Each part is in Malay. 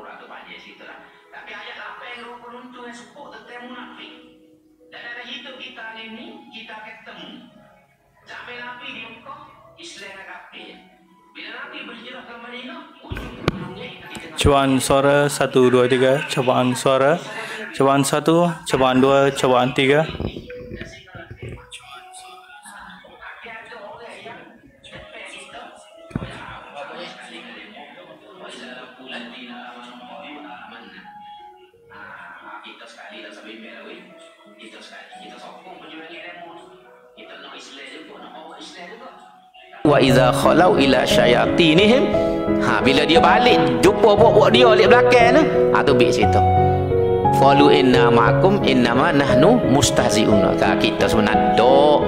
murah tu panjang cerita lah. Tapi ayat apa yang rupa runtuh yang sepuk tentang munafik. Dan dari hidup kita hari ini, kita akan ketemu. Sampai Nabi di Mekah, Islam yang kapi. Bila Nabi berjirah ke Madinah, ujung Cubaan suara satu dua tiga. Cubaan suara Cubaan satu. cubaan dua. cubaan tiga. wa iza khalau ila syayatinihim ha bila dia balik jumpa buat-buat dia balik belakang tu ha tu bik cerita Falu inna ma'akum inna ma nahnu mustahzi'un. Ha, kita sebenarnya dok.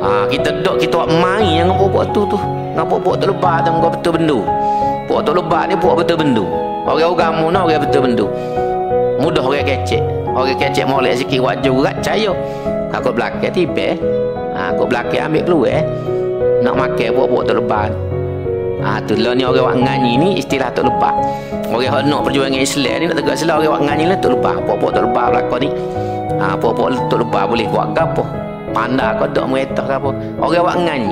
Ha, kita dok kita buat main yang buat tu tu. Ngapo-buat tu lebat tu ngapo betul bendu. Buat tu lebat ni buat betul bendu. Orang-orang mu nak orang betul bendu. Mudah orang kecek. Orang kecek molek sikit wajah gerak cayo. Aku ha, belakang tipe. Ha, aku belakang ambil peluang eh nak makan buat-buat tak lebat Ah ha, tu lah ni orang wak nganyi ni istilah tak lebat Orang yang nak perjuangan Islam ni nak tegak selah orang wak nganyi ni tak lebat Buat-buat tak lebat belakang ni Ah ha, buat-buat tak lebat boleh buat ke apa kau tak meretak ke apa Orang wak nganyi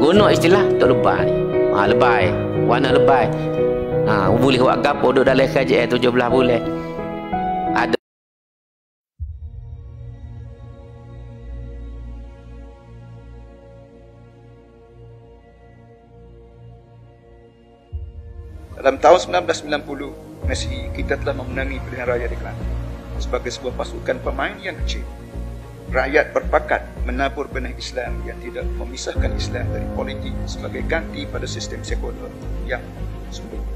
Guna istilah tak lebat ni Ah ha, lebay Warna lebay Ah ha, boleh buat ke apa duduk dalam kajian tujuh belah boleh Dalam tahun 1990 masih kita telah memenangi pilihan raya di Kelantan sebagai sebuah pasukan pemain yang kecil. Rakyat berpakat menabur benih Islam yang tidak memisahkan Islam dari politik sebagai ganti pada sistem sekunder yang sebelumnya.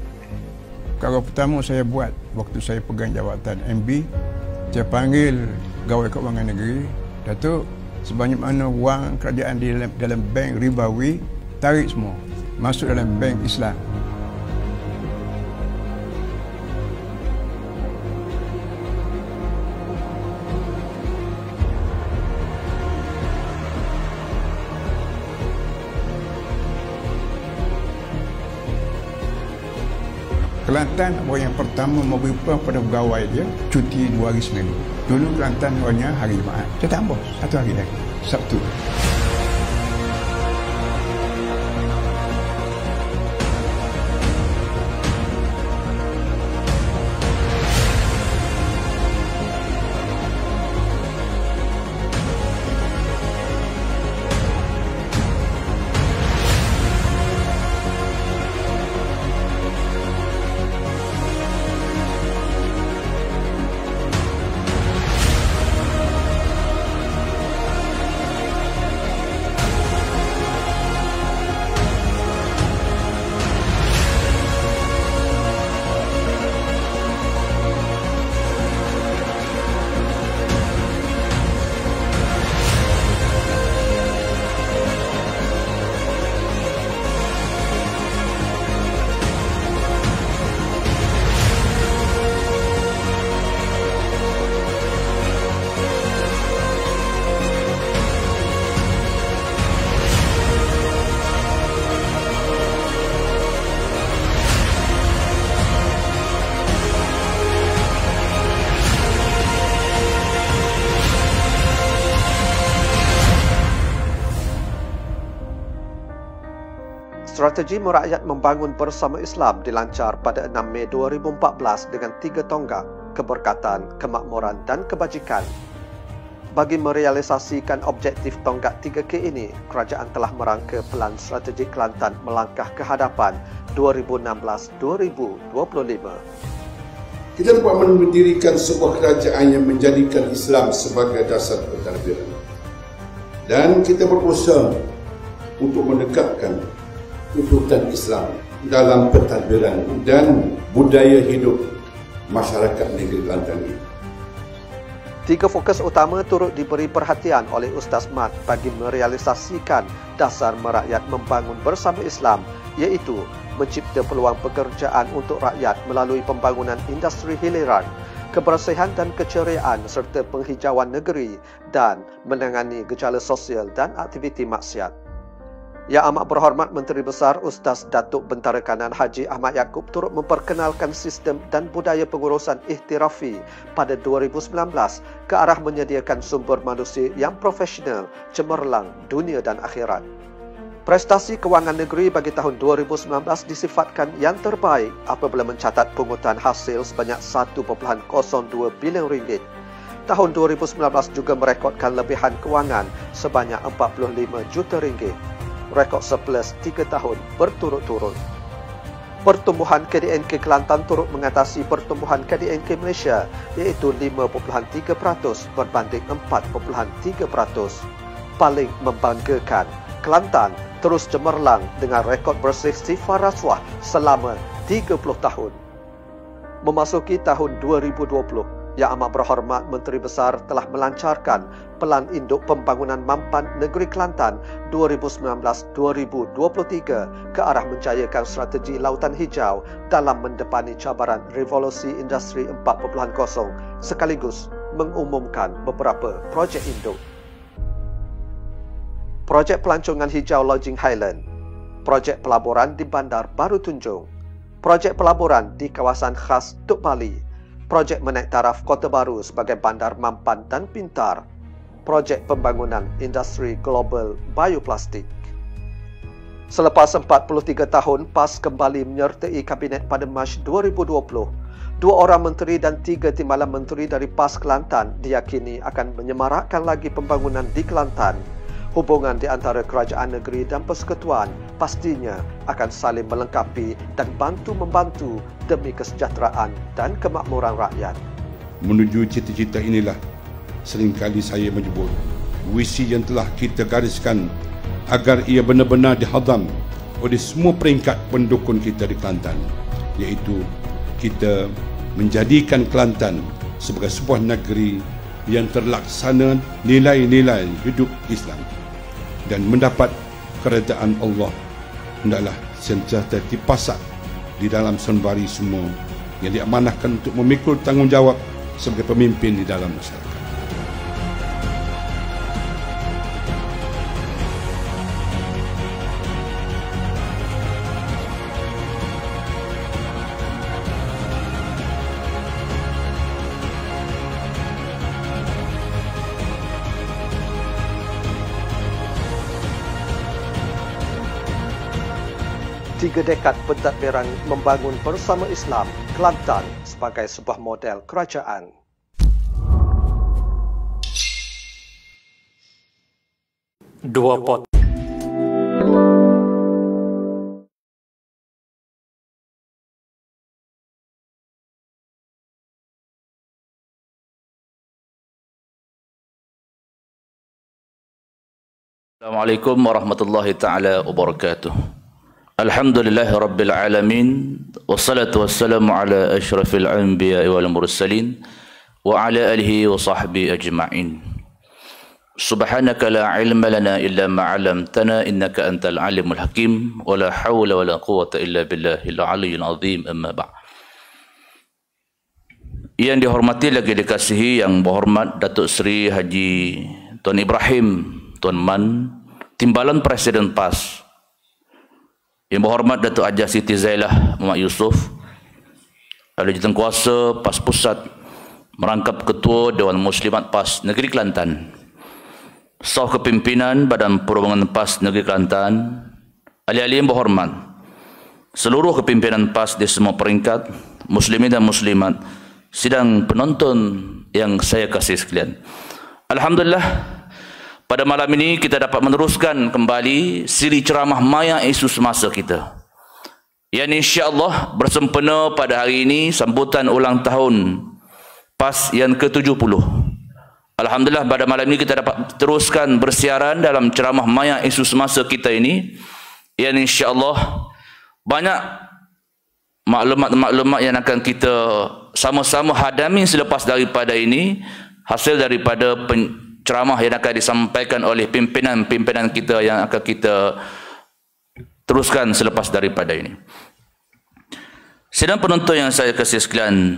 Kalau pertama saya buat waktu saya pegang jawatan MB, saya panggil gawai keuangan negeri, Datuk, sebanyak mana wang kerajaan di dalam, dalam bank ribawi, tarik semua, masuk dalam bank Islam. Kelantan orang yang pertama memberi peluang pada pegawai dia cuti dua hari seminggu. Dulu Kelantan hanya hari Jumaat. Dia tambah satu hari lagi. Sabtu. Sabtu. Strategi merakyat membangun bersama Islam dilancar pada 6 Mei 2014 dengan tiga tonggak, keberkatan, kemakmuran dan kebajikan. Bagi merealisasikan objektif tonggak 3K ini, kerajaan telah merangka pelan strategi Kelantan melangkah ke hadapan 2016-2025. Kita dapat mendirikan sebuah kerajaan yang menjadikan Islam sebagai dasar pertarbiran. Dan kita berusaha untuk mendekatkan tuntutan Islam dalam pentadbiran dan budaya hidup masyarakat negeri Kelantan ini. Tiga fokus utama turut diberi perhatian oleh Ustaz Mat bagi merealisasikan dasar merakyat membangun bersama Islam iaitu mencipta peluang pekerjaan untuk rakyat melalui pembangunan industri hiliran, kebersihan dan keceriaan serta penghijauan negeri dan menangani gejala sosial dan aktiviti maksiat. Yang amat berhormat Menteri Besar Ustaz Datuk Bentara Kanan Haji Ahmad Yaakob turut memperkenalkan sistem dan budaya pengurusan ihtirafi pada 2019 ke arah menyediakan sumber manusia yang profesional, cemerlang dunia dan akhirat. Prestasi kewangan negeri bagi tahun 2019 disifatkan yang terbaik apabila mencatat pungutan hasil sebanyak 1.02 bilion ringgit. Tahun 2019 juga merekodkan lebihan kewangan sebanyak 45 juta ringgit rekod surplus 3 tahun berturut-turut. Pertumbuhan KDNK Kelantan turut mengatasi pertumbuhan KDNK Malaysia iaitu 5.3% berbanding 4.3%. Paling membanggakan, Kelantan terus cemerlang dengan rekod bersih sifar rasuah selama 30 tahun. Memasuki tahun 2020, yang Amat Berhormat Menteri Besar telah melancarkan Pelan Induk Pembangunan Mampan Negeri Kelantan 2019-2023 ke arah menjayakan strategi lautan hijau dalam mendepani cabaran revolusi industri 4.0 sekaligus mengumumkan beberapa projek induk. Projek pelancongan hijau Lodging Highland, projek pelaburan di Bandar Baru Tunjung, projek pelaburan di kawasan khas Tuk Bali projek menaik taraf Kota Baru sebagai bandar mampan dan pintar, projek pembangunan industri global bioplastik. Selepas 43 tahun PAS kembali menyertai kabinet pada Mac 2020, dua orang menteri dan tiga timbalan menteri dari PAS Kelantan diyakini akan menyemarakkan lagi pembangunan di Kelantan Hubungan di antara kerajaan negeri dan persekutuan pastinya akan saling melengkapi dan bantu membantu demi kesejahteraan dan kemakmuran rakyat. Menuju cita-cita inilah seringkali saya menyebut visi yang telah kita gariskan agar ia benar-benar dihadam oleh semua peringkat pendukung kita di Kelantan iaitu kita menjadikan Kelantan sebagai sebuah negeri yang terlaksana nilai-nilai hidup Islam dan mendapat kerajaan Allah hendaklah senjata dipasak di dalam sembari semua yang diamanahkan untuk memikul tanggungjawab sebagai pemimpin di dalam masyarakat. tiga dekad pentadbiran membangun bersama Islam Kelantan sebagai sebuah model kerajaan. Dua pot. Assalamualaikum warahmatullahi taala wabarakatuh. Alhamdulillah Rabbil Alamin Wassalatu wassalamu ala ashrafil anbiya wal mursalin Wa ala alihi wa sahbihi ajma'in Subhanaka la ilma lana illa ma'alamtana innaka antal alimul hakim Wa la hawla wa la quwata illa billahi la aliyin azim amma ba' Yang dihormati lagi dikasihi yang berhormat Datuk Seri Haji Tuan Ibrahim Tuan Man Timbalan Presiden PAS yang berhormat Datuk Ajah Siti Zailah Muhammad Yusof Ahli Jatuh Kuasa PAS Pusat Merangkap Ketua Dewan Muslimat PAS Negeri Kelantan Sah Kepimpinan Badan perubangan PAS Negeri Kelantan Ahli-ahli yang berhormat Seluruh kepimpinan PAS di semua peringkat Muslimin dan Muslimat Sidang penonton yang saya kasih sekalian Alhamdulillah pada malam ini kita dapat meneruskan kembali siri ceramah maya isu semasa kita. Yang insyaAllah bersempena pada hari ini sambutan ulang tahun PAS yang ke-70. Alhamdulillah pada malam ini kita dapat teruskan bersiaran dalam ceramah maya isu semasa kita ini. Yang insyaAllah banyak maklumat-maklumat yang akan kita sama-sama hadami selepas daripada ini hasil daripada ceramah yang akan disampaikan oleh pimpinan-pimpinan kita yang akan kita teruskan selepas daripada ini. Sedang penonton yang saya kasih sekalian,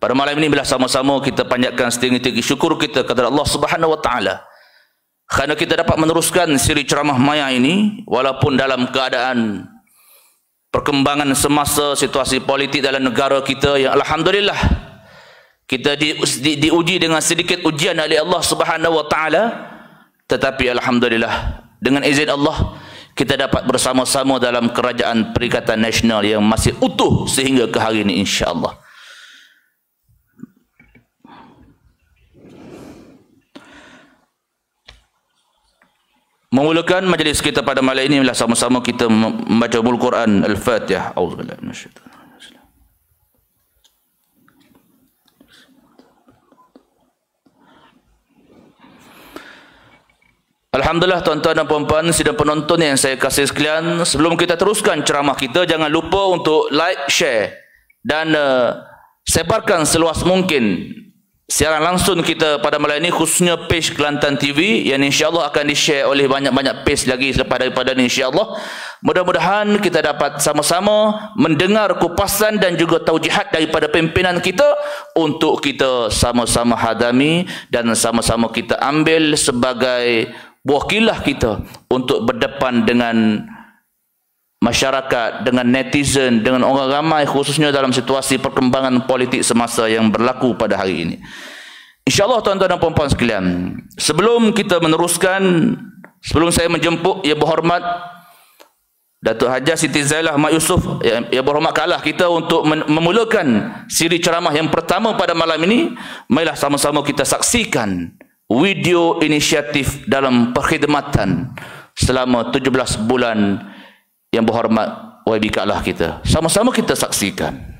pada malam ini bila sama-sama kita panjatkan setinggi-tinggi syukur kita kepada Allah Subhanahu wa taala. Kerana kita dapat meneruskan siri ceramah maya ini walaupun dalam keadaan perkembangan semasa situasi politik dalam negara kita yang alhamdulillah kita di, di, diuji dengan sedikit ujian oleh Allah Subhanahu wa taala tetapi alhamdulillah dengan izin Allah kita dapat bersama-sama dalam kerajaan perikatan nasional yang masih utuh sehingga ke hari ini insyaallah Memulakan majlis kita pada malam ini ialah sama-sama kita membaca Al-Quran Al-Fatihah. Auzubillahi minasyaitanir rajim. Alhamdulillah tuan-tuan dan puan-puan sidang penonton yang saya kasih sekalian sebelum kita teruskan ceramah kita jangan lupa untuk like, share dan uh, sebarkan seluas mungkin siaran langsung kita pada malam ini khususnya page Kelantan TV yang insya-Allah akan di-share oleh banyak-banyak page lagi selepas daripada ini insya-Allah. Mudah-mudahan kita dapat sama-sama mendengar kupasan dan juga taujihat daripada pimpinan kita untuk kita sama-sama hadami dan sama-sama kita ambil sebagai wakilah kita untuk berdepan dengan masyarakat, dengan netizen, dengan orang ramai khususnya dalam situasi perkembangan politik semasa yang berlaku pada hari ini. InsyaAllah tuan-tuan dan puan-puan sekalian, sebelum kita meneruskan, sebelum saya menjemput ya berhormat Datuk Hajar Siti Zailah Mak Yusuf ya yang berhormat kalah kita untuk memulakan siri ceramah yang pertama pada malam ini, Marilah sama-sama kita saksikan video inisiatif dalam perkhidmatan selama 17 bulan yang berhormat wabikalah kita. Sama-sama kita saksikan.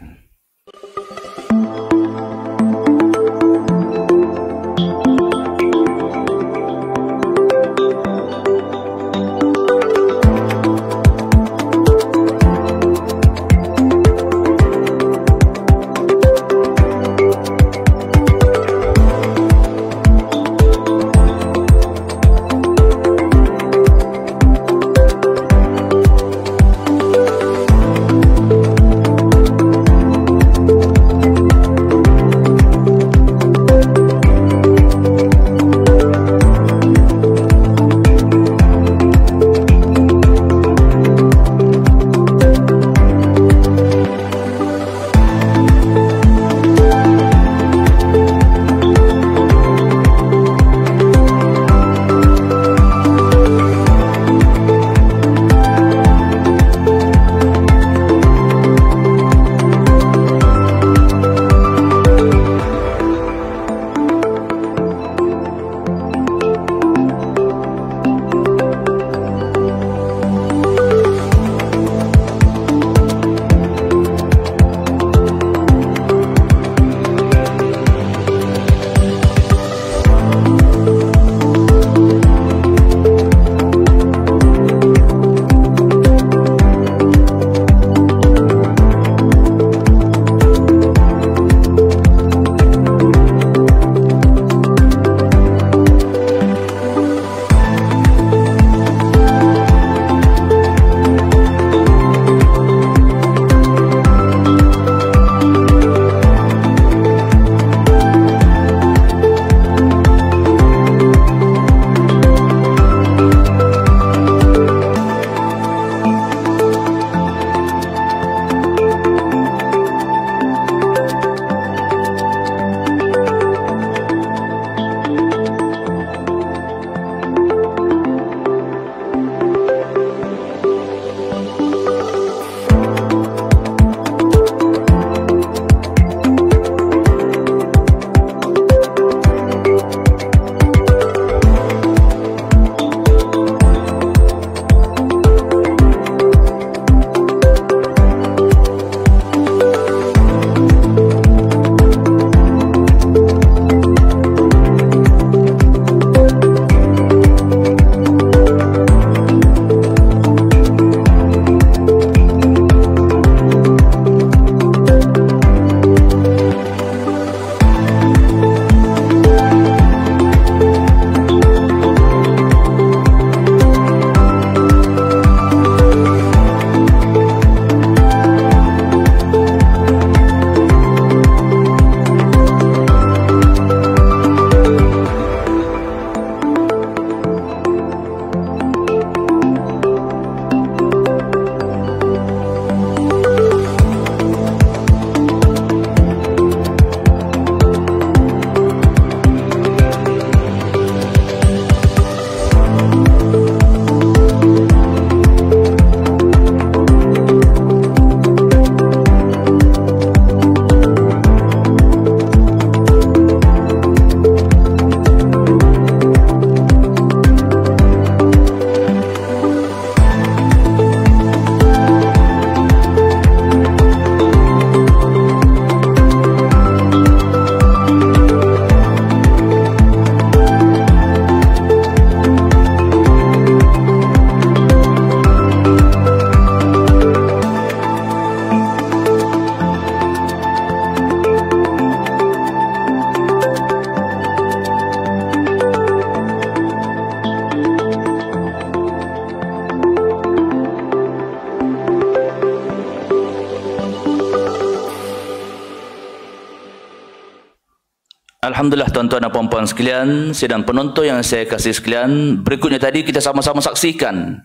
Alhamdulillah tuan-tuan dan puan-puan sekalian, sidang penonton yang saya kasih sekalian, berikutnya tadi kita sama-sama saksikan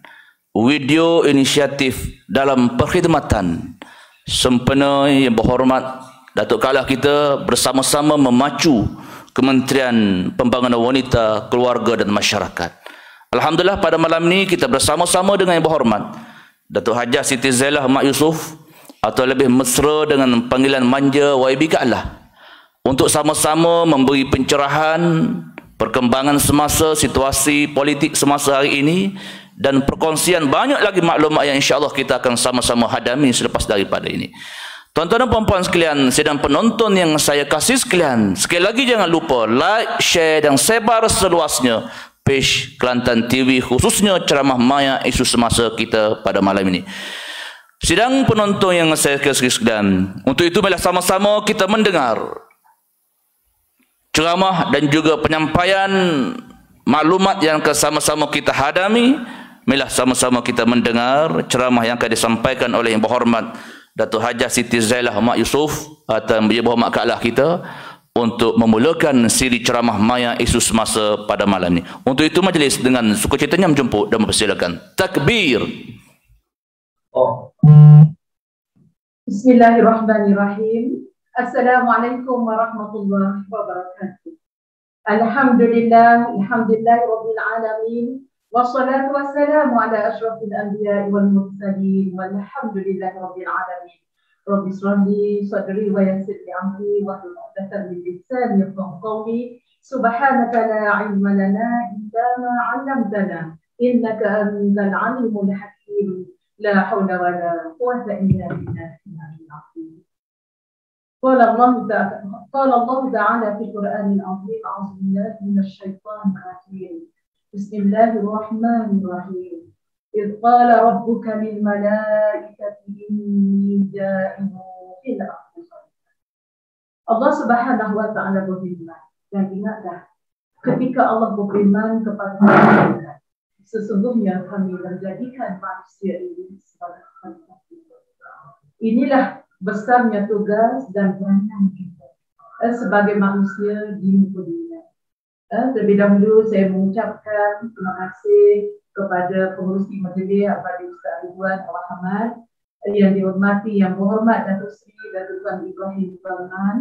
video inisiatif dalam perkhidmatan sempena yang berhormat Datuk Kalah kita bersama-sama memacu Kementerian Pembangunan Wanita, Keluarga dan Masyarakat. Alhamdulillah pada malam ini kita bersama-sama dengan yang berhormat Datuk Hajah Siti Zailah Mak Yusuf atau lebih mesra dengan panggilan manja YB Kalah. Ka untuk sama-sama memberi pencerahan perkembangan semasa situasi politik semasa hari ini dan perkongsian banyak lagi maklumat yang insya Allah kita akan sama-sama hadami selepas daripada ini. Tuan-tuan dan puan-puan sekalian, sedang penonton yang saya kasih sekalian, sekali lagi jangan lupa like, share dan sebar seluasnya page Kelantan TV khususnya ceramah maya isu semasa kita pada malam ini. Sedang penonton yang saya kasih sekalian, untuk itu malah sama-sama kita mendengar ceramah dan juga penyampaian maklumat yang kesama sama kita hadami milah sama-sama kita mendengar ceramah yang akan disampaikan oleh yang berhormat Datuk Hajah Siti Zailah Mak Yusuf atau Ibu Bapa Mak Kaklah kita untuk memulakan siri ceramah maya isu semasa pada malam ini. Untuk itu majlis dengan suka sukacitanya menjemput dan mempersilakan. Takbir. Oh. Bismillahirrahmanirrahim. السلام عليكم ورحمة الله وبركاته الحمد لله الحمد لله رب العالمين والصلاة والسلام على أشرف الأنبياء والمرسلين والحمد لله رب العالمين رب اشرح لي صدري ويسر لي أمري واحلل عقدة من لساني قولي سبحانك لا علم لنا إلا ما علمتنا إنك أنت العليم الحكيم لا حول ولا قوة إلا بالله قال الله قال الله تعالى في القرآن العظيم أعوذ بالله من الشيطان الرجيم بسم الله الرحمن الرحيم إذ قال ربك للملائكة إني جائع في Allah Subhanahu wa taala berfirman dan ingatlah ketika Allah berfirman kepada mereka sesungguhnya kami menjadikan manusia ini sebagai Inilah besarnya tugas dan peranan kita eh, sebagai manusia di muka bumi. Eh, terlebih dahulu saya mengucapkan terima kasih kepada pengurus di majlis kepada Ustaz Ridwan Al-Rahman eh, yang dihormati, yang berhormat dan Seri Datuk Tuan Ibrahim Salman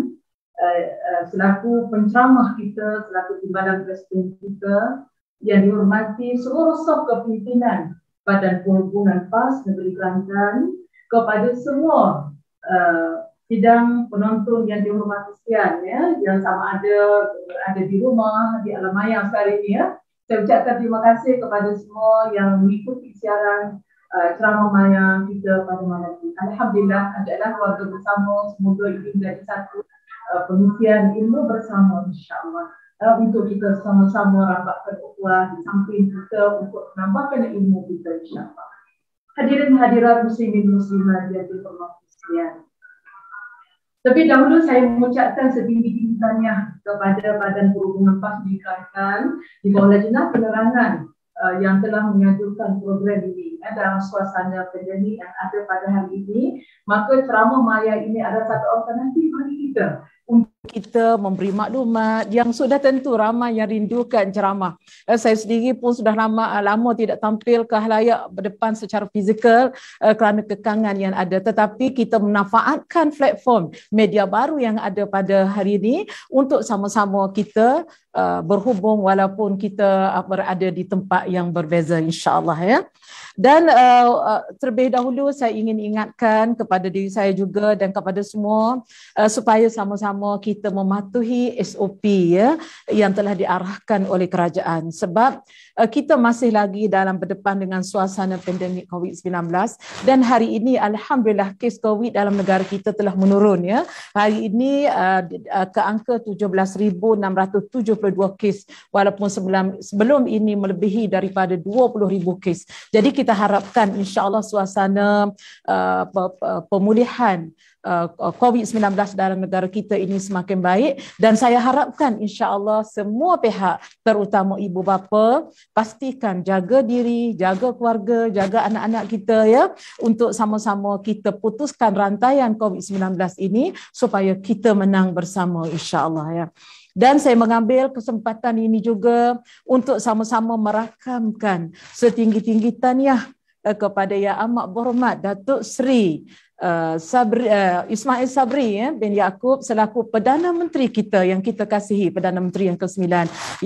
eh, eh, selaku penceramah kita, selaku timbalan presiden kita yang dihormati seluruh sok kepimpinan Badan Perhubungan PAS Negeri Kelantan kepada semua uh, penonton yang dihormati sekian ya yang sama ada ada di rumah di alam maya sekali ini ya saya ucapkan terima kasih kepada semua yang mengikuti siaran uh, ceramah maya kita pada malam ini alhamdulillah adalah warga bersama semoga ini menjadi satu uh, pengisian ilmu bersama insyaallah uh, untuk kita sama-sama rambatkan ukhuwah di samping kita untuk menambahkan ilmu kita insyaallah Hadirin hadirat muslimin muslimat yang dihormati. Ya. Tapi dahulu saya mengucapkan setinggi-tinggi tanya kepada Badan Perhubungan Pas di Kelantan di bawah Lajina Penerangan uh, yang telah menyajukan program ini eh, dalam suasana pandemi yang ada pada hari ini. Maka ceramah maya ini adalah satu alternatif bagi kita kita memberi maklumat yang sudah tentu ramai yang rindukan ceramah. Eh, saya sendiri pun sudah lama eh, lama tidak tampil ke halayak berdepan secara fizikal eh, kerana kekangan yang ada. Tetapi kita menafaatkan platform media baru yang ada pada hari ini untuk sama-sama kita berhubung walaupun kita berada di tempat yang berbeza insyaAllah. Ya. Dan uh, uh, terlebih dahulu saya ingin ingatkan kepada diri saya juga dan kepada semua uh, supaya sama-sama kita mematuhi SOP ya yang telah diarahkan oleh kerajaan sebab Eh, kita masih lagi dalam berdepan dengan suasana pandemik COVID-19 dan hari ini alhamdulillah kes COVID dalam negara kita telah menurun ya. Hari ini eh, eh, ke angka 17672 kes walaupun sebelum ini melebihi daripada 20000 kes. Jadi kita harapkan insyaAllah, suasana pemulihan Uh, uh, COVID-19 dalam negara kita ini semakin baik dan saya harapkan insya-Allah semua pihak terutama ibu bapa pastikan jaga diri, jaga keluarga, jaga anak-anak kita ya untuk sama-sama kita putuskan rantaian COVID-19 ini supaya kita menang bersama insya-Allah ya. Dan saya mengambil kesempatan ini juga untuk sama-sama merakamkan setinggi-tinggi taniah Eh, kepada yang amat berhormat Datuk Seri uh, Sabri, uh, Ismail Sabri ya, bin Yaakob selaku Perdana Menteri kita yang kita kasihi Perdana Menteri yang ke-9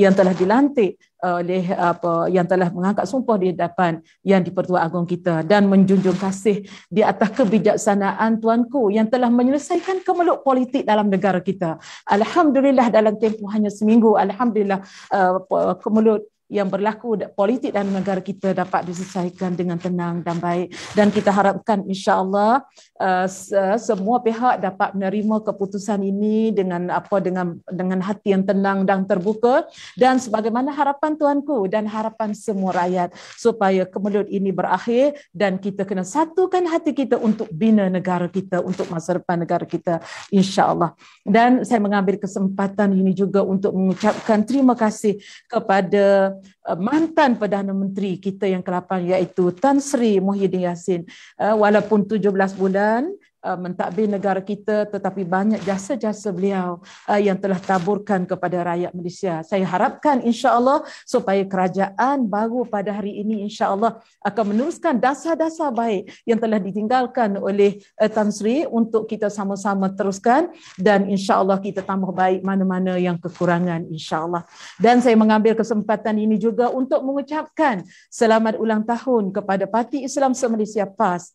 yang telah dilantik oleh apa yang telah mengangkat sumpah di hadapan yang Pertua Agong kita dan menjunjung kasih di atas kebijaksanaan tuanku yang telah menyelesaikan kemeluk politik dalam negara kita. Alhamdulillah dalam tempoh hanya seminggu alhamdulillah uh, kemeluk yang berlaku politik dan negara kita dapat diselesaikan dengan tenang dan baik dan kita harapkan insyaallah uh, semua pihak dapat menerima keputusan ini dengan apa dengan dengan hati yang tenang dan terbuka dan sebagaimana harapan tuanku dan harapan semua rakyat supaya kemelut ini berakhir dan kita kena satukan hati kita untuk bina negara kita untuk masa depan negara kita insyaallah dan saya mengambil kesempatan ini juga untuk mengucapkan terima kasih kepada Uh, mantan Perdana Menteri kita yang ke-8 iaitu Tan Sri Muhyiddin Yassin. Uh, walaupun 17 bulan Uh, mentadbir negara kita tetapi banyak jasa-jasa beliau uh, yang telah taburkan kepada rakyat Malaysia. Saya harapkan insya-Allah supaya kerajaan baru pada hari ini insya-Allah akan meneruskan dasar-dasar baik yang telah ditinggalkan oleh uh, Tan Sri untuk kita sama-sama teruskan dan insya-Allah kita tambah baik mana-mana yang kekurangan insya-Allah. Dan saya mengambil kesempatan ini juga untuk mengucapkan selamat ulang tahun kepada Parti Islam Se-Malaysia PAS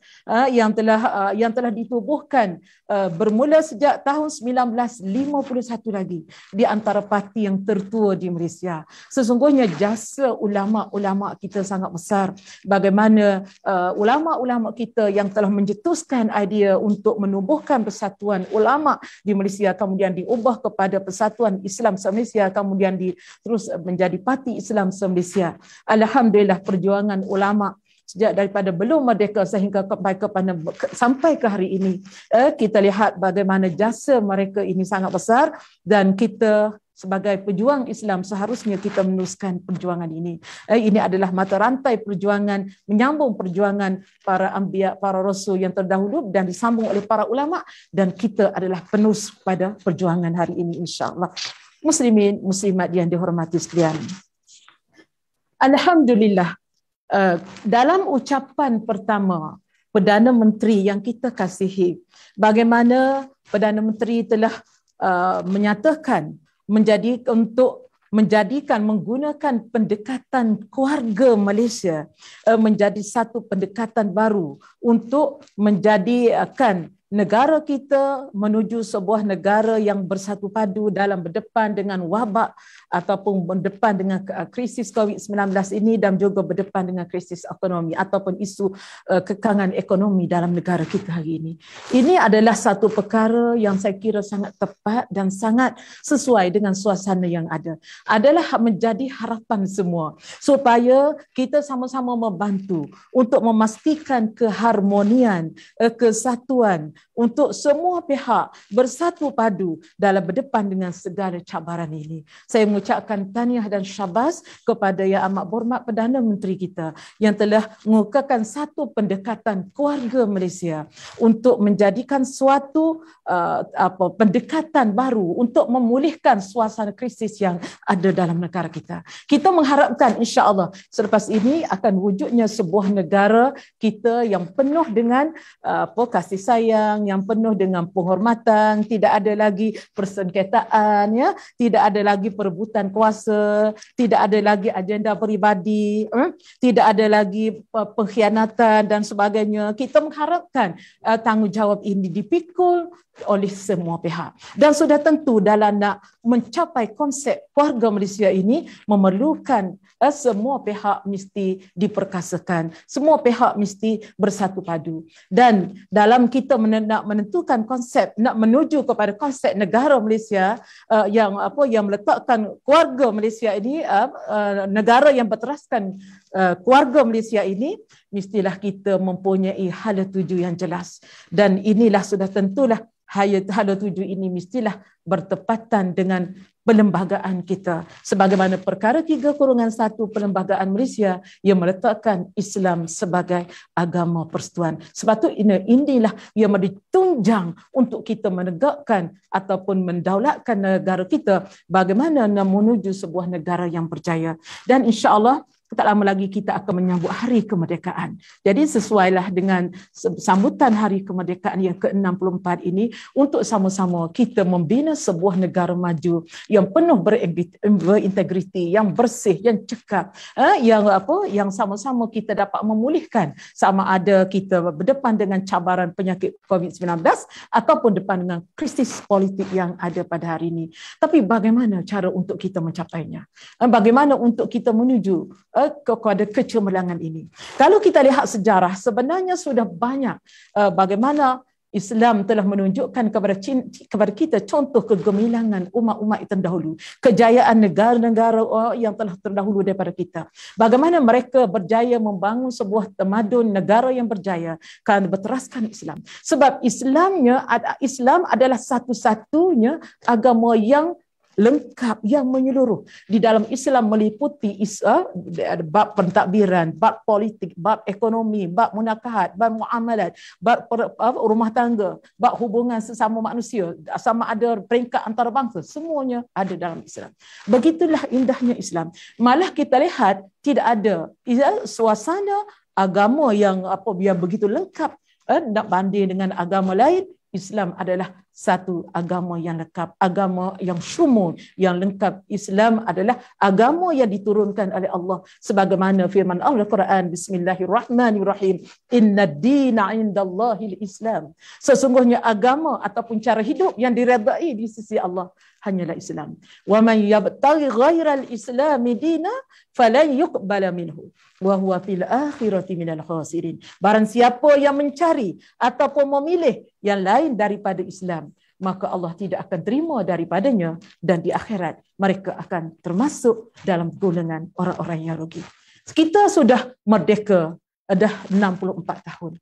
yang telah yang telah di ditubuhkan uh, bermula sejak tahun 1951 lagi di antara parti yang tertua di Malaysia. Sesungguhnya jasa ulama-ulama kita sangat besar. Bagaimana uh, ulama-ulama kita yang telah menjetuskan idea untuk menubuhkan persatuan ulama di Malaysia kemudian diubah kepada Persatuan Islam Malaysia kemudian terus menjadi Parti Islam Malaysia. Alhamdulillah perjuangan ulama sejak daripada belum merdeka sehingga sampai kepada sampai ke hari ini eh, kita lihat bagaimana jasa mereka ini sangat besar dan kita sebagai pejuang Islam seharusnya kita meneruskan perjuangan ini. Eh, ini adalah mata rantai perjuangan menyambung perjuangan para ambiak, para rasul yang terdahulu dan disambung oleh para ulama dan kita adalah penus pada perjuangan hari ini insyaallah. Muslimin, muslimat yang dihormati sekalian. Alhamdulillah, Eh, dalam ucapan pertama Perdana Menteri yang kita kasihi, bagaimana Perdana Menteri telah uh, menyatakan menjadi untuk menjadikan menggunakan pendekatan keluarga Malaysia uh, menjadi satu pendekatan baru untuk menjadikan negara kita menuju sebuah negara yang bersatu padu dalam berdepan dengan wabak ataupun berdepan dengan eh, krisis COVID-19 ini dan juga berdepan dengan krisis ekonomi ataupun isu eh, kekangan ekonomi dalam negara kita hari ini. Ini adalah satu perkara yang saya kira sangat tepat dan sangat sesuai dengan suasana yang ada. Adalah menjadi harapan semua supaya kita sama-sama membantu untuk memastikan keharmonian, eh, kesatuan untuk semua pihak bersatu padu dalam berdepan dengan segala cabaran ini. Saya mengucapkan taniah dan syabas kepada Yang Amat Bormat Perdana Menteri kita yang telah mengukakan satu pendekatan keluarga Malaysia untuk menjadikan suatu uh, apa pendekatan baru untuk memulihkan suasana krisis yang ada dalam negara kita. Kita mengharapkan insya-Allah selepas ini akan wujudnya sebuah negara kita yang penuh dengan uh, apa kasih sayang sekarang yang penuh dengan penghormatan, tidak ada lagi persengketaan ya, tidak ada lagi perebutan kuasa, tidak ada lagi agenda peribadi, eh? tidak ada lagi uh, pengkhianatan dan sebagainya. Kita mengharapkan uh, tanggungjawab ini dipikul, oleh semua pihak. Dan sudah tentu dalam nak mencapai konsep keluarga Malaysia ini memerlukan eh, semua pihak mesti diperkasakan. Semua pihak mesti bersatu padu. Dan dalam kita nak menentukan konsep, nak menuju kepada konsep negara Malaysia uh, yang apa yang meletakkan keluarga Malaysia ini uh, uh, negara yang berteraskan Eh, keluarga Malaysia ini mestilah kita mempunyai hala tuju yang jelas dan inilah sudah tentulah hala tuju ini mestilah bertepatan dengan perlembagaan kita sebagaimana perkara 3 kurungan 1 perlembagaan Malaysia yang meletakkan Islam sebagai agama persetuan sepatutnya inilah yang ditunjang untuk kita menegakkan ataupun mendaulatkan negara kita bagaimana menuju sebuah negara yang berjaya dan insyaallah tak lama lagi kita akan menyambut hari kemerdekaan. Jadi sesuailah dengan sambutan hari kemerdekaan yang ke-64 ini untuk sama-sama kita membina sebuah negara maju yang penuh berintegriti, yang bersih, yang cekap, eh, yang apa yang sama-sama kita dapat memulihkan sama ada kita berdepan dengan cabaran penyakit COVID-19 ataupun depan dengan krisis politik yang ada pada hari ini. Tapi bagaimana cara untuk kita mencapainya? Eh, bagaimana untuk kita menuju eh, kepada kecemerlangan ini. Kalau kita lihat sejarah, sebenarnya sudah banyak uh, bagaimana Islam telah menunjukkan kepada, cin, kepada kita contoh kegemilangan umat-umat yang terdahulu. Kejayaan negara-negara oh, yang telah terdahulu daripada kita. Bagaimana mereka berjaya membangun sebuah temadun negara yang berjaya kerana berteraskan Islam. Sebab Islamnya Islam adalah satu-satunya agama yang lengkap yang menyeluruh di dalam Islam meliputi isa ada eh, bab pentadbiran bab politik bab ekonomi bab munakahat bab muamalat bab per, uh, rumah tangga bab hubungan sesama manusia sama ada peringkat antarabangsa semuanya ada dalam Islam begitulah indahnya Islam malah kita lihat tidak ada isa, ya, suasana agama yang apa biar begitu lengkap eh, nak banding dengan agama lain Islam adalah satu agama yang lengkap, agama yang syumul, yang lengkap. Islam adalah agama yang diturunkan oleh Allah sebagaimana firman Allah Quran bismillahirrahmanirrahim. Inna dina indallahi al-islam. Sesungguhnya agama ataupun cara hidup yang diredai di sisi Allah hanyalah Islam. Wa man yabtaghi ghairal Islam dina falan yuqbala minhu wa huwa fil akhirati minal khasirin. Barang siapa yang mencari ataupun memilih yang lain daripada Islam, maka Allah tidak akan terima daripadanya dan di akhirat mereka akan termasuk dalam golongan orang-orang yang rugi. Kita sudah merdeka dah 64 tahun.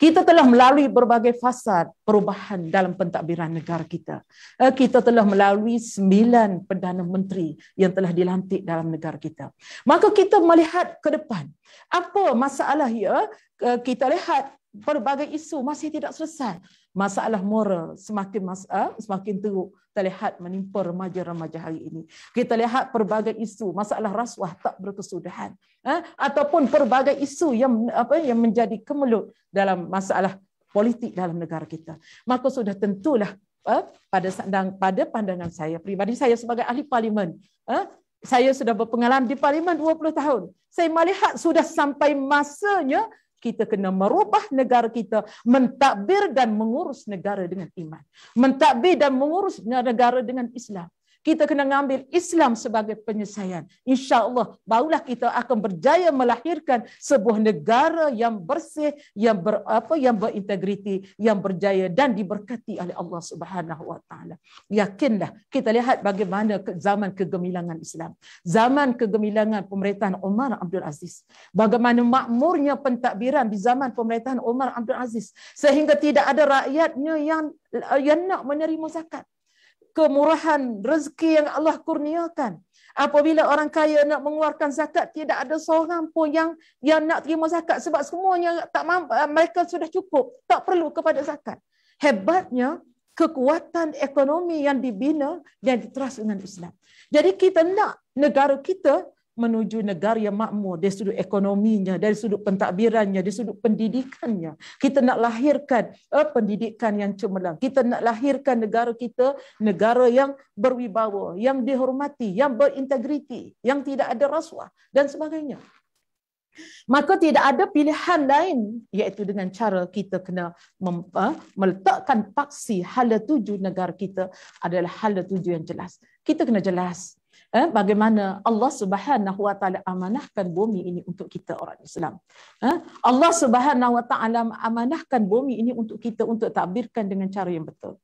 Kita telah melalui berbagai fasa perubahan dalam pentadbiran negara kita. Eh, kita telah melalui sembilan Perdana Menteri yang telah dilantik dalam negara kita. Maka kita melihat ke depan. Apa masalahnya? Eh, kita lihat berbagai isu masih tidak selesai masalah moral semakin masa, ah, semakin teruk kita lihat menimpa remaja-remaja hari ini. Kita lihat pelbagai isu, masalah rasuah tak berkesudahan. Eh? Ataupun pelbagai isu yang apa yang menjadi kemelut dalam masalah politik dalam negara kita. Maka sudah tentulah eh, pada sandang, pada pandangan saya pribadi, saya sebagai ahli parlimen, eh, saya sudah berpengalaman di parlimen 20 tahun. Saya melihat sudah sampai masanya kita kena merubah negara kita, mentadbir dan mengurus negara dengan iman. Mentadbir dan mengurus negara dengan Islam kita kena ambil Islam sebagai penyelesaian. InsyaAllah barulah kita akan berjaya melahirkan sebuah negara yang bersih, yang ber, apa, yang berintegriti, yang berjaya dan diberkati oleh Allah Subhanahu Yakinlah kita lihat bagaimana zaman kegemilangan Islam, zaman kegemilangan pemerintahan Omar Abdul Aziz. Bagaimana makmurnya pentadbiran di zaman pemerintahan Omar Abdul Aziz sehingga tidak ada rakyatnya yang yang nak menerima zakat kemurahan rezeki yang Allah kurniakan. Apabila orang kaya nak mengeluarkan zakat, tidak ada seorang pun yang yang nak terima zakat sebab semuanya tak mampu, eh, mereka sudah cukup, tak perlu kepada zakat. Hebatnya kekuatan ekonomi yang dibina dan diteras dengan Islam. Jadi kita nak negara kita menuju negara yang makmur dari sudut ekonominya, dari sudut pentadbirannya, dari sudut pendidikannya. Kita nak lahirkan eh, pendidikan yang cemerlang. Kita nak lahirkan negara kita negara yang berwibawa, yang dihormati, yang berintegriti, yang tidak ada rasuah dan sebagainya. Maka tidak ada pilihan lain iaitu dengan cara kita kena mem, eh, meletakkan paksi hala tuju negara kita adalah hala tuju yang jelas. Kita kena jelas eh, bagaimana Allah Subhanahu Wa Taala amanahkan bumi ini untuk kita orang Islam. Eh, Allah Subhanahu Wa Taala amanahkan bumi ini untuk kita untuk tabirkan dengan cara yang betul.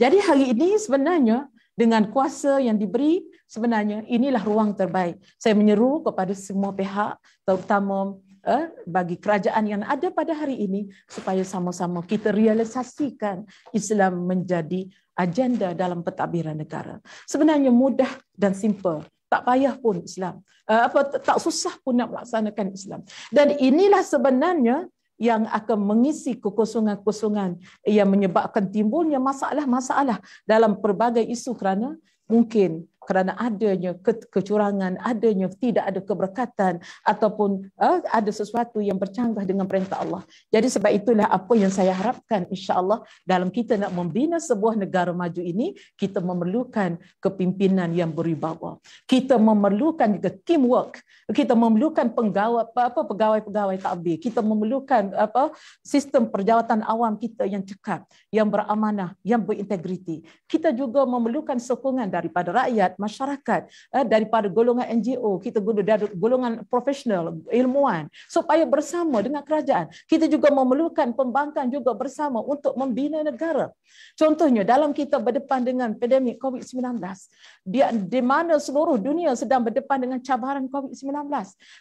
Jadi hari ini sebenarnya dengan kuasa yang diberi sebenarnya inilah ruang terbaik. Saya menyeru kepada semua pihak terutama Eh, bagi kerajaan yang ada pada hari ini supaya sama-sama kita realisasikan Islam menjadi agenda dalam pentadbiran negara. Sebenarnya mudah dan simple. Tak payah pun Islam. Eh, apa tak susah pun nak melaksanakan Islam. Dan inilah sebenarnya yang akan mengisi kekosongan-kosongan yang menyebabkan timbulnya masalah-masalah dalam pelbagai isu kerana mungkin kerana adanya kecurangan, adanya tidak ada keberkatan ataupun uh, ada sesuatu yang bercanggah dengan perintah Allah. Jadi sebab itulah apa yang saya harapkan insya-Allah dalam kita nak membina sebuah negara maju ini, kita memerlukan kepimpinan yang berwibawa. Kita memerlukan juga teamwork. Kita memerlukan penggawa apa pegawai-pegawai takbir. Kita memerlukan apa sistem perjawatan awam kita yang cekap, yang beramanah, yang berintegriti. Kita juga memerlukan sokongan daripada rakyat masyarakat eh, daripada golongan NGO kita guna dari golongan profesional ilmuan supaya bersama dengan kerajaan kita juga memerlukan pembangkang juga bersama untuk membina negara contohnya dalam kita berdepan dengan pandemik COVID-19 di, di mana seluruh dunia sedang berdepan dengan cabaran COVID-19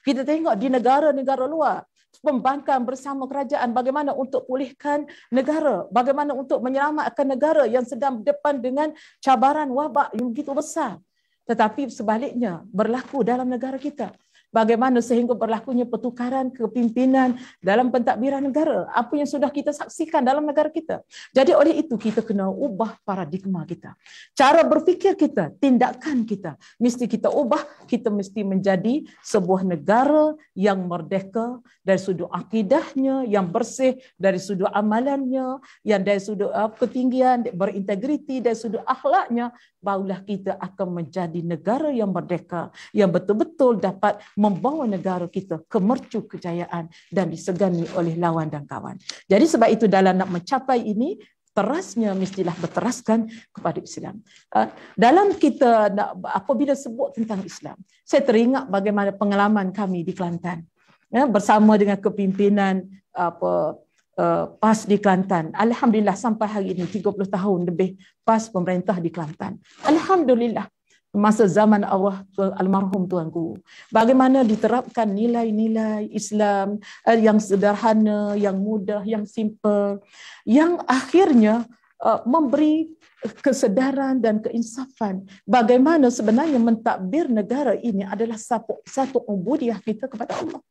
kita tengok di negara-negara luar pembangkang bersama kerajaan bagaimana untuk pulihkan negara bagaimana untuk menyelamatkan negara yang sedang berdepan dengan cabaran wabak yang begitu besar tetapi sebaliknya berlaku dalam negara kita bagaimana sehingga berlakunya pertukaran kepimpinan dalam pentadbiran negara. Apa yang sudah kita saksikan dalam negara kita. Jadi oleh itu kita kena ubah paradigma kita. Cara berfikir kita, tindakan kita. Mesti kita ubah, kita mesti menjadi sebuah negara yang merdeka dari sudut akidahnya, yang bersih dari sudut amalannya, yang dari sudut ah, ketinggian, berintegriti dari sudut akhlaknya, barulah kita akan menjadi negara yang merdeka, yang betul-betul dapat membawa negara kita ke mercu kejayaan dan disegani oleh lawan dan kawan. Jadi sebab itu dalam nak mencapai ini, terasnya mestilah berteraskan kepada Islam. Ah, dalam kita nak, apabila sebut tentang Islam, saya teringat bagaimana pengalaman kami di Kelantan. Ya, bersama dengan kepimpinan apa eh, PAS di Kelantan. Alhamdulillah sampai hari ini 30 tahun lebih PAS pemerintah di Kelantan. Alhamdulillah masa zaman arwah tuan, almarhum tuanku. Bagaimana diterapkan nilai-nilai Islam eh, yang sederhana, yang mudah, yang simple, yang akhirnya eh, memberi kesedaran dan keinsafan bagaimana sebenarnya mentadbir negara ini adalah satu satu ubudiah kita kepada Allah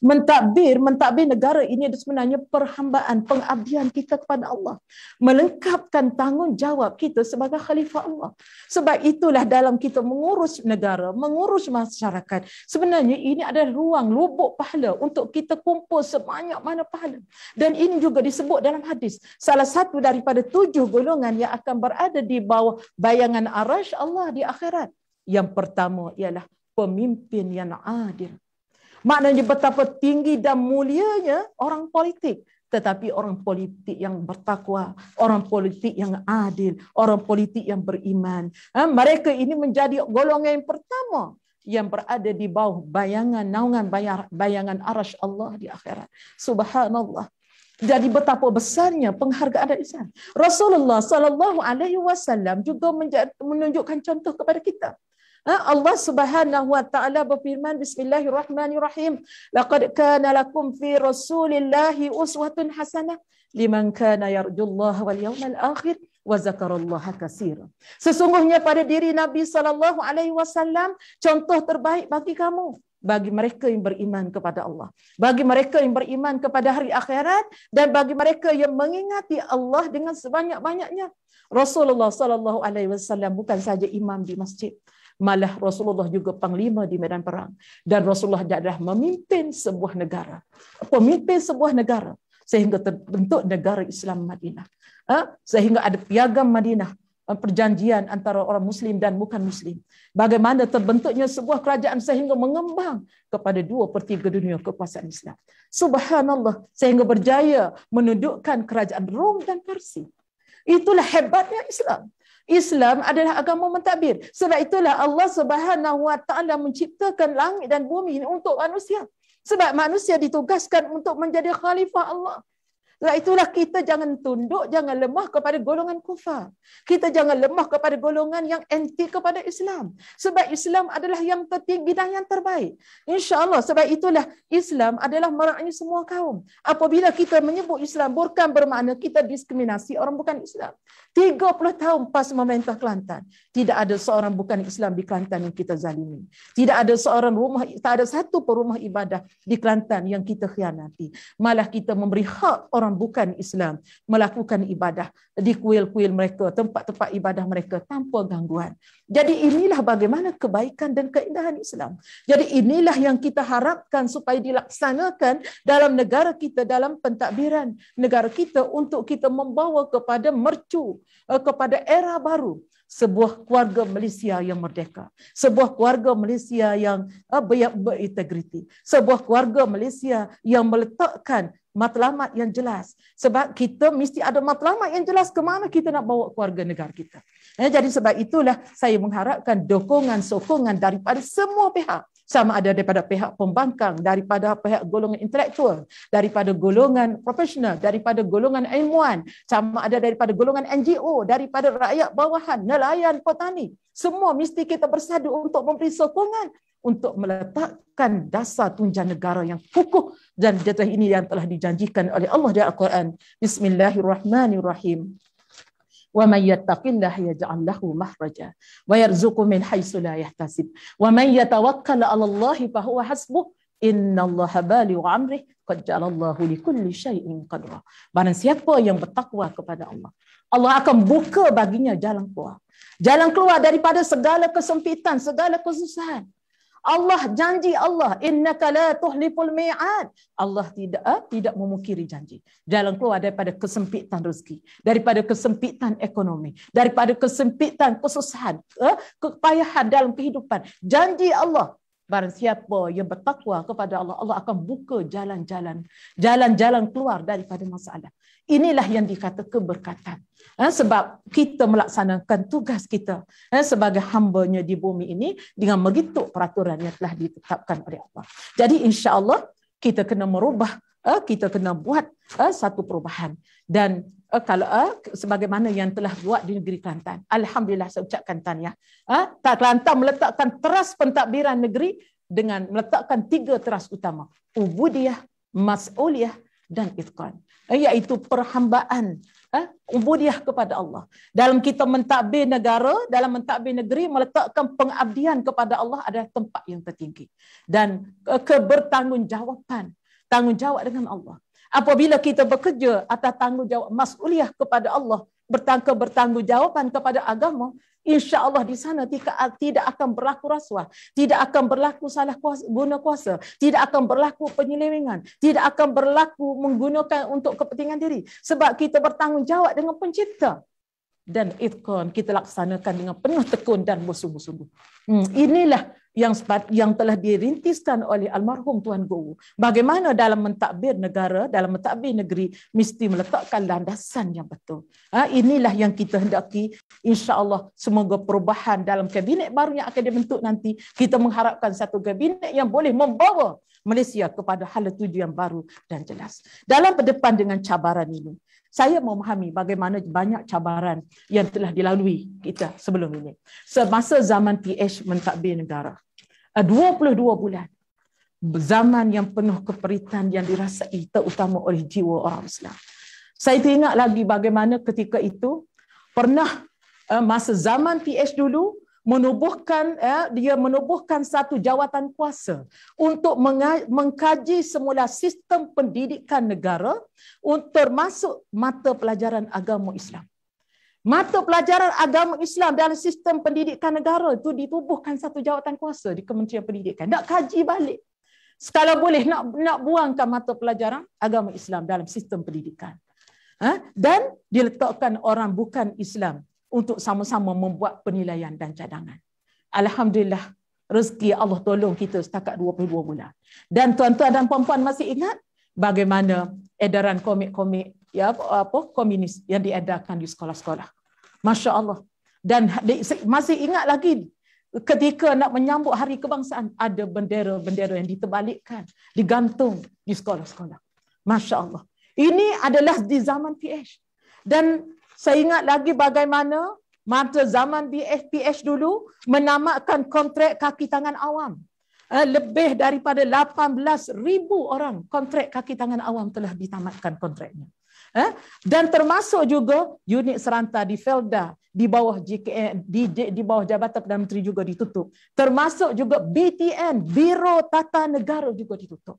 mentadbir mentadbir negara ini adalah sebenarnya perhambaan pengabdian kita kepada Allah melengkapkan tanggungjawab kita sebagai khalifah Allah sebab itulah dalam kita mengurus negara mengurus masyarakat sebenarnya ini adalah ruang lubuk pahala untuk kita kumpul sebanyak mana pahala dan ini juga disebut dalam hadis salah satu daripada tujuh golongan yang akan ber berada di bawah bayangan arash Allah di akhirat. Yang pertama ialah pemimpin yang adil. Maknanya betapa tinggi dan mulianya orang politik. Tetapi orang politik yang bertakwa, orang politik yang adil, orang politik yang beriman. Ha, mereka ini menjadi golongan yang pertama yang berada di bawah bayangan, naungan bayar, bayangan arash Allah di akhirat. Subhanallah. Jadi betapa besarnya penghargaan dan ihsan. Rasulullah sallallahu alaihi wasallam juga menunjukkan contoh kepada kita. Ha, Allah Subhanahu wa taala berfirman bismillahirrahmanirrahim laqad kana lakum fi rasulillahi uswatun hasanah liman kana yarjullaha wal yawmal akhir wa zakarallaha katsira sesungguhnya pada diri nabi sallallahu alaihi wasallam contoh terbaik bagi kamu bagi mereka yang beriman kepada Allah. Bagi mereka yang beriman kepada hari akhirat dan bagi mereka yang mengingati Allah dengan sebanyak-banyaknya. Rasulullah sallallahu alaihi wasallam bukan saja imam di masjid, malah Rasulullah juga panglima di medan perang dan Rasulullah adalah memimpin sebuah negara. Pemimpin sebuah negara sehingga terbentuk negara Islam Madinah. Ah, sehingga ada piagam Madinah Eh, perjanjian antara orang Muslim dan bukan Muslim. Bagaimana terbentuknya sebuah kerajaan sehingga mengembang kepada dua per tiga dunia kekuasaan Islam. Subhanallah, sehingga berjaya menundukkan kerajaan Rom dan Persia. Itulah hebatnya Islam. Islam adalah agama mentadbir. Sebab itulah Allah Subhanahu Wa Taala menciptakan langit dan bumi ini untuk manusia. Sebab manusia ditugaskan untuk menjadi khalifah Allah. Sebab itulah kita jangan tunduk, jangan lemah kepada golongan kufar. Kita jangan lemah kepada golongan yang anti kepada Islam. Sebab Islam adalah yang tertinggi dan yang terbaik. InsyaAllah sebab itulah Islam adalah meraknya semua kaum. Apabila kita menyebut Islam, bukan bermakna kita diskriminasi orang bukan Islam. 30 tahun PAS memerintah Kelantan. Tidak ada seorang bukan Islam di Kelantan yang kita zalimi. Tidak ada seorang rumah, tak ada satu perumah ibadah di Kelantan yang kita khianati. Malah kita memberi hak orang bukan Islam melakukan ibadah di kuil-kuil mereka, tempat-tempat ibadah mereka tanpa gangguan. Jadi inilah bagaimana kebaikan dan keindahan Islam. Jadi inilah yang kita harapkan supaya dilaksanakan dalam negara kita, dalam pentadbiran negara kita untuk kita membawa kepada mercu Eh, kepada era baru sebuah keluarga Malaysia yang merdeka sebuah keluarga Malaysia yang eh, berintegriti sebuah keluarga Malaysia yang meletakkan matlamat yang jelas sebab kita mesti ada matlamat yang jelas ke mana kita nak bawa keluarga negara kita eh, jadi sebab itulah saya mengharapkan dukungan sokongan daripada semua pihak sama ada daripada pihak pembangkang, daripada pihak golongan intelektual, daripada golongan profesional, daripada golongan ilmuan, sama ada daripada golongan NGO, daripada rakyat bawahan, nelayan, petani. Semua mesti kita bersatu untuk memberi sokongan untuk meletakkan dasar tunjangan negara yang kukuh dan jatah ini yang telah dijanjikan oleh Allah di Al-Quran. Bismillahirrahmanirrahim wa man yattaqillah yaj'al lahu makhraja wa yarzuqu min haitsu la yahtasib wa man yatawakkal 'ala Allah fa huwa hasbuh innallaha baligh amrih qad ja'ala Allah li kulli shay'in qadra barang siapa yang bertakwa kepada Allah Allah akan buka baginya jalan keluar jalan keluar daripada segala kesempitan segala kesusahan Allah janji Allah innaka la tuhliful mi'ad. Allah tidak ah, tidak memukiri janji. Jalan keluar daripada kesempitan rezeki, daripada kesempitan ekonomi, daripada kesempitan kesusahan, ah, kepayahan dalam kehidupan. Janji Allah Barang siapa yang bertakwa kepada Allah, Allah akan buka jalan-jalan. Jalan-jalan keluar daripada masalah. Inilah yang dikata keberkatan. Ha, sebab kita melaksanakan tugas kita ha, sebagai hambanya di bumi ini dengan begitu peraturan yang telah ditetapkan oleh Allah. Jadi insya Allah kita kena merubah, ha, kita kena buat satu perubahan. Dan kalau sebagaimana yang telah buat di negeri Kelantan. Alhamdulillah saya ucapkan tanya. Tak Kelantan meletakkan teras pentadbiran negeri dengan meletakkan tiga teras utama. Ubudiah, Mas'uliah dan Itqan iaitu perhambaan ha? ubudiah kepada Allah. Dalam kita mentadbir negara, dalam mentadbir negeri meletakkan pengabdian kepada Allah adalah tempat yang tertinggi dan kebertanggungjawaban, tanggungjawab dengan Allah. Apabila kita bekerja atas tanggungjawab masuliah kepada Allah, bertangka bertanggungjawaban kepada agama, insya Allah di sana tidak akan berlaku rasuah, tidak akan berlaku salah kuasa, guna kuasa, tidak akan berlaku penyelewengan, tidak akan berlaku menggunakan untuk kepentingan diri. Sebab kita bertanggungjawab dengan pencipta dan itqan kita laksanakan dengan penuh tekun dan bersungguh-sungguh. Hmm. Inilah yang yang telah dirintiskan oleh almarhum Tuan Guru. Bagaimana dalam mentadbir negara, dalam mentadbir negeri mesti meletakkan landasan yang betul. Ha, inilah yang kita hendaki insya-Allah semoga perubahan dalam kabinet baru yang akan dibentuk nanti kita mengharapkan satu kabinet yang boleh membawa Malaysia kepada hala tuju yang baru dan jelas. Dalam berdepan dengan cabaran ini, saya memahami bagaimana banyak cabaran yang telah dilalui kita sebelum ini. Semasa zaman PH mentadbir negara, 22 eh, bulan, zaman yang penuh keperitan yang dirasai terutama oleh jiwa orang Islam. Saya teringat lagi bagaimana ketika itu pernah eh, masa zaman PH dulu menubuhkan ya dia menubuhkan satu jawatan kuasa untuk mengkaji semula sistem pendidikan negara untuk masuk mata pelajaran agama Islam. Mata pelajaran agama Islam dalam sistem pendidikan negara itu ditubuhkan satu jawatan kuasa di Kementerian Pendidikan. Nak kaji balik. Sekala boleh nak nak buangkan mata pelajaran agama Islam dalam sistem pendidikan. Ha? Dan diletakkan orang bukan Islam untuk sama-sama membuat penilaian dan cadangan. Alhamdulillah, rezeki Allah tolong kita setakat 22 bulan. Dan tuan-tuan dan puan-puan masih ingat bagaimana edaran komik-komik ya apa komunis yang diedarkan di sekolah-sekolah. Masya Allah. Dan masih ingat lagi ketika nak menyambut hari kebangsaan ada bendera-bendera yang diterbalikkan, digantung di sekolah-sekolah. Masya Allah. Ini adalah di zaman PH. Dan saya ingat lagi bagaimana mata zaman BFPH dulu menamakan kontrak kaki tangan awam. Eh, lebih daripada 18,000 orang kontrak kaki tangan awam telah ditamatkan kontraknya. Eh, dan termasuk juga unit seranta di Felda di bawah JKN, di, di bawah Jabatan Perdana Menteri juga ditutup. Termasuk juga BTN, Biro Tata Negara juga ditutup.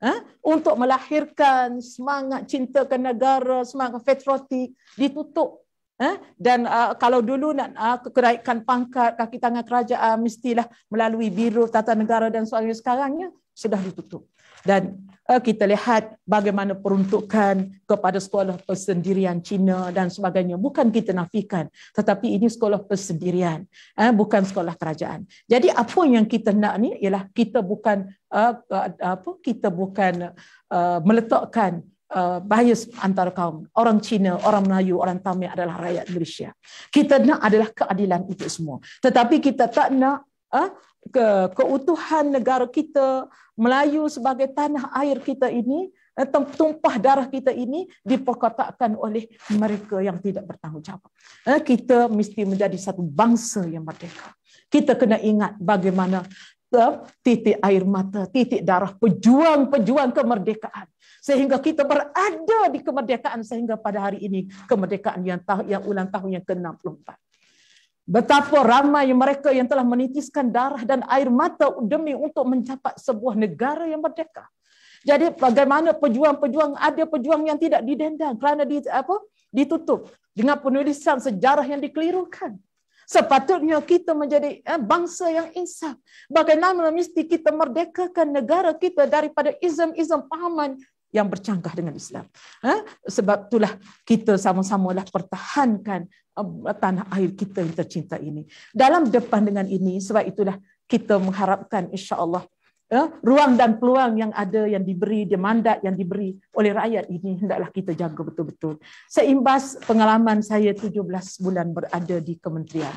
Ha? untuk melahirkan semangat cinta ke negara, semangat patriotik ditutup ha? dan uh, kalau dulu nak uh, kenaikan pangkat kaki tangan kerajaan mestilah melalui biro tata negara dan soalnya sekarangnya sudah ditutup dan eh, kita lihat bagaimana peruntukan kepada sekolah persendirian Cina dan sebagainya. Bukan kita nafikan, tetapi ini sekolah persendirian, eh, bukan sekolah kerajaan. Jadi apa yang kita nak ni ialah kita bukan uh, apa kita bukan uh, meletakkan bias antara kaum orang Cina, orang Melayu, orang Tamil adalah rakyat Malaysia. Kita nak adalah keadilan untuk semua. Tetapi kita tak nak Ah, ke keutuhan negara kita Melayu sebagai tanah air kita ini eh, tumpah darah kita ini diperkatakan oleh mereka yang tidak bertanggungjawab. Eh, kita mesti menjadi satu bangsa yang merdeka. Kita kena ingat bagaimana eh, titik air mata, titik darah pejuang-pejuang kemerdekaan sehingga kita berada di kemerdekaan sehingga pada hari ini kemerdekaan yang tahun yang ulang tahun yang ke-64. Betapa ramai mereka yang telah menitiskan darah dan air mata demi untuk mencapai sebuah negara yang merdeka. Jadi bagaimana pejuang-pejuang ada pejuang yang tidak didendang kerana di, apa, ditutup dengan penulisan sejarah yang dikelirukan. Sepatutnya kita menjadi eh, bangsa yang insaf. Bagaimana mesti kita merdekakan negara kita daripada izm-izm pahaman yang bercanggah dengan Islam. Ha? Sebab itulah kita sama-samalah pertahankan tanah air kita yang tercinta ini. Dalam depan dengan ini, sebab itulah kita mengharapkan insya Allah ya, ruang dan peluang yang ada yang diberi, dia mandat yang diberi oleh rakyat ini hendaklah kita jaga betul-betul. Seimbas pengalaman saya 17 bulan berada di kementerian.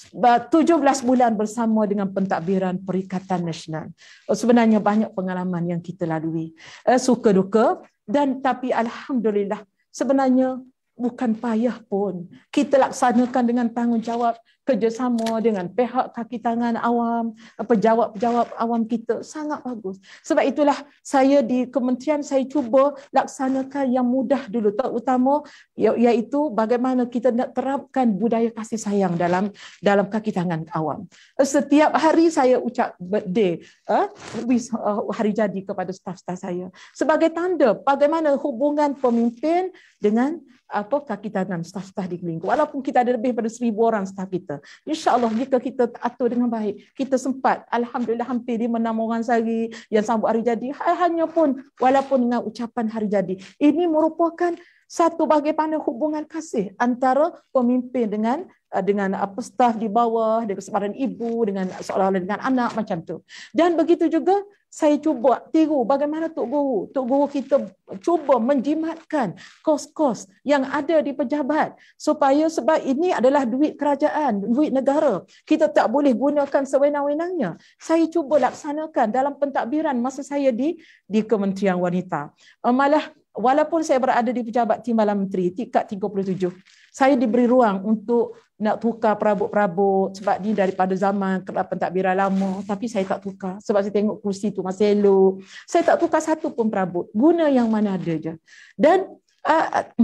17 bulan bersama dengan pentadbiran Perikatan Nasional. Eh, sebenarnya banyak pengalaman yang kita lalui. Eh, suka duka dan tapi alhamdulillah sebenarnya bukan payah pun. Kita laksanakan dengan tanggungjawab kerjasama dengan pihak kaki tangan awam, pejawat-pejawat awam kita sangat bagus. Sebab itulah saya di kementerian saya cuba laksanakan yang mudah dulu terutama ya- iaitu bagaimana kita nak terapkan budaya kasih sayang dalam dalam kaki tangan awam. Setiap hari saya ucap birthday, eh, eh, hari jadi kepada staf-staf saya sebagai tanda bagaimana hubungan pemimpin dengan apa kaki tangan staf-staf di lingkup walaupun kita ada lebih daripada seribu orang staf kita InsyaAllah jika kita atur dengan baik, kita sempat. Alhamdulillah hampir di enam orang sehari yang sambut hari jadi. Ha, hanya pun walaupun dengan ucapan hari jadi. Ini merupakan satu bagaimana hubungan kasih antara pemimpin dengan eh, dengan apa staf di bawah dengan kesempatan ibu dengan seolah-olah dengan anak macam tu dan begitu juga saya cuba tiru bagaimana tok guru tok guru kita cuba menjimatkan kos-kos yang ada di pejabat supaya sebab ini adalah duit kerajaan duit negara kita tak boleh gunakan sewenang-wenangnya saya cuba laksanakan dalam pentadbiran masa saya di di Kementerian Wanita eh, malah walaupun saya berada di pejabat timbalan menteri tingkat 37 saya diberi ruang untuk nak tukar perabot-perabot sebab ni daripada zaman kerap pentadbiran lama tapi saya tak tukar sebab saya tengok kursi tu masih elok saya tak tukar satu pun perabot guna yang mana ada je dan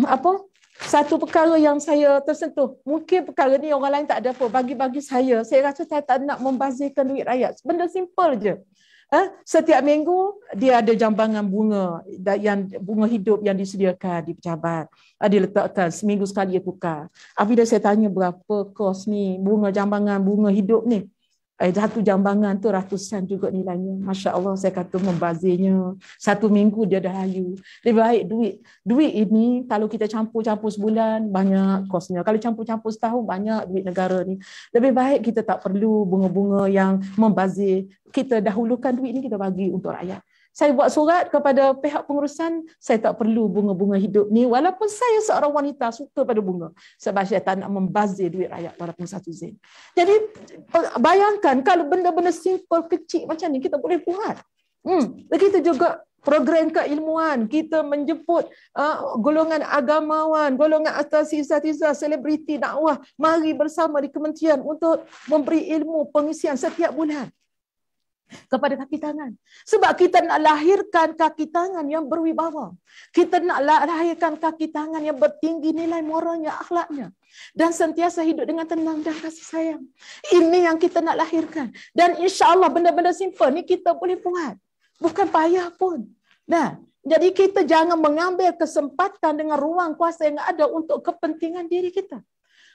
apa satu perkara yang saya tersentuh mungkin perkara ni orang lain tak ada apa bagi-bagi saya saya rasa saya tak nak membazirkan duit rakyat benda simple je Eh, setiap minggu dia ada jambangan bunga yang bunga hidup yang disediakan di pejabat. Eh, dia letakkan seminggu sekali dia tukar. Apabila saya tanya berapa kos ni bunga jambangan bunga hidup ni? Eh, satu jambangan tu ratusan juga nilainya. Masya Allah saya kata membazirnya. Satu minggu dia dah layu. Lebih baik duit. Duit ini kalau kita campur-campur sebulan banyak kosnya. Kalau campur-campur setahun banyak duit negara ni. Lebih baik kita tak perlu bunga-bunga yang membazir. Kita dahulukan duit ni kita bagi untuk rakyat saya buat surat kepada pihak pengurusan, saya tak perlu bunga-bunga hidup ni walaupun saya seorang wanita suka pada bunga sebab saya tak nak membazir duit rakyat walaupun satu zin. Jadi bayangkan kalau benda-benda simple kecil macam ni kita boleh buat. Hmm. Begitu juga program keilmuan, kita menjemput uh, golongan agamawan, golongan atas izah-izah, selebriti, dakwah, mari bersama di kementerian untuk memberi ilmu pengisian setiap bulan kepada kaki tangan. Sebab kita nak lahirkan kaki tangan yang berwibawa. Kita nak lahirkan kaki tangan yang bertinggi nilai moralnya, akhlaknya. Dan sentiasa hidup dengan tenang dan kasih sayang. Ini yang kita nak lahirkan. Dan insya Allah benda-benda simple ni kita boleh buat. Bukan payah pun. Nah, jadi kita jangan mengambil kesempatan dengan ruang kuasa yang ada untuk kepentingan diri kita.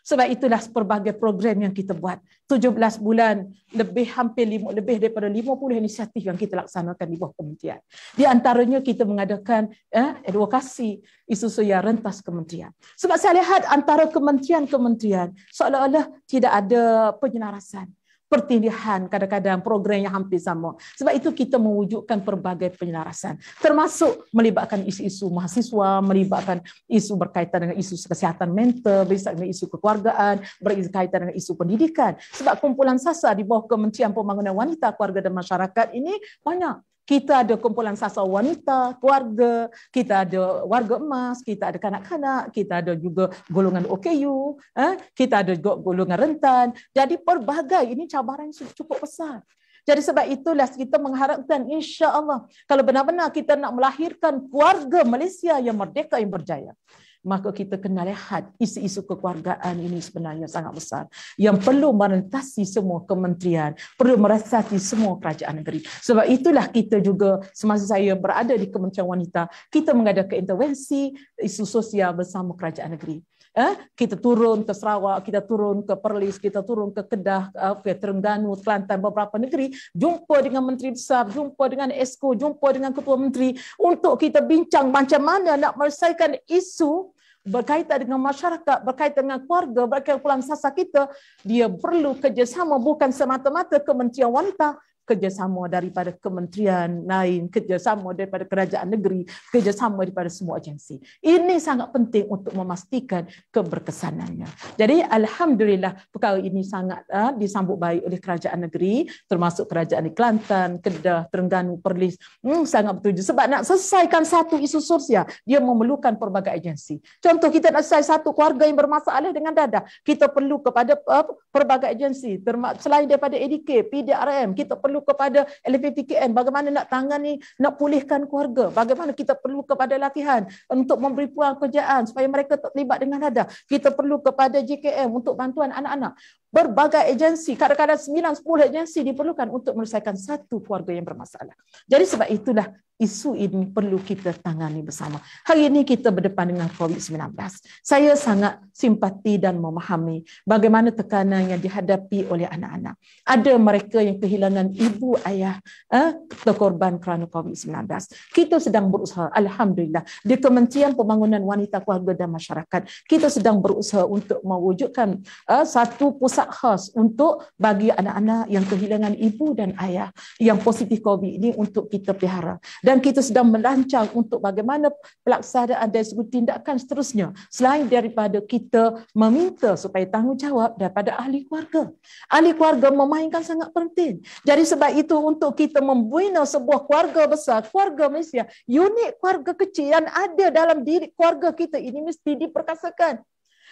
Sebab itulah pelbagai program yang kita buat. 17 bulan lebih hampir lima, lebih daripada 50 inisiatif yang kita laksanakan di bawah kementerian. Di antaranya kita mengadakan eh, edukasi isu-isu rentas kementerian. Sebab saya lihat antara kementerian-kementerian seolah-olah tidak ada penyelarasan pertindihan kadang-kadang program yang hampir sama. Sebab itu kita mewujudkan pelbagai penyelarasan termasuk melibatkan isu-isu mahasiswa, melibatkan isu berkaitan dengan isu kesihatan mental, berkaitan dengan isu kekeluargaan, berkaitan dengan isu pendidikan. Sebab kumpulan sasa di bawah Kementerian Pembangunan Wanita, Keluarga dan Masyarakat ini banyak kita ada kumpulan sasar wanita, keluarga, kita ada warga emas, kita ada kanak-kanak, kita ada juga golongan OKU, eh, kita ada juga golongan rentan. Jadi pelbagai ini cabaran yang cukup besar. Jadi sebab itulah kita mengharapkan insya Allah kalau benar-benar kita nak melahirkan keluarga Malaysia yang merdeka yang berjaya maka kita kena lihat isu-isu kekeluargaan ini sebenarnya sangat besar yang perlu merentasi semua kementerian, perlu merentasi semua kerajaan negeri. Sebab itulah kita juga semasa saya berada di Kementerian Wanita, kita mengadakan intervensi isu sosial bersama kerajaan negeri eh, kita turun ke Sarawak, kita turun ke Perlis, kita turun ke Kedah, eh, ke eh, Terengganu, Kelantan, beberapa negeri, jumpa dengan Menteri Besar, jumpa dengan Esko, jumpa dengan Ketua Menteri untuk kita bincang macam mana nak menyelesaikan isu berkaitan dengan masyarakat, berkaitan dengan keluarga, berkaitan pulang sasa kita, dia perlu kerjasama bukan semata-mata Kementerian Wanita, kerjasama daripada kementerian lain, kerjasama daripada kerajaan negeri, kerjasama daripada semua agensi. Ini sangat penting untuk memastikan keberkesanannya. Jadi alhamdulillah perkara ini sangat ha, disambut baik oleh kerajaan negeri termasuk kerajaan di Kelantan, Kedah, Terengganu, Perlis. Hmm, sangat bertuju sebab nak selesaikan satu isu sosial, dia memerlukan pelbagai agensi. Contoh kita nak selesai satu keluarga yang bermasalah dengan dadah, kita perlu kepada uh, pelbagai agensi selain daripada ADK, PDRM, kita perlu kepada LPPKN bagaimana nak tangani nak pulihkan keluarga bagaimana kita perlu kepada latihan untuk memberi peluang kerjaan supaya mereka terlibat dengan ada kita perlu kepada JKM untuk bantuan anak-anak berbagai agensi, kadang-kadang 9-10 agensi diperlukan untuk menyelesaikan satu keluarga yang bermasalah. Jadi sebab itulah isu ini perlu kita tangani bersama. Hari ini kita berdepan dengan COVID-19. Saya sangat simpati dan memahami bagaimana tekanan yang dihadapi oleh anak-anak. Ada mereka yang kehilangan ibu, ayah, eh, terkorban kerana COVID-19. Kita sedang berusaha, Alhamdulillah, di Kementerian Pembangunan Wanita, Keluarga dan Masyarakat, kita sedang berusaha untuk mewujudkan eh, satu pusat masa khas untuk bagi anak-anak yang kehilangan ibu dan ayah yang positif COVID ini untuk kita pelihara Dan kita sedang melancang untuk bagaimana pelaksanaan dan segi tindakan seterusnya selain daripada kita meminta supaya tanggungjawab daripada ahli keluarga. Ahli keluarga memainkan sangat penting. Jadi sebab itu untuk kita membina sebuah keluarga besar, keluarga Malaysia, unit keluarga kecil yang ada dalam diri keluarga kita ini mesti diperkasakan.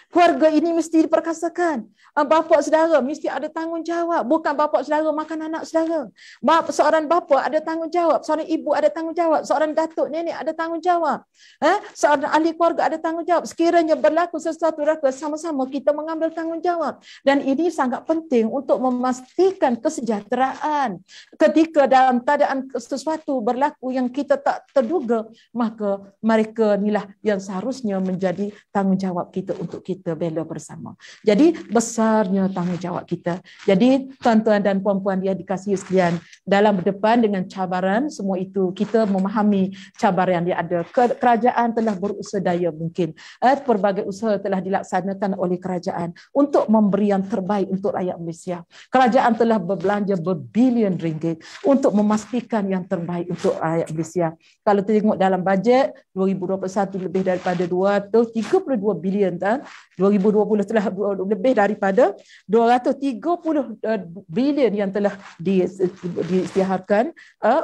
Keluarga ini mesti diperkasakan. Ah, bapa saudara mesti ada tanggungjawab. Bukan bapa saudara makan anak saudara. Bap, seorang bapa ada tanggungjawab. Seorang ibu ada tanggungjawab. Seorang datuk nenek ada tanggungjawab. Eh? Seorang ahli keluarga ada tanggungjawab. Sekiranya berlaku sesuatu raka, sama-sama kita mengambil tanggungjawab. Dan ini sangat penting untuk memastikan kesejahteraan. Ketika dalam keadaan sesuatu berlaku yang kita tak terduga, maka mereka inilah yang seharusnya menjadi tanggungjawab kita untuk kita kita bela bersama. Jadi besarnya tanggungjawab kita. Jadi tuan-tuan dan puan-puan yang dikasihi sekalian, dalam berdepan dengan cabaran semua itu, kita memahami cabaran yang ada. Kerajaan telah berusaha daya mungkin. Eh, pelbagai usaha telah dilaksanakan oleh kerajaan untuk memberi yang terbaik untuk rakyat Malaysia. Kerajaan telah berbelanja berbilion ringgit untuk memastikan yang terbaik untuk rakyat Malaysia. Kalau tengok dalam bajet 2021 lebih daripada 232 bilion dan 2020 telah lebih daripada 230 eh, bilion yang telah di, eh,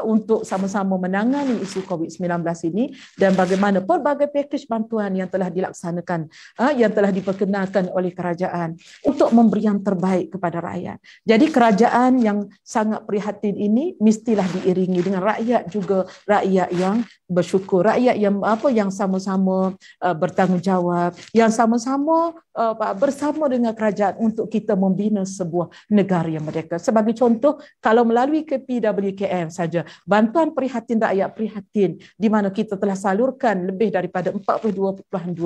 untuk sama-sama menangani isu COVID-19 ini dan bagaimana pelbagai pakej bantuan yang telah dilaksanakan eh, yang telah diperkenalkan oleh kerajaan untuk memberi yang terbaik kepada rakyat. Jadi kerajaan yang sangat prihatin ini mestilah diiringi dengan rakyat juga rakyat yang bersyukur, rakyat yang apa yang sama-sama bertanggungjawab, yang sama-sama uh, bersama dengan kerajaan untuk kita membina sebuah negara yang merdeka. Sebagai contoh, kalau melalui KPWKM saja, bantuan prihatin rakyat prihatin di mana kita telah salurkan lebih daripada 42.2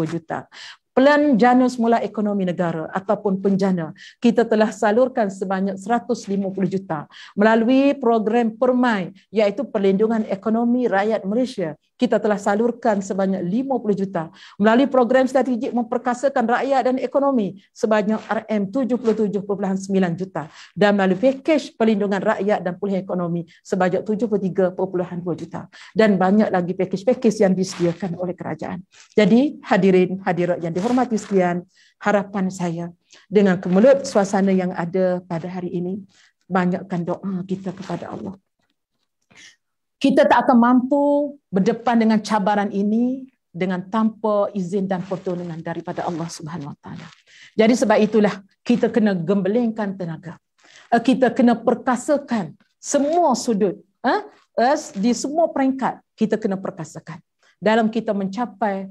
juta. Pelan jana semula ekonomi negara ataupun penjana, kita telah salurkan sebanyak 150 juta melalui program PERMAI iaitu Perlindungan Ekonomi Rakyat Malaysia kita telah salurkan sebanyak 50 juta melalui program strategik memperkasakan rakyat dan ekonomi sebanyak RM77.9 juta dan melalui pakej pelindungan rakyat dan pulih ekonomi sebanyak 73.2 juta dan banyak lagi pakej-pakej yang disediakan oleh kerajaan. Jadi hadirin hadirat yang dihormati sekalian, harapan saya dengan kemelut suasana yang ada pada hari ini banyakkan doa kita kepada Allah kita tak akan mampu berdepan dengan cabaran ini dengan tanpa izin dan pertolongan daripada Allah Subhanahu Wa Taala. Jadi sebab itulah kita kena gembelengkan tenaga. Eh, kita kena perkasakan semua sudut. Eh, eh, di semua peringkat, kita kena perkasakan. Dalam kita mencapai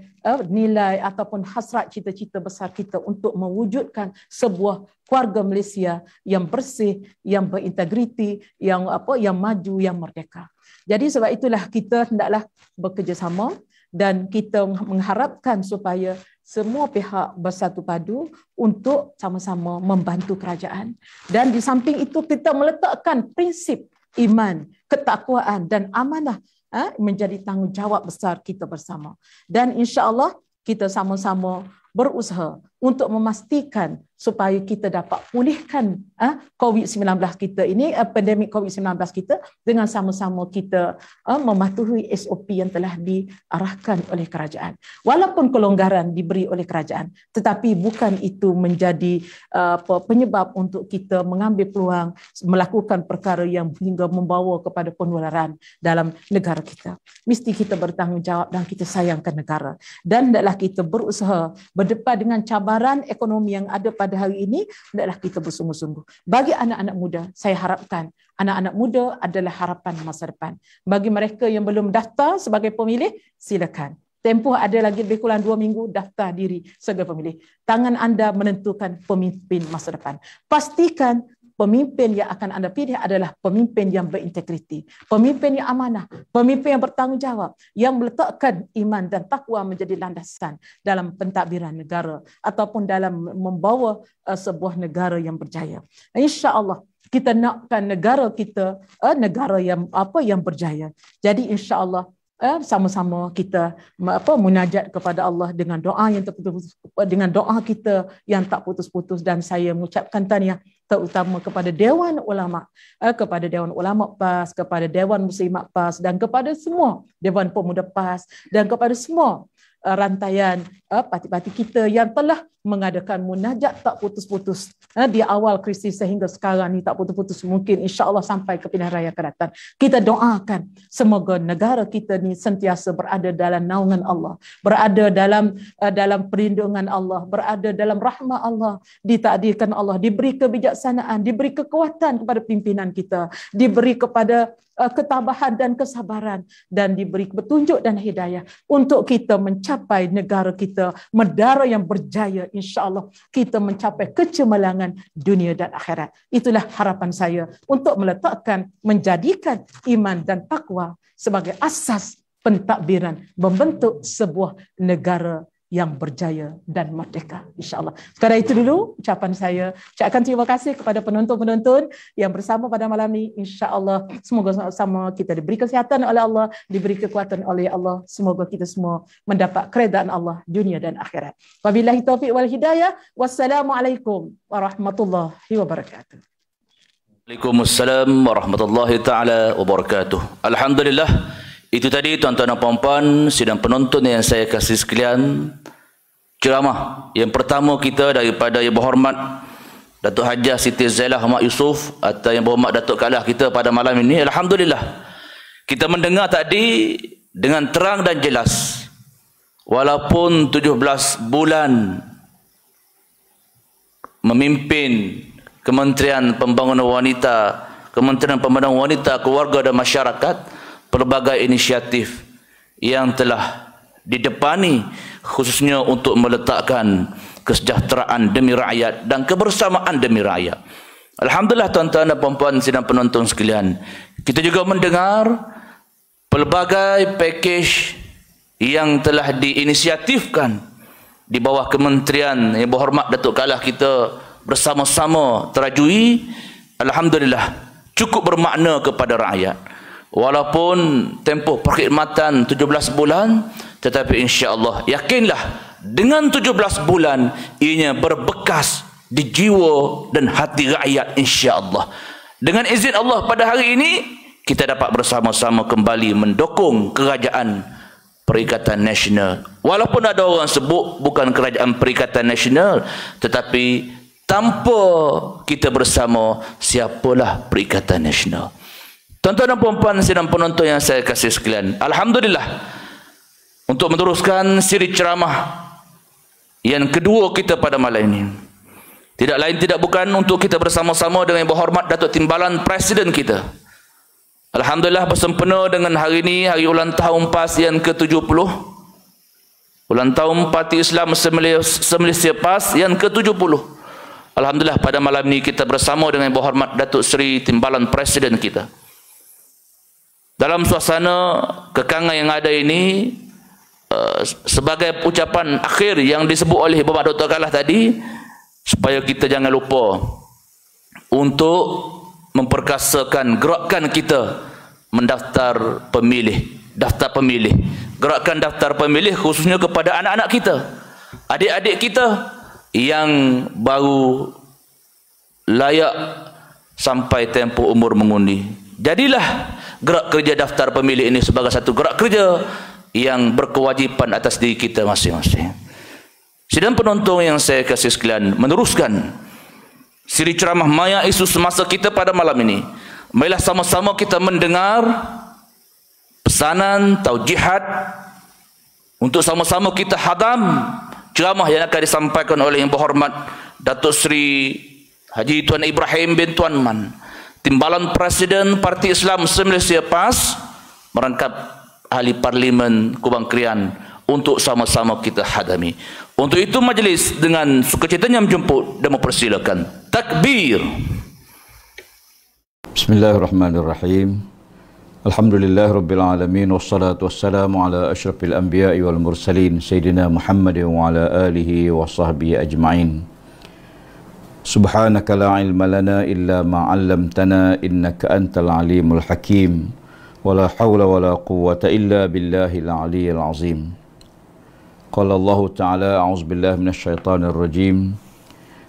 nilai ataupun hasrat cita-cita besar kita untuk mewujudkan sebuah keluarga Malaysia yang bersih, yang berintegriti, yang apa, yang maju, yang merdeka. Jadi sebab itulah kita hendaklah bekerjasama dan kita mengharapkan supaya semua pihak bersatu padu untuk sama-sama membantu kerajaan. Dan di samping itu kita meletakkan prinsip iman, ketakwaan dan amanah ha, menjadi tanggungjawab besar kita bersama. Dan insyaallah kita sama-sama berusaha untuk memastikan supaya kita dapat pulihkan ah, COVID-19 kita ini ah, pandemik COVID-19 kita dengan sama-sama kita ah, mematuhi SOP yang telah diarahkan oleh kerajaan. Walaupun kelonggaran diberi oleh kerajaan, tetapi bukan itu menjadi penyebab untuk kita mengambil peluang melakukan perkara yang hingga membawa kepada penularan dalam negara kita. Mesti kita bertanggungjawab dan kita sayangkan negara dan adalah kita berusaha berdepan dengan cabaran gambaran ekonomi yang ada pada hari ini adalah kita bersungguh-sungguh. Bagi anak-anak muda, saya harapkan anak-anak muda adalah harapan masa depan. Bagi mereka yang belum daftar sebagai pemilih, silakan. Tempoh ada lagi lebih kurang dua minggu daftar diri sebagai pemilih. Tangan anda menentukan pemimpin masa depan. Pastikan pemimpin yang akan anda pilih adalah pemimpin yang berintegriti, pemimpin yang amanah, pemimpin yang bertanggungjawab, yang meletakkan iman dan takwa menjadi landasan dalam pentadbiran negara ataupun dalam membawa eh, sebuah negara yang berjaya. Insya Allah kita nakkan negara kita eh, negara yang apa yang berjaya. Jadi insya Allah eh, sama-sama kita apa munajat kepada Allah dengan doa yang terputus-putus dengan doa kita yang tak putus-putus dan saya mengucapkan tanya terutama kepada dewan ulama eh, kepada dewan ulama PAS kepada dewan muslimat PAS dan kepada semua dewan pemuda PAS dan kepada semua eh, rantaian eh, parti-parti kita yang telah mengadakan munajat tak putus-putus ha, di awal krisis sehingga sekarang ni tak putus-putus mungkin insya Allah sampai ke pilihan raya keratan kita doakan semoga negara kita ni sentiasa berada dalam naungan Allah berada dalam eh, dalam perlindungan Allah berada dalam rahmat Allah ditakdirkan Allah diberi kebijaksanaan diberi kekuatan kepada pimpinan kita diberi kepada eh, ketabahan dan kesabaran dan diberi petunjuk dan hidayah untuk kita mencapai negara kita negara yang berjaya insyaAllah kita mencapai kecemerlangan dunia dan akhirat. Itulah harapan saya untuk meletakkan, menjadikan iman dan takwa sebagai asas pentadbiran membentuk sebuah negara yang berjaya dan merdeka insyaallah. Sekarang itu dulu ucapan saya. Ucapkan terima kasih kepada penonton-penonton yang bersama pada malam ini insyaallah. Semoga sama kita diberi kesihatan oleh Allah, diberi kekuatan oleh Allah. Semoga kita semua mendapat keredaan Allah dunia dan akhirat. Wabillahi taufik wal hidayah. Wassalamualaikum warahmatullahi wabarakatuh. Waalaikumsalam warahmatullahi taala wabarakatuh. Alhamdulillah. Itu tadi tuan-tuan dan puan-puan sidang penonton yang saya kasih sekalian ceramah yang pertama kita daripada yang berhormat Datuk Haji Siti Zailah Ahmad Yusuf atau yang berhormat Datuk Kalah kita pada malam ini Alhamdulillah kita mendengar tadi dengan terang dan jelas walaupun 17 bulan memimpin Kementerian Pembangunan Wanita Kementerian Pembangunan Wanita Keluarga dan Masyarakat pelbagai inisiatif yang telah didepani khususnya untuk meletakkan kesejahteraan demi rakyat dan kebersamaan demi rakyat. Alhamdulillah tuan-tuan dan puan-puan sidang penonton sekalian. Kita juga mendengar pelbagai pakej yang telah diinisiatifkan di bawah kementerian yang berhormat Datuk Kalah kita bersama-sama terajui. Alhamdulillah cukup bermakna kepada rakyat walaupun tempoh perkhidmatan 17 bulan tetapi insya Allah yakinlah dengan 17 bulan ianya berbekas di jiwa dan hati rakyat insya Allah. dengan izin Allah pada hari ini kita dapat bersama-sama kembali mendukung kerajaan Perikatan Nasional. Walaupun ada orang sebut bukan kerajaan Perikatan Nasional, tetapi tanpa kita bersama, siapalah Perikatan Nasional. Tuan-tuan dan puan-puan sedang penonton yang saya kasih sekalian. Alhamdulillah. Untuk meneruskan siri ceramah yang kedua kita pada malam ini. Tidak lain tidak bukan untuk kita bersama-sama dengan yang berhormat Datuk Timbalan Presiden kita. Alhamdulillah bersempena dengan hari ini, hari ulang tahun PAS yang ke-70. Ulang tahun Parti Islam Semelisya PAS yang ke-70. Alhamdulillah pada malam ini kita bersama dengan yang berhormat Datuk Seri Timbalan Presiden Kita dalam suasana kekangan yang ada ini eh, sebagai ucapan akhir yang disebut oleh Bapak Dr. Kalah tadi supaya kita jangan lupa untuk memperkasakan gerakan kita mendaftar pemilih daftar pemilih gerakan daftar pemilih khususnya kepada anak-anak kita adik-adik kita yang baru layak sampai tempoh umur mengundi jadilah gerak kerja daftar pemilih ini sebagai satu gerak kerja yang berkewajipan atas diri kita masing-masing. Sidang penonton yang saya kasih sekalian meneruskan siri ceramah maya isu semasa kita pada malam ini. Marilah sama-sama kita mendengar pesanan tau jihad untuk sama-sama kita hadam ceramah yang akan disampaikan oleh yang berhormat Datuk Seri Haji Tuan Ibrahim bin Tuan Man timbalan presiden Parti Islam Malaysia PAS merangkap ahli parlimen Kubang Krian untuk sama-sama kita hadami. Untuk itu majlis dengan sukacitanya menjemput dan mempersilakan takbir. Bismillahirrahmanirrahim. Alhamdulillah Rabbil Alamin Wassalatu wassalamu ala ashrafil anbiya wal mursalin Sayyidina Muhammad wa ala alihi wa sahbihi ajma'in Subhanaka la ilma lana illa ma 'allamtana innaka antal alimul hakim. Wala haula wala quwwata illa billahil aliyyil azim. Qala Allah Ta'ala a'udzu billahi minasy syaithanir rajim.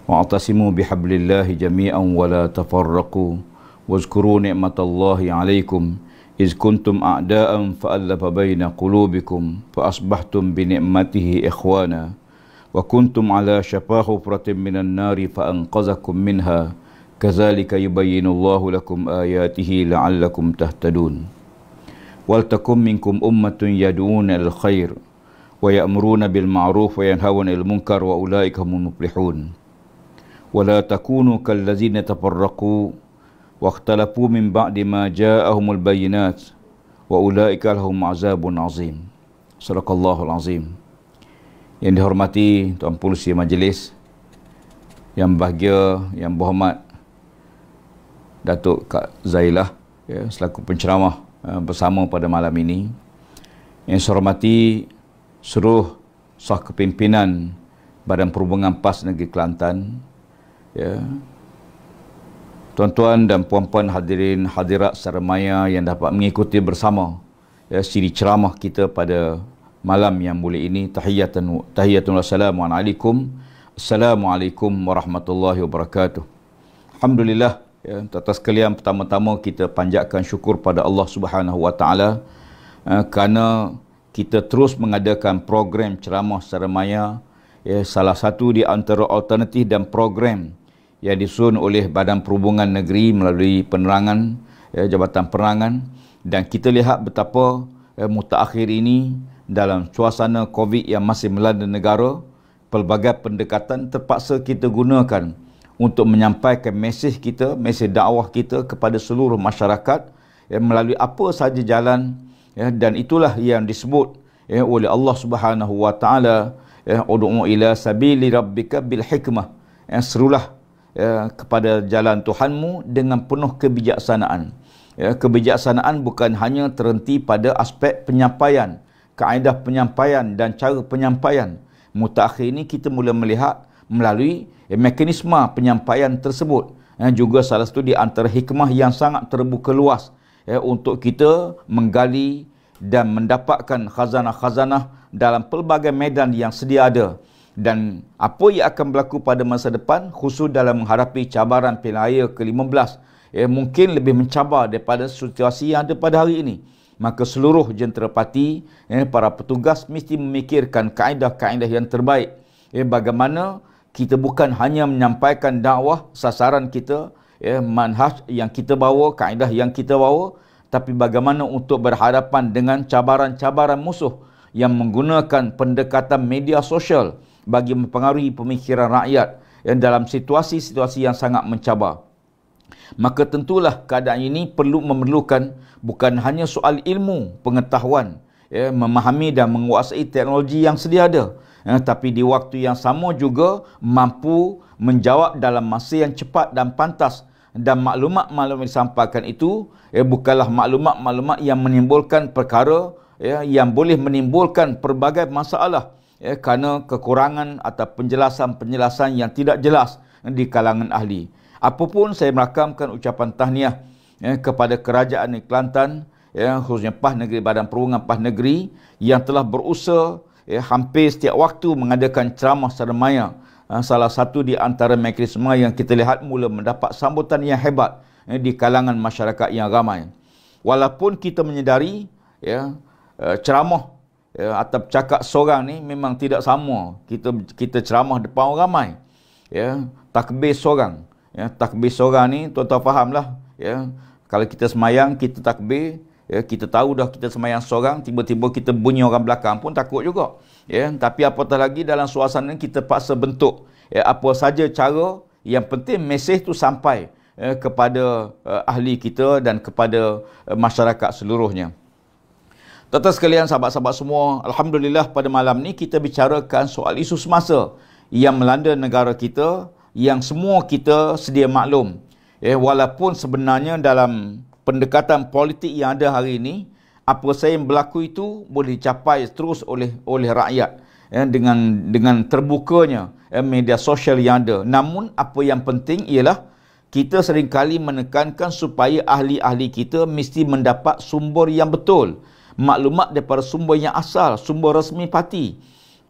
Wa'tasimu bihablillahi jami'an wala tafarraqu. Wazkuru ni'matallahi 'alaykum iz kuntum a'da'an fa'alafa baina qulubikum fa asbahtum bi ni'matihi ikhwana. وكنتم على شفا حفرة من النار فأنقذكم منها كذلك يبين الله لكم آياته لعلكم تهتدون ولتكن منكم أمة يدعون الخير ويأمرون بالمعروف وينهون المنكر وأولئك هم المفلحون ولا تكونوا كالذين تفرقوا واختلفوا من بعد ما جاءهم البينات وأولئك لهم عذاب عظيم صدق الله العظيم Yang dihormati Tuan Polisi Majlis Yang bahagia, yang berhormat Datuk Kak Zailah ya, Selaku penceramah ya, bersama pada malam ini Yang saya hormati Seluruh sah kepimpinan Badan Perhubungan PAS Negeri Kelantan ya. Tuan-tuan dan puan-puan hadirin hadirat secara maya yang dapat mengikuti bersama ya, siri ceramah kita pada malam yang mulia ini tahiyatan tahiyatun assalamu alaikum warahmatullahi wabarakatuh alhamdulillah ya atas kalian pertama-tama kita panjatkan syukur pada Allah Subhanahu wa taala ya, kerana kita terus mengadakan program ceramah secara maya ya salah satu di antara alternatif dan program yang disun oleh Badan Perhubungan Negeri melalui penerangan ya, Jabatan Penerangan dan kita lihat betapa ya, mutaakhir ini dalam suasana COVID yang masih melanda negara, pelbagai pendekatan terpaksa kita gunakan untuk menyampaikan mesej kita, mesej dakwah kita kepada seluruh masyarakat ya, melalui apa sahaja jalan ya, dan itulah yang disebut ya, oleh Allah Subhanahu Wa Taala ya ud'u ila sabili rabbika bil hikmah ya, serulah ya, kepada jalan Tuhanmu dengan penuh kebijaksanaan ya, kebijaksanaan bukan hanya terhenti pada aspek penyampaian kaedah penyampaian dan cara penyampaian mutakhir ini kita mula melihat melalui eh, mekanisme penyampaian tersebut eh, juga salah satu di antara hikmah yang sangat terbuka luas eh, untuk kita menggali dan mendapatkan khazanah-khazanah dalam pelbagai medan yang sedia ada dan apa yang akan berlaku pada masa depan khusus dalam menghadapi cabaran pilihan ke-15 eh, mungkin lebih mencabar daripada situasi yang ada pada hari ini maka seluruh jentera parti, eh, para petugas mesti memikirkan kaedah-kaedah yang terbaik. Eh, bagaimana kita bukan hanya menyampaikan dakwah sasaran kita, eh, manhaj yang kita bawa, kaedah yang kita bawa, tapi bagaimana untuk berhadapan dengan cabaran-cabaran musuh yang menggunakan pendekatan media sosial bagi mempengaruhi pemikiran rakyat yang eh, dalam situasi-situasi yang sangat mencabar maka tentulah keadaan ini perlu memerlukan bukan hanya soal ilmu, pengetahuan, ya, memahami dan menguasai teknologi yang sedia ada, ya, tapi di waktu yang sama juga mampu menjawab dalam masa yang cepat dan pantas dan maklumat-maklumat disampaikan itu ya, bukanlah maklumat-maklumat yang menimbulkan perkara ya, yang boleh menimbulkan pelbagai masalah ya, kerana kekurangan atau penjelasan-penjelasan yang tidak jelas di kalangan ahli. Apapun saya merakamkan ucapan tahniah ya, kepada kerajaan Kelantan ya, khususnya PAH Negeri Badan Perhubungan PAH Negeri yang telah berusaha ya, hampir setiap waktu mengadakan ceramah sermaya ya, salah satu di antara majlis yang kita lihat mula mendapat sambutan yang hebat ya, di kalangan masyarakat yang ramai walaupun kita menyedari ya, e, ceramah ya, atau cakap seorang ni memang tidak sama kita kita ceramah depan orang ramai ya, takbir seorang ya, takbir seorang ni tuan-tuan lah. ya kalau kita semayang kita takbir ya kita tahu dah kita semayang seorang tiba-tiba kita bunyi orang belakang pun takut juga ya tapi apatah lagi dalam suasana kita paksa bentuk ya, apa saja cara yang penting mesej tu sampai ya, kepada uh, ahli kita dan kepada uh, masyarakat seluruhnya Tata sekalian sahabat-sahabat semua, Alhamdulillah pada malam ni kita bicarakan soal isu semasa yang melanda negara kita yang semua kita sedia maklum. Eh, walaupun sebenarnya dalam pendekatan politik yang ada hari ini, apa saya yang berlaku itu boleh dicapai terus oleh oleh rakyat eh, dengan dengan terbukanya eh, media sosial yang ada. Namun apa yang penting ialah kita seringkali menekankan supaya ahli-ahli kita mesti mendapat sumber yang betul. Maklumat daripada sumber yang asal, sumber resmi parti.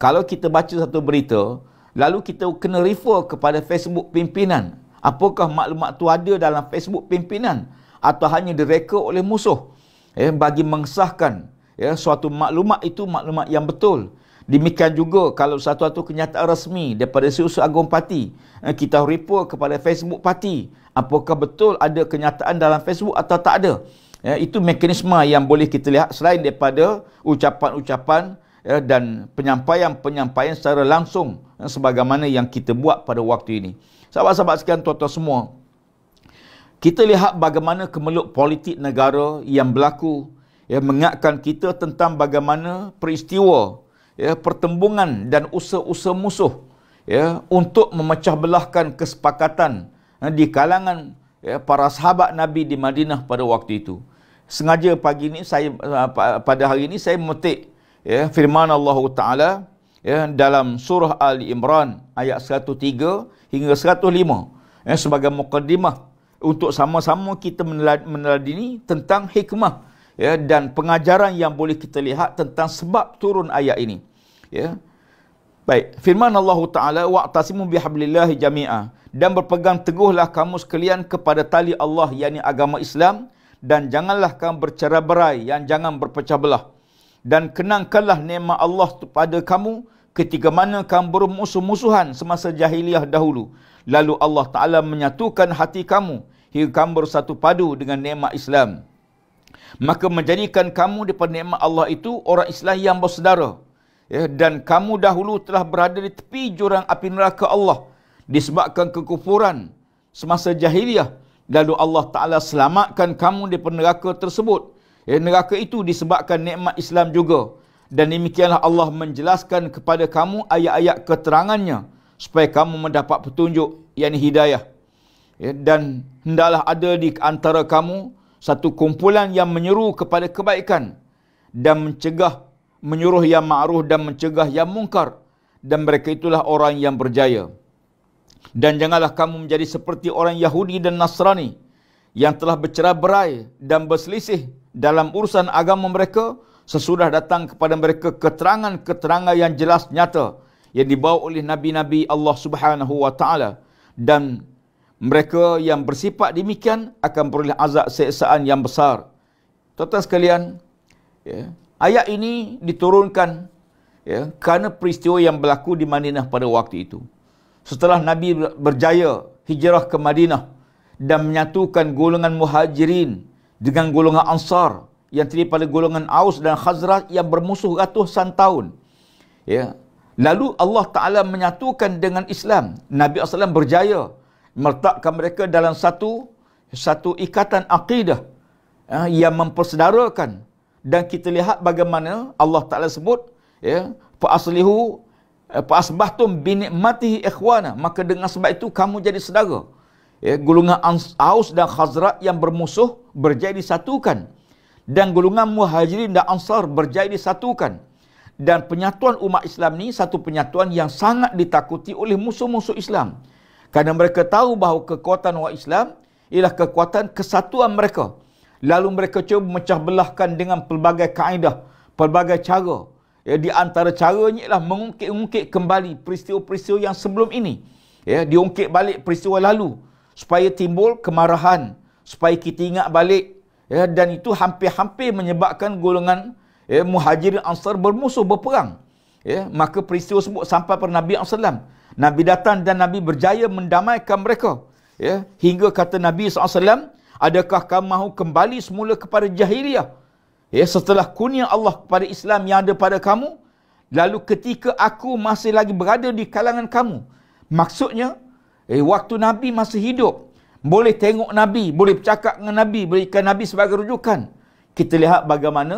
Kalau kita baca satu berita, lalu kita kena refer kepada Facebook pimpinan. Apakah maklumat tu ada dalam Facebook pimpinan atau hanya direka oleh musuh eh, bagi mengesahkan ya, suatu maklumat itu maklumat yang betul. Demikian juga kalau satu-satu kenyataan resmi daripada siusus agung parti, ya, kita refer kepada Facebook parti. Apakah betul ada kenyataan dalam Facebook atau tak ada? Ya, itu mekanisme yang boleh kita lihat selain daripada ucapan-ucapan ya, dan penyampaian-penyampaian secara langsung ya, sebagaimana yang kita buat pada waktu ini. Sahabat-sahabat sekalian, tuan-tuan semua, kita lihat bagaimana kemeluk politik negara yang berlaku ya, mengatakan kita tentang bagaimana peristiwa ya, pertembungan dan usaha-usaha musuh ya, untuk memecah belahkan kesepakatan ya, di kalangan ya, para sahabat Nabi di Madinah pada waktu itu. Sengaja pagi ini saya eh, pada hari ini saya memetik ya firman Allah Taala ya dalam surah Ali Imran ayat 103 hingga 105 ya sebagai mukadimah untuk sama-sama kita meneladani tentang hikmah ya dan pengajaran yang boleh kita lihat tentang sebab turun ayat ini ya baik firman Allah Taala waqtasimu bihablillah jami'a dan berpegang teguhlah kamu sekalian kepada tali Allah yakni agama Islam dan janganlah kamu bercerai-berai yang jangan berpecah belah dan kenangkanlah nikmat Allah kepada kamu ketika mana kamu bermusuh-musuhan semasa jahiliah dahulu. Lalu Allah Ta'ala menyatukan hati kamu hingga kamu bersatu padu dengan nikmat Islam. Maka menjadikan kamu daripada nikmat Allah itu orang Islam yang bersedara. Ya, dan kamu dahulu telah berada di tepi jurang api neraka Allah disebabkan kekufuran semasa jahiliah. Lalu Allah Ta'ala selamatkan kamu di neraka tersebut. Ya, neraka itu disebabkan nikmat Islam juga. Dan demikianlah Allah menjelaskan kepada kamu ayat-ayat keterangannya supaya kamu mendapat petunjuk yakni hidayah. Ya, dan hendaklah ada di antara kamu satu kumpulan yang menyeru kepada kebaikan dan mencegah menyuruh yang ma'ruh dan mencegah yang mungkar dan mereka itulah orang yang berjaya. Dan janganlah kamu menjadi seperti orang Yahudi dan Nasrani yang telah bercerai-berai dan berselisih dalam urusan agama mereka sesudah datang kepada mereka keterangan-keterangan yang jelas nyata yang dibawa oleh nabi-nabi Allah Subhanahu wa taala dan mereka yang bersifat demikian akan beroleh azab seksaan yang besar. Tuan-tuan sekalian, ya, ayat ini diturunkan ya, kerana peristiwa yang berlaku di Madinah pada waktu itu. Setelah Nabi berjaya hijrah ke Madinah dan menyatukan golongan muhajirin dengan golongan Ansar yang terdiri pada golongan Aus dan Khazraj yang bermusuh ratusan tahun. Ya. Lalu Allah Ta'ala menyatukan dengan Islam. Nabi SAW berjaya meletakkan mereka dalam satu satu ikatan akidah ya, yang mempersedarakan. Dan kita lihat bagaimana Allah Ta'ala sebut, ya, فَأَصْلِهُ فَأَصْبَحْتُمْ بِنِعْمَتِهِ إِخْوَانَ Maka dengan sebab itu kamu jadi sedara ya, golongan Aus dan Khazraj yang bermusuh berjaya disatukan dan golongan Muhajirin dan Ansar berjaya disatukan dan penyatuan umat Islam ni satu penyatuan yang sangat ditakuti oleh musuh-musuh Islam kerana mereka tahu bahawa kekuatan umat Islam ialah kekuatan kesatuan mereka lalu mereka cuba mecah belahkan dengan pelbagai kaedah pelbagai cara ya, di antara caranya ialah mengungkit-ungkit kembali peristiwa-peristiwa yang sebelum ini ya, diungkit balik peristiwa lalu supaya timbul kemarahan supaya kita ingat balik ya dan itu hampir-hampir menyebabkan golongan ya muhajirin ansar bermusuh berperang ya maka peristiwa sebut sampai pada Nabi SAW Nabi datang dan Nabi berjaya mendamaikan mereka ya hingga kata Nabi SAW adakah kamu mahu kembali semula kepada jahiliyah ya setelah kurnia Allah kepada Islam yang ada pada kamu lalu ketika aku masih lagi berada di kalangan kamu maksudnya Eh, waktu Nabi masih hidup, boleh tengok Nabi, boleh bercakap dengan Nabi, berikan Nabi sebagai rujukan. Kita lihat bagaimana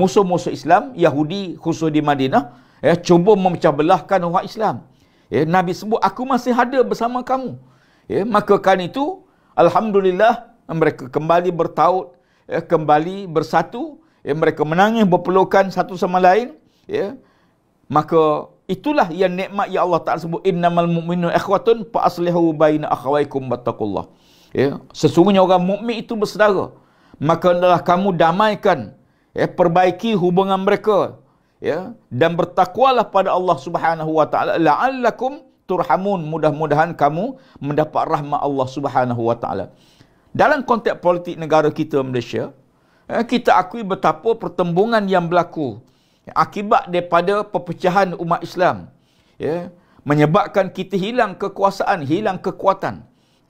musuh-musuh Islam, Yahudi khusus di Madinah, eh, cuba memecah belahkan orang Islam. Eh, Nabi sebut, aku masih ada bersama kamu. Eh, maka kan itu, Alhamdulillah, mereka kembali bertaut, eh, kembali bersatu, eh, mereka menangis berpelukan satu sama lain. Eh, maka Itulah yang nikmat yang Allah Taala sebut innamal mu'minu ikhwatun fa aslihu baina akhawaykum wattaqullah. Ya, sesungguhnya orang mukmin itu bersaudara. Maka hendaklah kamu damaikan, ya, perbaiki hubungan mereka, ya, dan bertakwalah pada Allah Subhanahu wa taala la'allakum turhamun. Mudah-mudahan kamu mendapat rahmat Allah Subhanahu wa taala. Dalam konteks politik negara kita Malaysia, ya, kita akui betapa pertembungan yang berlaku akibat daripada perpecahan umat Islam ya menyebabkan kita hilang kekuasaan hilang kekuatan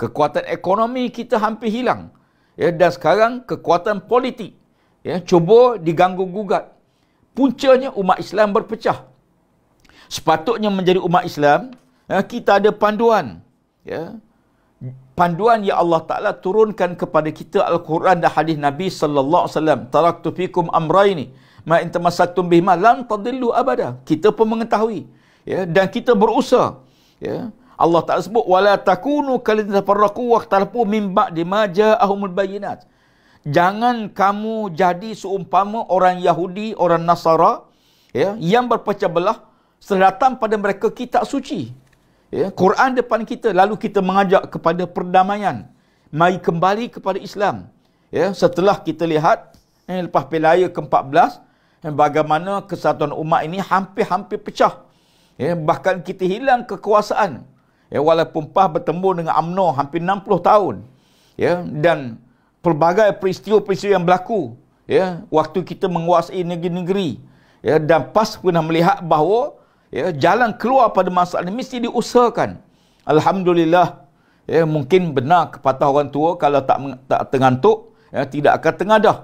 kekuatan ekonomi kita hampir hilang ya dan sekarang kekuatan politik ya cuba diganggu gugat puncanya umat Islam berpecah sepatutnya menjadi umat Islam ya, kita ada panduan ya panduan yang Allah Taala turunkan kepada kita Al-Quran dan hadis Nabi sallallahu alaihi wasallam taraktu fikum amrayni ma in tamassaktum ma malam tadillu abada kita pun mengetahui ya dan kita berusaha ya Allah tak sebut wala takunu kalin tafarraqu waqtalfu min ba'di ma ja'ahumul bayyinat jangan kamu jadi seumpama orang Yahudi orang Nasara ya yang berpecah belah selatan pada mereka kitab suci ya Quran depan kita lalu kita mengajak kepada perdamaian mai kembali kepada Islam ya setelah kita lihat eh, lepas pilaya ke-14 Eh, bagaimana kesatuan umat ini hampir-hampir pecah. Eh, bahkan kita hilang kekuasaan. Eh, walaupun PAH bertemu dengan UMNO hampir 60 tahun. Ya, dan pelbagai peristiwa-peristiwa yang berlaku. Ya, waktu kita menguasai negeri-negeri. Ya, dan PAS pernah melihat bahawa ya, jalan keluar pada masalah ini mesti diusahakan. Alhamdulillah. Ya, mungkin benar kepada orang tua kalau tak tak tengantuk, ya, tidak akan tengadah.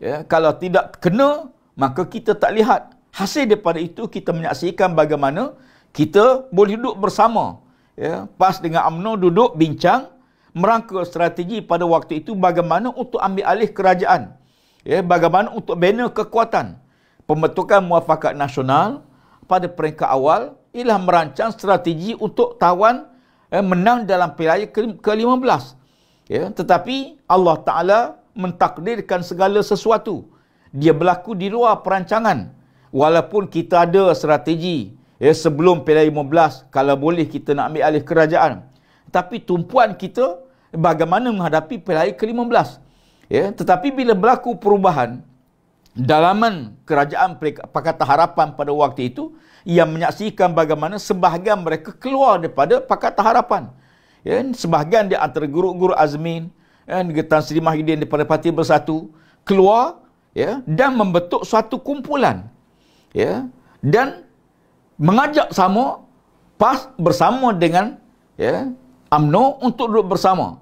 Ya, kalau tidak kena, maka kita tak lihat hasil daripada itu kita menyaksikan bagaimana kita boleh duduk bersama ya PAS dengan Amno duduk bincang merangka strategi pada waktu itu bagaimana untuk ambil alih kerajaan ya bagaimana untuk bina kekuatan pembentukan muafakat nasional pada peringkat awal ialah merancang strategi untuk tawan eh, menang dalam pilihan ke-15 ke- ya tetapi Allah taala mentakdirkan segala sesuatu dia berlaku di luar perancangan walaupun kita ada strategi ya sebelum pilihan 15 kalau boleh kita nak ambil alih kerajaan tapi tumpuan kita bagaimana menghadapi pilihan ke-15 ya tetapi bila berlaku perubahan dalaman kerajaan Pakatan Harapan pada waktu itu yang menyaksikan bagaimana sebahagian mereka keluar daripada Pakatan Harapan ya sebahagian di antara guru-guru Azmin dan ya, Getan Sri Mahidin daripada Parti Bersatu keluar ya dan membentuk suatu kumpulan ya dan mengajak sama pas bersama dengan ya amno untuk duduk bersama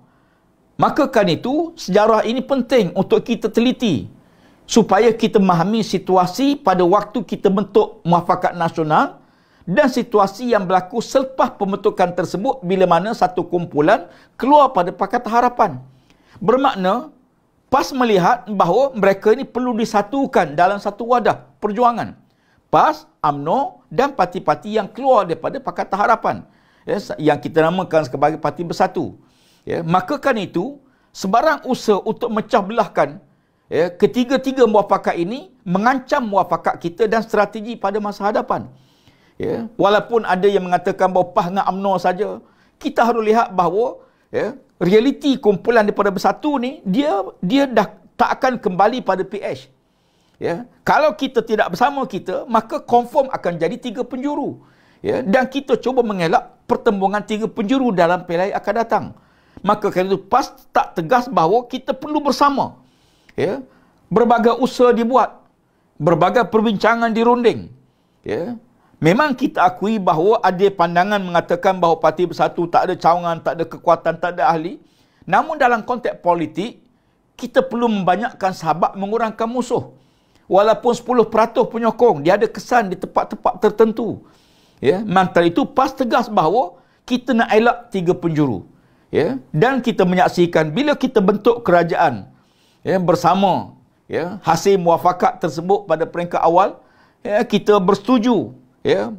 maka kan itu sejarah ini penting untuk kita teliti supaya kita memahami situasi pada waktu kita bentuk muafakat nasional dan situasi yang berlaku selepas pembentukan tersebut bila mana satu kumpulan keluar pada pakat harapan bermakna PAS melihat bahawa mereka ini perlu disatukan dalam satu wadah perjuangan. PAS, AMNO dan parti-parti yang keluar daripada Pakatan Harapan ya, yang kita namakan sebagai parti bersatu. Ya, maka kan itu, sebarang usaha untuk mecah belahkan ya, ketiga-tiga muafakat ini mengancam muafakat kita dan strategi pada masa hadapan. Ya, walaupun ada yang mengatakan bahawa PAS dengan AMNO saja, kita harus lihat bahawa ya, realiti kumpulan daripada bersatu ni dia dia dah tak akan kembali pada PH ya kalau kita tidak bersama kita maka confirm akan jadi tiga penjuru ya dan kita cuba mengelak pertembungan tiga penjuru dalam pilihan akan datang maka kali itu PAS tak tegas bahawa kita perlu bersama ya berbagai usaha dibuat berbagai perbincangan dirunding ya Memang kita akui bahawa ada pandangan mengatakan bahawa Parti Bersatu tak ada cawangan, tak ada kekuatan, tak ada ahli. Namun dalam konteks politik, kita perlu membanyakkan sahabat mengurangkan musuh. Walaupun 10% penyokong, dia ada kesan di tempat-tempat tertentu. Ya, mantra itu pas tegas bahawa kita nak elak tiga penjuru. Ya, dan kita menyaksikan bila kita bentuk kerajaan ya, bersama ya, hasil muafakat tersebut pada peringkat awal, ya, kita bersetuju ya,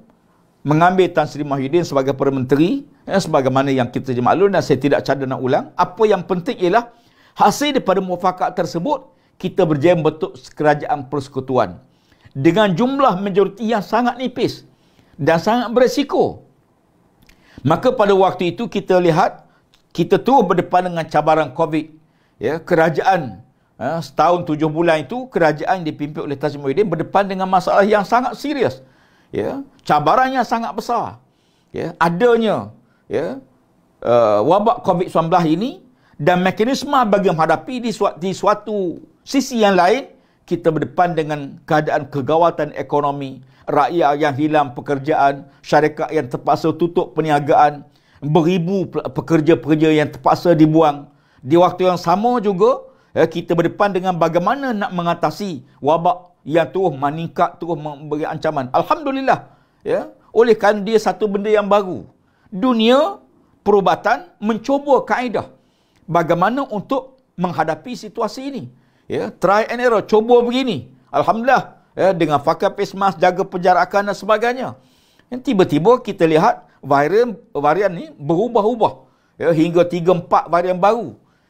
mengambil Tan Sri Mahyuddin sebagai Perdana Menteri ya, sebagaimana yang kita maklum dan saya tidak cadang nak ulang apa yang penting ialah hasil daripada mufakat tersebut kita berjaya membentuk kerajaan persekutuan dengan jumlah majoriti yang sangat nipis dan sangat beresiko maka pada waktu itu kita lihat kita tu berdepan dengan cabaran COVID ya, kerajaan ya, setahun tujuh bulan itu kerajaan dipimpin oleh Tan Sri Mahyudin berdepan dengan masalah yang sangat serius ya cabarannya sangat besar ya adanya ya uh, wabak covid-19 ini dan mekanisme bagi menghadapi di suatu, di suatu sisi yang lain kita berdepan dengan keadaan kegawatan ekonomi rakyat yang hilang pekerjaan syarikat yang terpaksa tutup perniagaan beribu pekerja-pekerja yang terpaksa dibuang di waktu yang sama juga ya, kita berdepan dengan bagaimana nak mengatasi wabak yang terus meningkat terus memberi ancaman. Alhamdulillah. Ya. Oleh kerana dia satu benda yang baru. Dunia perubatan mencuba kaedah bagaimana untuk menghadapi situasi ini. Ya, try and error, cuba begini. Alhamdulillah, ya, dengan pakai face jaga penjarakan dan sebagainya. Dan tiba-tiba kita lihat varian varian ini berubah-ubah. Ya, hingga 3 4 varian baru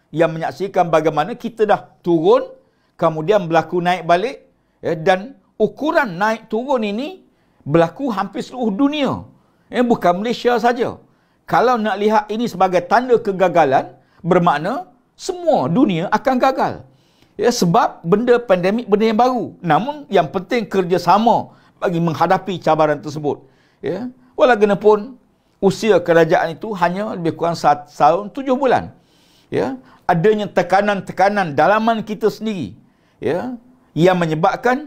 yang menyaksikan bagaimana kita dah turun kemudian berlaku naik balik Ya, dan ukuran naik turun ini berlaku hampir seluruh dunia. Ya, bukan Malaysia saja. Kalau nak lihat ini sebagai tanda kegagalan, bermakna semua dunia akan gagal. Ya, sebab benda pandemik benda yang baru. Namun yang penting kerjasama bagi menghadapi cabaran tersebut. Ya. Walaupun usia kerajaan itu hanya lebih kurang saat tahun tujuh bulan. Ya. Adanya tekanan-tekanan dalaman kita sendiri. Ya yang menyebabkan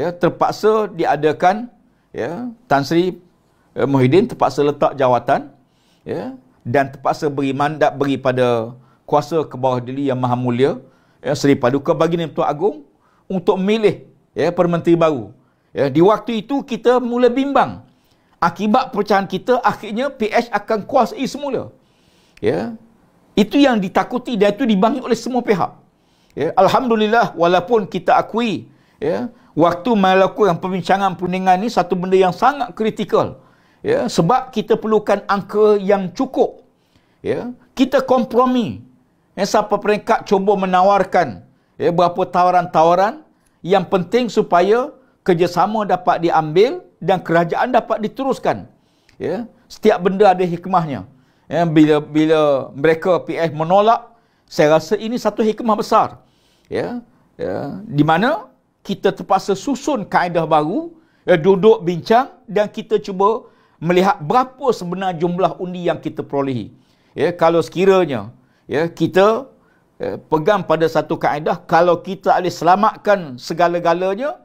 ya terpaksa diadakan ya Tan Sri eh, Muhyiddin terpaksa letak jawatan ya dan terpaksa beri mandat beri pada kuasa ke bawah diri yang maha mulia ya Sri Paduka Baginda Tuan Agung untuk memilih ya permenteri baru ya di waktu itu kita mula bimbang akibat percahan kita akhirnya PH akan kuasai semula ya itu yang ditakuti dan itu dibangkit oleh semua pihak Ya, Alhamdulillah walaupun kita akui ya, waktu melakukan yang perbincangan perundingan ini satu benda yang sangat kritikal. Ya, sebab kita perlukan angka yang cukup. Ya, kita kompromi. Ya, siapa peringkat cuba menawarkan ya, berapa tawaran-tawaran yang penting supaya kerjasama dapat diambil dan kerajaan dapat diteruskan. Ya, setiap benda ada hikmahnya. Ya, bila bila mereka PS menolak, saya rasa ini satu hikmah besar ya ya di mana kita terpaksa susun kaedah baru ya, duduk bincang dan kita cuba melihat berapa sebenar jumlah undi yang kita perolehi ya kalau sekiranya ya kita ya, pegang pada satu kaedah kalau kita boleh selamatkan segala-galanya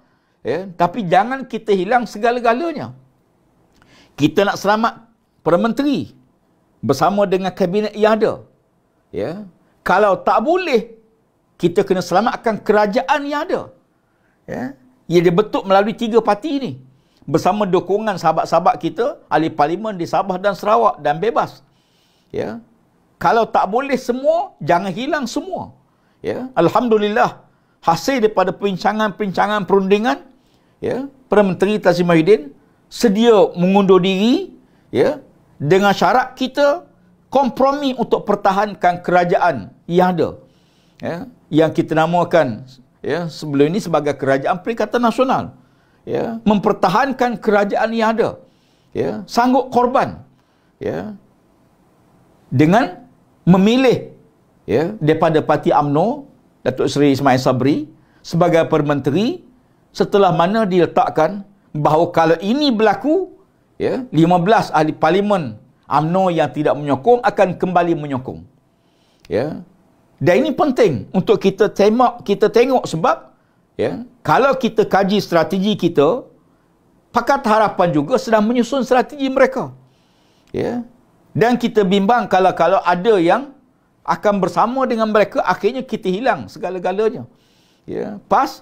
ya tapi jangan kita hilang segala-galanya kita nak selamat Perdana Menteri bersama dengan kabinet yang ada. Ya, kalau tak boleh kita kena selamatkan kerajaan yang ada ya ia dibentuk melalui tiga parti ini bersama dokongan sahabat-sahabat kita ahli parlimen di Sabah dan Sarawak dan bebas ya kalau tak boleh semua jangan hilang semua ya alhamdulillah hasil daripada perincangan-perincangan perundingan ya Perdana Menteri Tazim sedia mengundur diri ya dengan syarat kita kompromi untuk pertahankan kerajaan yang ada ya yang kita namakan ya sebelum ini sebagai kerajaan perikatan nasional ya mempertahankan kerajaan yang ada ya sanggup korban ya dengan memilih ya daripada parti AMNO Datuk Seri Ismail Sabri sebagai permenteri setelah mana diletakkan bahawa kalau ini berlaku ya 15 ahli parlimen UMNO yang tidak menyokong akan kembali menyokong. Ya. Dan ini penting untuk kita tengok, kita tengok sebab ya, kalau kita kaji strategi kita, Pakat Harapan juga sedang menyusun strategi mereka. Ya. Dan kita bimbang kalau-kalau ada yang akan bersama dengan mereka, akhirnya kita hilang segala-galanya. Ya. Pas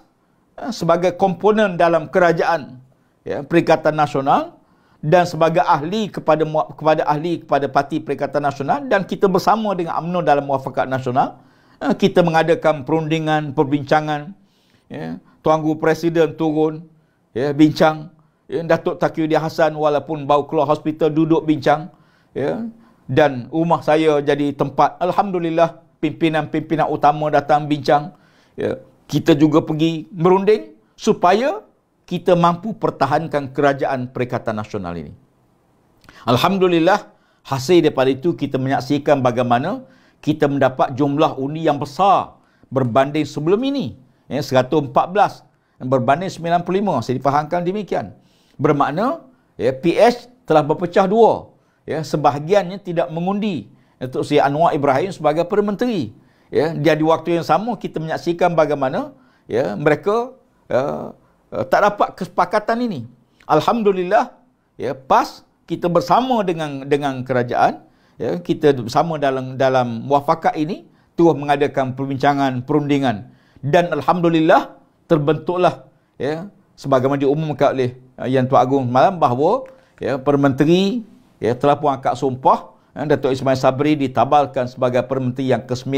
eh, sebagai komponen dalam kerajaan ya, Perikatan Nasional, dan sebagai ahli kepada kepada ahli kepada parti Perikatan Nasional dan kita bersama dengan UMNO dalam muafakat nasional eh, kita mengadakan perundingan perbincangan ya tuan guru presiden turun ya bincang ya, Datuk Takiyuddin Hasan walaupun bau keluar hospital duduk bincang ya dan rumah saya jadi tempat alhamdulillah pimpinan-pimpinan utama datang bincang ya kita juga pergi merunding supaya kita mampu pertahankan kerajaan Perikatan Nasional ini. Alhamdulillah, hasil daripada itu kita menyaksikan bagaimana kita mendapat jumlah undi yang besar berbanding sebelum ini. Ya, 114 berbanding 95. Saya difahamkan demikian. Bermakna ya, PH telah berpecah dua. Ya, sebahagiannya tidak mengundi untuk si Anwar Ibrahim sebagai Perdana Menteri. Ya, dia di waktu yang sama kita menyaksikan bagaimana ya, mereka ya, Eh, tak dapat kesepakatan ini. Alhamdulillah ya PAS kita bersama dengan dengan kerajaan ya kita bersama dalam dalam muafakat ini terus mengadakan perbincangan perundingan dan alhamdulillah terbentuklah ya sebagaimana diumumkan oleh eh, Yang Tuan Agung malam bahawa ya permenteri ya telah pun angkat sumpah ya, Datuk Ismail Sabri ditabalkan sebagai permenteri yang ke-9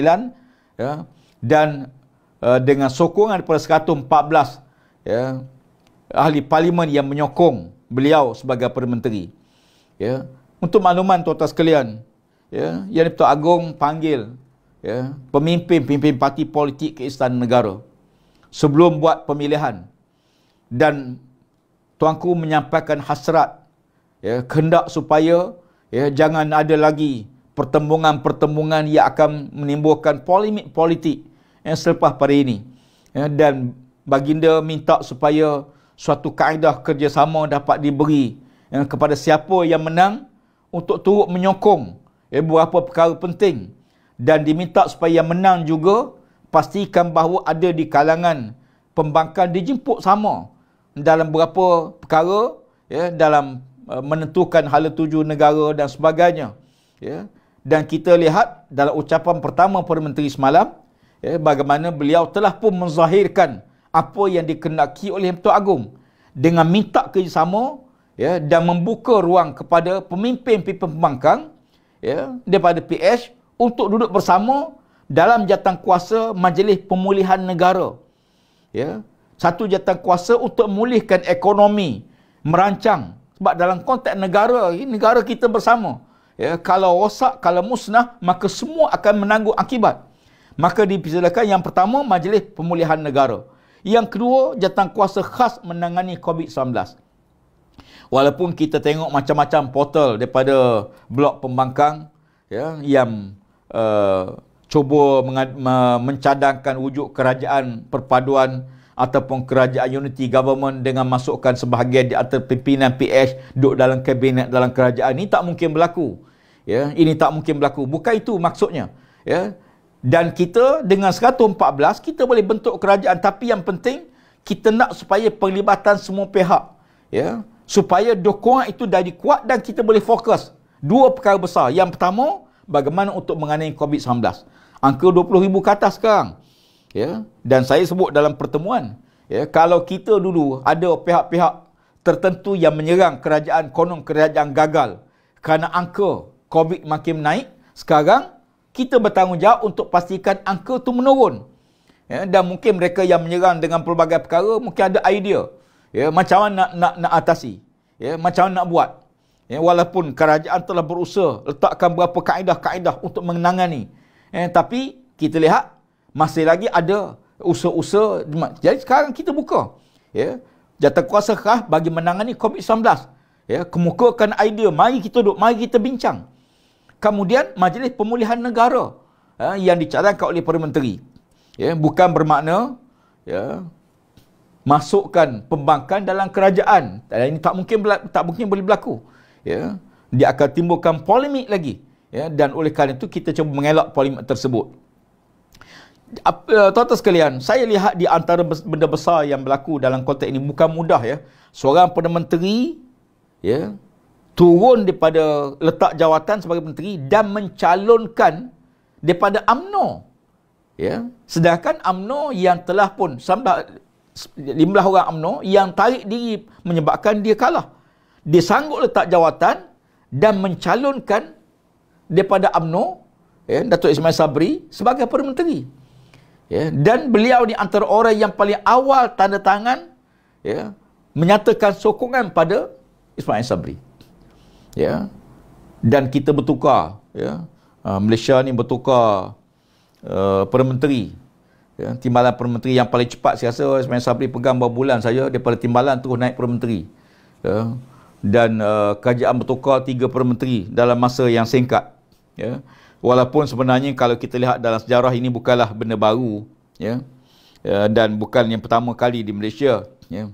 ya dan uh, dengan sokongan daripada 114 ya, ahli parlimen yang menyokong beliau sebagai Perdana Menteri. Ya. Untuk makluman tuan-tuan sekalian, ya, Yang Dipertuan Agong panggil ya, pemimpin-pemimpin parti politik ke istana negara sebelum buat pemilihan dan tuanku menyampaikan hasrat ya, kehendak supaya ya, jangan ada lagi pertembungan-pertembungan yang akan menimbulkan polemik politik yang selepas hari ini ya, dan baginda minta supaya suatu kaedah kerjasama dapat diberi ya, kepada siapa yang menang untuk turut menyokong ya, beberapa perkara penting dan diminta supaya yang menang juga pastikan bahawa ada di kalangan pembangkang dijemput sama dalam beberapa perkara ya, dalam uh, menentukan hala tuju negara dan sebagainya ya. dan kita lihat dalam ucapan pertama Perdana Menteri semalam ya, bagaimana beliau telah pun menzahirkan apa yang dikenaki oleh Yang Agung dengan minta kerjasama ya, dan membuka ruang kepada pemimpin-pemimpin pembangkang ya, daripada PH untuk duduk bersama dalam jatang kuasa Majlis Pemulihan Negara. Ya. Satu jatang kuasa untuk memulihkan ekonomi, merancang. Sebab dalam konteks negara, negara kita bersama. Ya, kalau rosak, kalau musnah, maka semua akan menanggung akibat. Maka dipisahkan yang pertama, Majlis Pemulihan Negara. Yang kedua, jantan kuasa khas menangani COVID-19. Walaupun kita tengok macam-macam portal daripada blok pembangkang ya, yang uh, cuba mencadangkan wujud kerajaan perpaduan ataupun kerajaan unity government dengan masukkan sebahagian di antara pimpinan PH duduk dalam kabinet dalam kerajaan ini tak mungkin berlaku. Ya, ini tak mungkin berlaku. Bukan itu maksudnya. Ya, dan kita dengan 114, kita boleh bentuk kerajaan. Tapi yang penting, kita nak supaya penglibatan semua pihak. ya Supaya dokongan itu dari kuat dan kita boleh fokus. Dua perkara besar. Yang pertama, bagaimana untuk mengenai COVID-19. Angka 20,000 ke atas sekarang. Ya? Dan saya sebut dalam pertemuan, ya, kalau kita dulu ada pihak-pihak tertentu yang menyerang kerajaan konon kerajaan gagal kerana angka COVID makin naik, sekarang kita bertanggungjawab untuk pastikan angka itu menurun. Ya, dan mungkin mereka yang menyerang dengan pelbagai perkara mungkin ada idea ya, macam mana nak, nak, nak atasi, ya, macam mana nak buat. Ya, walaupun kerajaan telah berusaha letakkan beberapa kaedah-kaedah untuk menangani. Ya, tapi kita lihat masih lagi ada usaha-usaha. Jadi sekarang kita buka. Ya, jatuh kuasa kah bagi menangani COVID-19. Ya, kemukakan idea. Mari kita duduk, mari kita bincang. Kemudian Majlis Pemulihan Negara eh, yang dicadangkan oleh Perdana Menteri. Ya, bukan bermakna ya, masukkan pembangkan dalam kerajaan. Dan ini tak mungkin tak mungkin boleh berlaku. Ya, dia akan timbulkan polemik lagi. Ya, dan oleh kerana itu kita cuba mengelak polemik tersebut. Eh, tuan-tuan sekalian, saya lihat di antara benda besar yang berlaku dalam konteks ini bukan mudah ya. Seorang Perdana Menteri ya, turun daripada letak jawatan sebagai menteri dan mencalonkan daripada AMNO, Ya. Sedangkan AMNO yang telah pun sampai 15 orang AMNO yang tarik diri menyebabkan dia kalah. Dia sanggup letak jawatan dan mencalonkan daripada AMNO, ya, Datuk Ismail Sabri sebagai Perdana Menteri. Ya, dan beliau di antara orang yang paling awal tanda tangan ya, menyatakan sokongan pada Ismail Sabri ya dan kita bertukar ya ah, Malaysia ni bertukar uh, perdana menteri ya timbalan perdana menteri yang paling cepat saya rasa Ismail Sabri pegang beberapa bulan saja daripada timbalan terus naik perdana menteri ya dan uh, kerajaan bertukar tiga perdana menteri dalam masa yang singkat ya walaupun sebenarnya kalau kita lihat dalam sejarah ini bukanlah benda baru ya, ya dan bukan yang pertama kali di Malaysia ya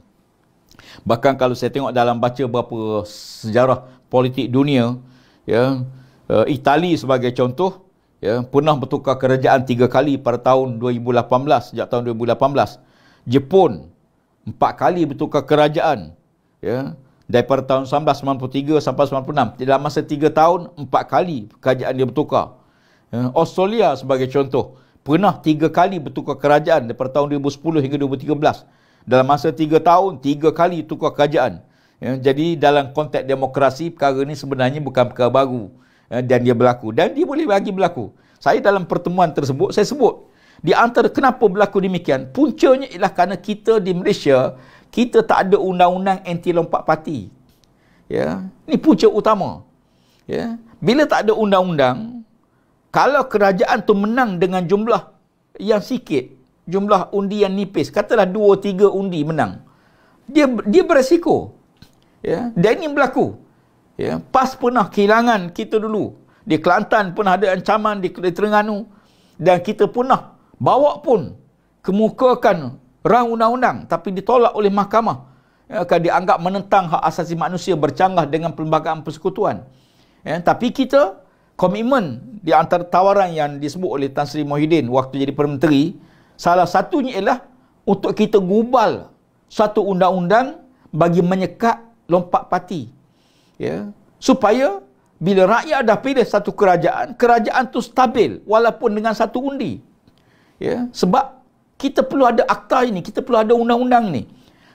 Bahkan kalau saya tengok dalam baca beberapa sejarah politik dunia, ya, uh, Itali sebagai contoh, ya, pernah bertukar kerajaan tiga kali pada tahun 2018, sejak tahun 2018. Jepun, empat kali bertukar kerajaan, ya, daripada tahun 1993 sampai 1996. Dalam masa tiga tahun, empat kali kerajaan dia bertukar. Ya, Australia sebagai contoh, pernah tiga kali bertukar kerajaan dari tahun 2010 hingga 2013 dalam masa tiga tahun tiga kali tukar kerajaan ya, jadi dalam konteks demokrasi perkara ini sebenarnya bukan perkara baru ya, dan dia berlaku dan dia boleh lagi berlaku saya dalam pertemuan tersebut saya sebut di antara kenapa berlaku demikian puncanya ialah kerana kita di Malaysia kita tak ada undang-undang anti lompat parti ya ni punca utama ya bila tak ada undang-undang kalau kerajaan tu menang dengan jumlah yang sikit jumlah undi yang nipis. Katalah 2 3 undi menang. Dia dia berisiko. Ya, yeah. dan ini berlaku. Ya, yeah. PAS pernah kehilangan kita dulu. Di Kelantan pun ada ancaman di Terengganu dan kita punah bawa pun kemukakan rang undang-undang tapi ditolak oleh mahkamah. Ya, yeah. dianggap menentang hak asasi manusia bercanggah dengan perlembagaan persekutuan. Ya, yeah. tapi kita komitmen di antara tawaran yang disebut oleh Tan Sri Mohidin waktu jadi Perdana Menteri Salah satunya ialah untuk kita gubal satu undang-undang bagi menyekat lompat parti. Ya. Supaya bila rakyat dah pilih satu kerajaan, kerajaan tu stabil walaupun dengan satu undi. Ya, sebab kita perlu ada akta ini, kita perlu ada undang-undang ni.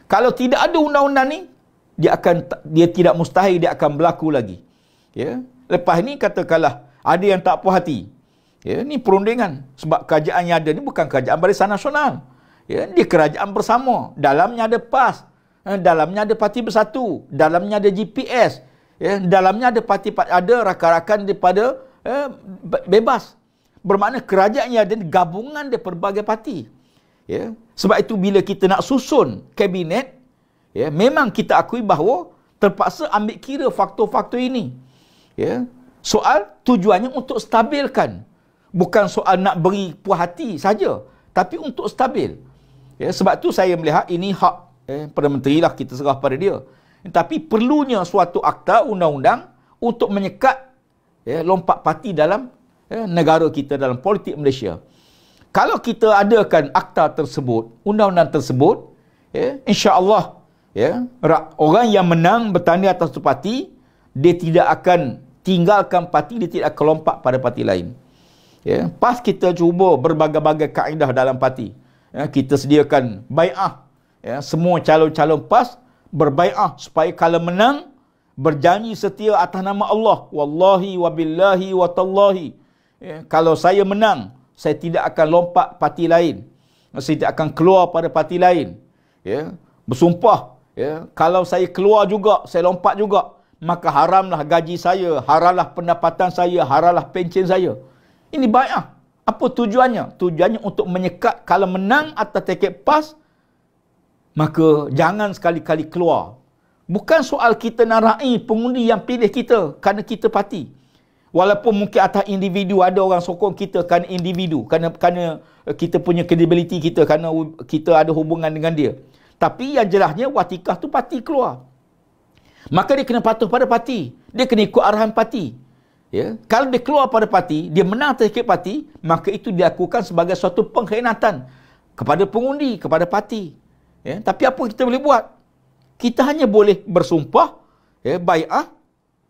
Kalau tidak ada undang-undang ni, dia akan dia tidak mustahil dia akan berlaku lagi. Ya. Lepas ini katakanlah ada yang tak puas hati, Ya, ini perundingan. Sebab kerajaan yang ada ini bukan kerajaan barisan nasional. Ya, dia kerajaan bersama. Dalamnya ada PAS. Eh, dalamnya ada parti bersatu. Dalamnya ada GPS. Ya, dalamnya ada parti ada rakan-rakan daripada eh, bebas. Bermakna kerajaan yang ada gabungan dari pelbagai parti. Ya. Sebab itu bila kita nak susun kabinet, ya, memang kita akui bahawa terpaksa ambil kira faktor-faktor ini. Ya. Soal tujuannya untuk stabilkan bukan soal nak beri puas hati saja tapi untuk stabil ya sebab tu saya melihat ini hak eh, perdana menteri lah kita serah pada dia tapi perlunya suatu akta undang-undang untuk menyekat ya lompat parti dalam ya, negara kita dalam politik Malaysia kalau kita adakan akta tersebut undang-undang tersebut ya insya-Allah ya orang yang menang bertani atas tu parti dia tidak akan tinggalkan parti dia tidak akan lompat pada parti lain Ya, pas kita cuba berbagai-bagai kaedah dalam parti. Ya, kita sediakan bai'ah. Ya, semua calon-calon PAS berbai'ah supaya kalau menang, berjanji setia atas nama Allah. Wallahi wa billahi wa tallahi. Ya, kalau saya menang, saya tidak akan lompat parti lain. Saya tidak akan keluar pada parti lain. Ya, bersumpah. Ya, kalau saya keluar juga, saya lompat juga. Maka haramlah gaji saya, haramlah pendapatan saya, haramlah pencen saya. Ini bai'ah. Apa tujuannya? Tujuannya untuk menyekat kalau menang atau take pass, maka jangan sekali-kali keluar. Bukan soal kita nak raih pengundi yang pilih kita kerana kita parti. Walaupun mungkin atas individu ada orang sokong kita kerana individu, kerana, kerana eh, kita punya credibility kita, kerana kita ada hubungan dengan dia. Tapi yang jelasnya watikah tu parti keluar. Maka dia kena patuh pada parti. Dia kena ikut arahan parti. Ya, kalau dia keluar pada parti, dia menang terikat parti, maka itu dilakukan sebagai suatu pengkhianatan kepada pengundi, kepada parti. Ya, tapi apa kita boleh buat? Kita hanya boleh bersumpah, ya, bai'ah.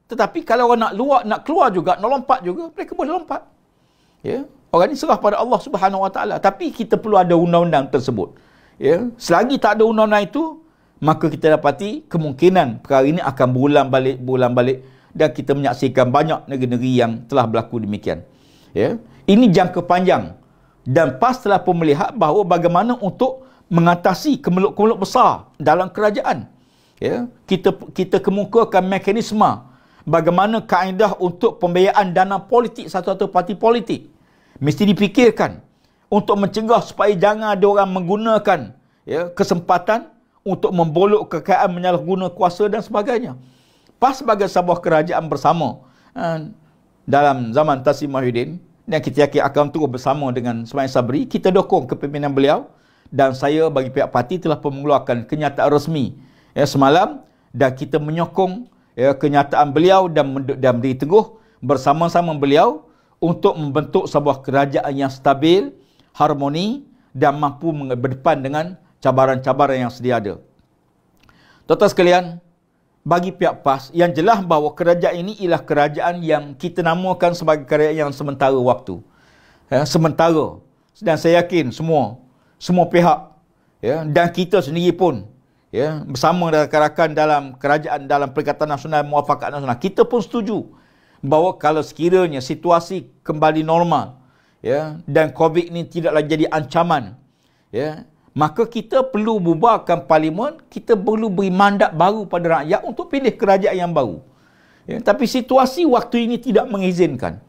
Tetapi kalau orang nak luar, nak keluar juga, nak lompat juga, mereka boleh lompat. Ya, orang ini serah pada Allah Subhanahu Wa Taala. Tapi kita perlu ada undang-undang tersebut. Ya, selagi tak ada undang-undang itu, maka kita dapati kemungkinan perkara ini akan bulan balik, bulan balik dan kita menyaksikan banyak negeri-negeri yang telah berlaku demikian. Ya. Ini jangka panjang dan PAS telah pun melihat bahawa bagaimana untuk mengatasi kemeluk-kemeluk besar dalam kerajaan. Ya. Kita kita kemukakan mekanisme bagaimana kaedah untuk pembiayaan dana politik satu-satu parti politik mesti dipikirkan untuk mencegah supaya jangan ada orang menggunakan ya, kesempatan untuk membolok kekayaan menyalahguna kuasa dan sebagainya. PAS sebagai sebuah kerajaan bersama uh, dalam zaman Tasim Mahyudin dan kita yakin akan terus bersama dengan Semayang Sabri, kita dukung kepimpinan beliau dan saya bagi pihak parti telah mengeluarkan kenyataan resmi ya, semalam dan kita menyokong ya, kenyataan beliau dan, dan beri teguh bersama-sama beliau untuk membentuk sebuah kerajaan yang stabil, harmoni dan mampu berdepan dengan cabaran-cabaran yang sedia ada. Tuan-tuan sekalian, bagi pihak PAS yang jelas bahawa kerajaan ini ialah kerajaan yang kita namakan sebagai kerajaan yang sementara waktu. Ya, sementara. Dan saya yakin semua semua pihak ya, dan kita sendiri pun ya, bersama rakan-rakan dalam kerajaan dalam Perikatan Nasional Muafakat Nasional kita pun setuju bahawa kalau sekiranya situasi kembali normal ya, dan COVID ini tidaklah jadi ancaman ya, maka kita perlu bubarkan parlimen, kita perlu beri mandat baru pada rakyat untuk pilih kerajaan yang baru. Ya, tapi situasi waktu ini tidak mengizinkan.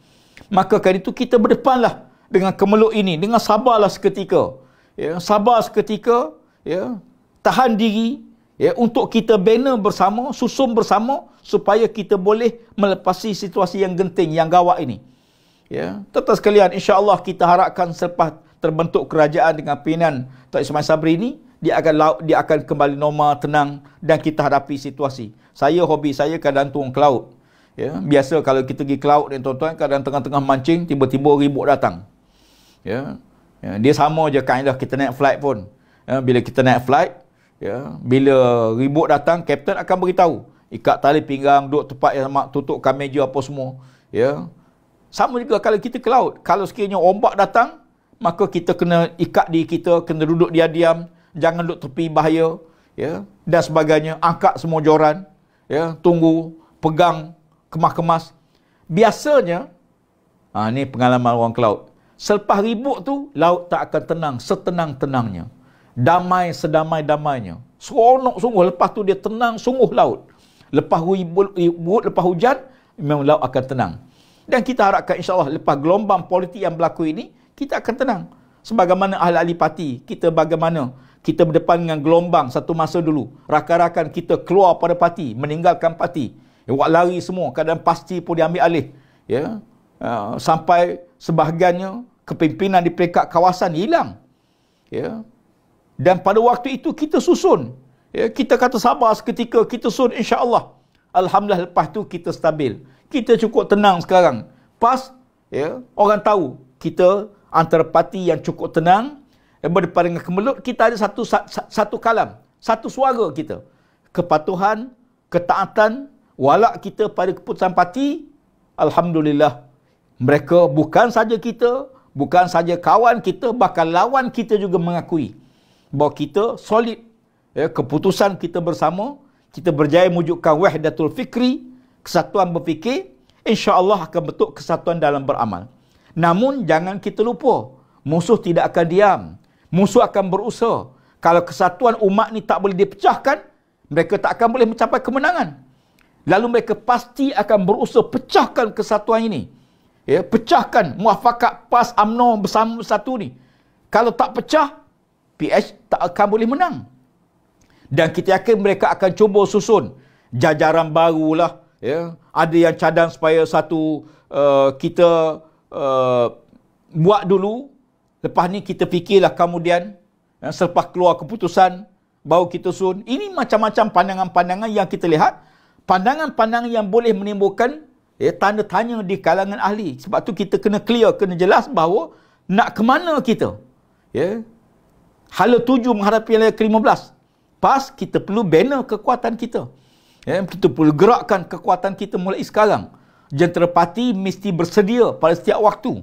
Maka kali itu kita berdepanlah dengan kemeluk ini, dengan sabarlah seketika. Ya, sabar seketika, ya, tahan diri ya, untuk kita bina bersama, susun bersama supaya kita boleh melepasi situasi yang genting, yang gawat ini. Ya, tetap sekalian, Allah kita harapkan selepas terbentuk kerajaan dengan pimpinan Tok Ismail Sabri ini, dia akan laut, dia akan kembali normal, tenang dan kita hadapi situasi. Saya hobi saya kadang turun ke laut. Ya, biasa kalau kita pergi ke laut dan tuan-tuan kadang tengah-tengah mancing tiba-tiba ribut datang. Ya. ya. Dia sama je kaedah kita naik flight pun. Ya, bila kita naik flight, ya, bila ribut datang, kapten akan beritahu. Ikat tali pinggang, duduk tempat yang sama, tutup kameja apa semua. Ya. Sama juga kalau kita ke laut. Kalau sekiranya ombak datang, maka kita kena ikat diri kita, kena duduk diam-diam, jangan duduk tepi bahaya, ya, dan sebagainya, angkat semua joran, ya, tunggu, pegang, kemas-kemas. Biasanya, ha, ini pengalaman orang ke laut, selepas ribut tu, laut tak akan tenang, setenang-tenangnya. Damai sedamai-damainya. Seronok sungguh, lepas tu dia tenang sungguh laut. Lepas ribut, ribut lepas hujan, memang laut akan tenang. Dan kita harapkan insyaAllah lepas gelombang politik yang berlaku ini, kita akan tenang. Sebagaimana ahli-ahli parti, kita bagaimana kita berdepan dengan gelombang satu masa dulu. Rakan-rakan kita keluar pada parti, meninggalkan parti. Ewak ya, lari semua, Kadang pasti pun diambil alih. Ya? Uh, sampai sebahagiannya kepimpinan di peringkat kawasan hilang. Ya? Dan pada waktu itu kita susun. Ya? Kita kata sabar seketika, kita susun insya Allah. Alhamdulillah lepas tu kita stabil. Kita cukup tenang sekarang. Pas, ya? orang tahu kita antara parti yang cukup tenang daripada dengan kemelut kita ada satu satu kalam satu suara kita kepatuhan ketaatan walak kita pada keputusan parti alhamdulillah mereka bukan saja kita bukan saja kawan kita bahkan lawan kita juga mengakui bahawa kita solid ya, keputusan kita bersama kita berjaya mewujudkan wahdatul fikri kesatuan berfikir insyaallah akan bentuk kesatuan dalam beramal Namun jangan kita lupa, musuh tidak akan diam. Musuh akan berusaha. Kalau kesatuan umat ni tak boleh dipecahkan, mereka tak akan boleh mencapai kemenangan. Lalu mereka pasti akan berusaha pecahkan kesatuan ini. Ya, pecahkan muafakat PAS AMNO bersama satu ni. Kalau tak pecah, PH tak akan boleh menang. Dan kita yakin mereka akan cuba susun jajaran barulah. Ya. Ada yang cadang supaya satu uh, kita Uh, buat dulu lepas ni kita fikirlah kemudian ya, selepas keluar keputusan baru kita sun ini macam-macam pandangan-pandangan yang kita lihat pandangan-pandangan yang boleh menimbulkan ya, tanda tanya di kalangan ahli sebab tu kita kena clear kena jelas bahawa nak ke mana kita ya hala tuju menghadapi yang ke-15 pas kita perlu bina kekuatan kita ya, kita perlu gerakkan kekuatan kita mulai sekarang jentera parti mesti bersedia pada setiap waktu.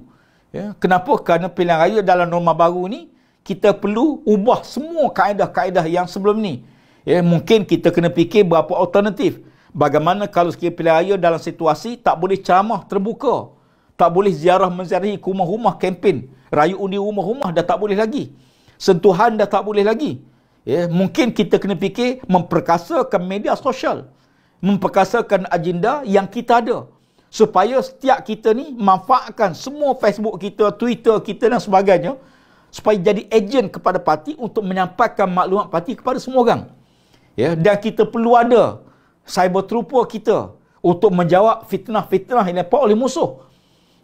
Ya. Kenapa? Kerana pilihan raya dalam norma baru ni, kita perlu ubah semua kaedah-kaedah yang sebelum ni. Ya, mungkin kita kena fikir berapa alternatif. Bagaimana kalau sekiranya pilihan raya dalam situasi tak boleh ceramah terbuka. Tak boleh ziarah menziarahi rumah-rumah kempen. Raya undi rumah-rumah dah tak boleh lagi. Sentuhan dah tak boleh lagi. Ya, mungkin kita kena fikir memperkasakan media sosial. Memperkasakan agenda yang kita ada supaya setiap kita ni manfaatkan semua Facebook kita, Twitter kita dan sebagainya supaya jadi ejen kepada parti untuk menyampaikan maklumat parti kepada semua orang. Ya, dan kita perlu ada cyber trooper kita untuk menjawab fitnah-fitnah yang dilempar oleh musuh.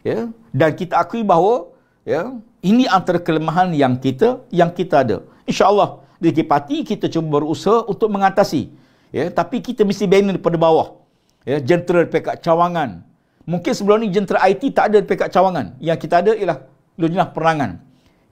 Ya, dan kita akui bahawa ya, ini antara kelemahan yang kita yang kita ada. Insya Allah di segi parti kita cuba berusaha untuk mengatasi. Ya, tapi kita mesti bina daripada bawah. Ya, jentera daripada cawangan, Mungkin sebelum ni jentera IT tak ada pekat cawangan. Yang kita ada ialah lojenah perangan.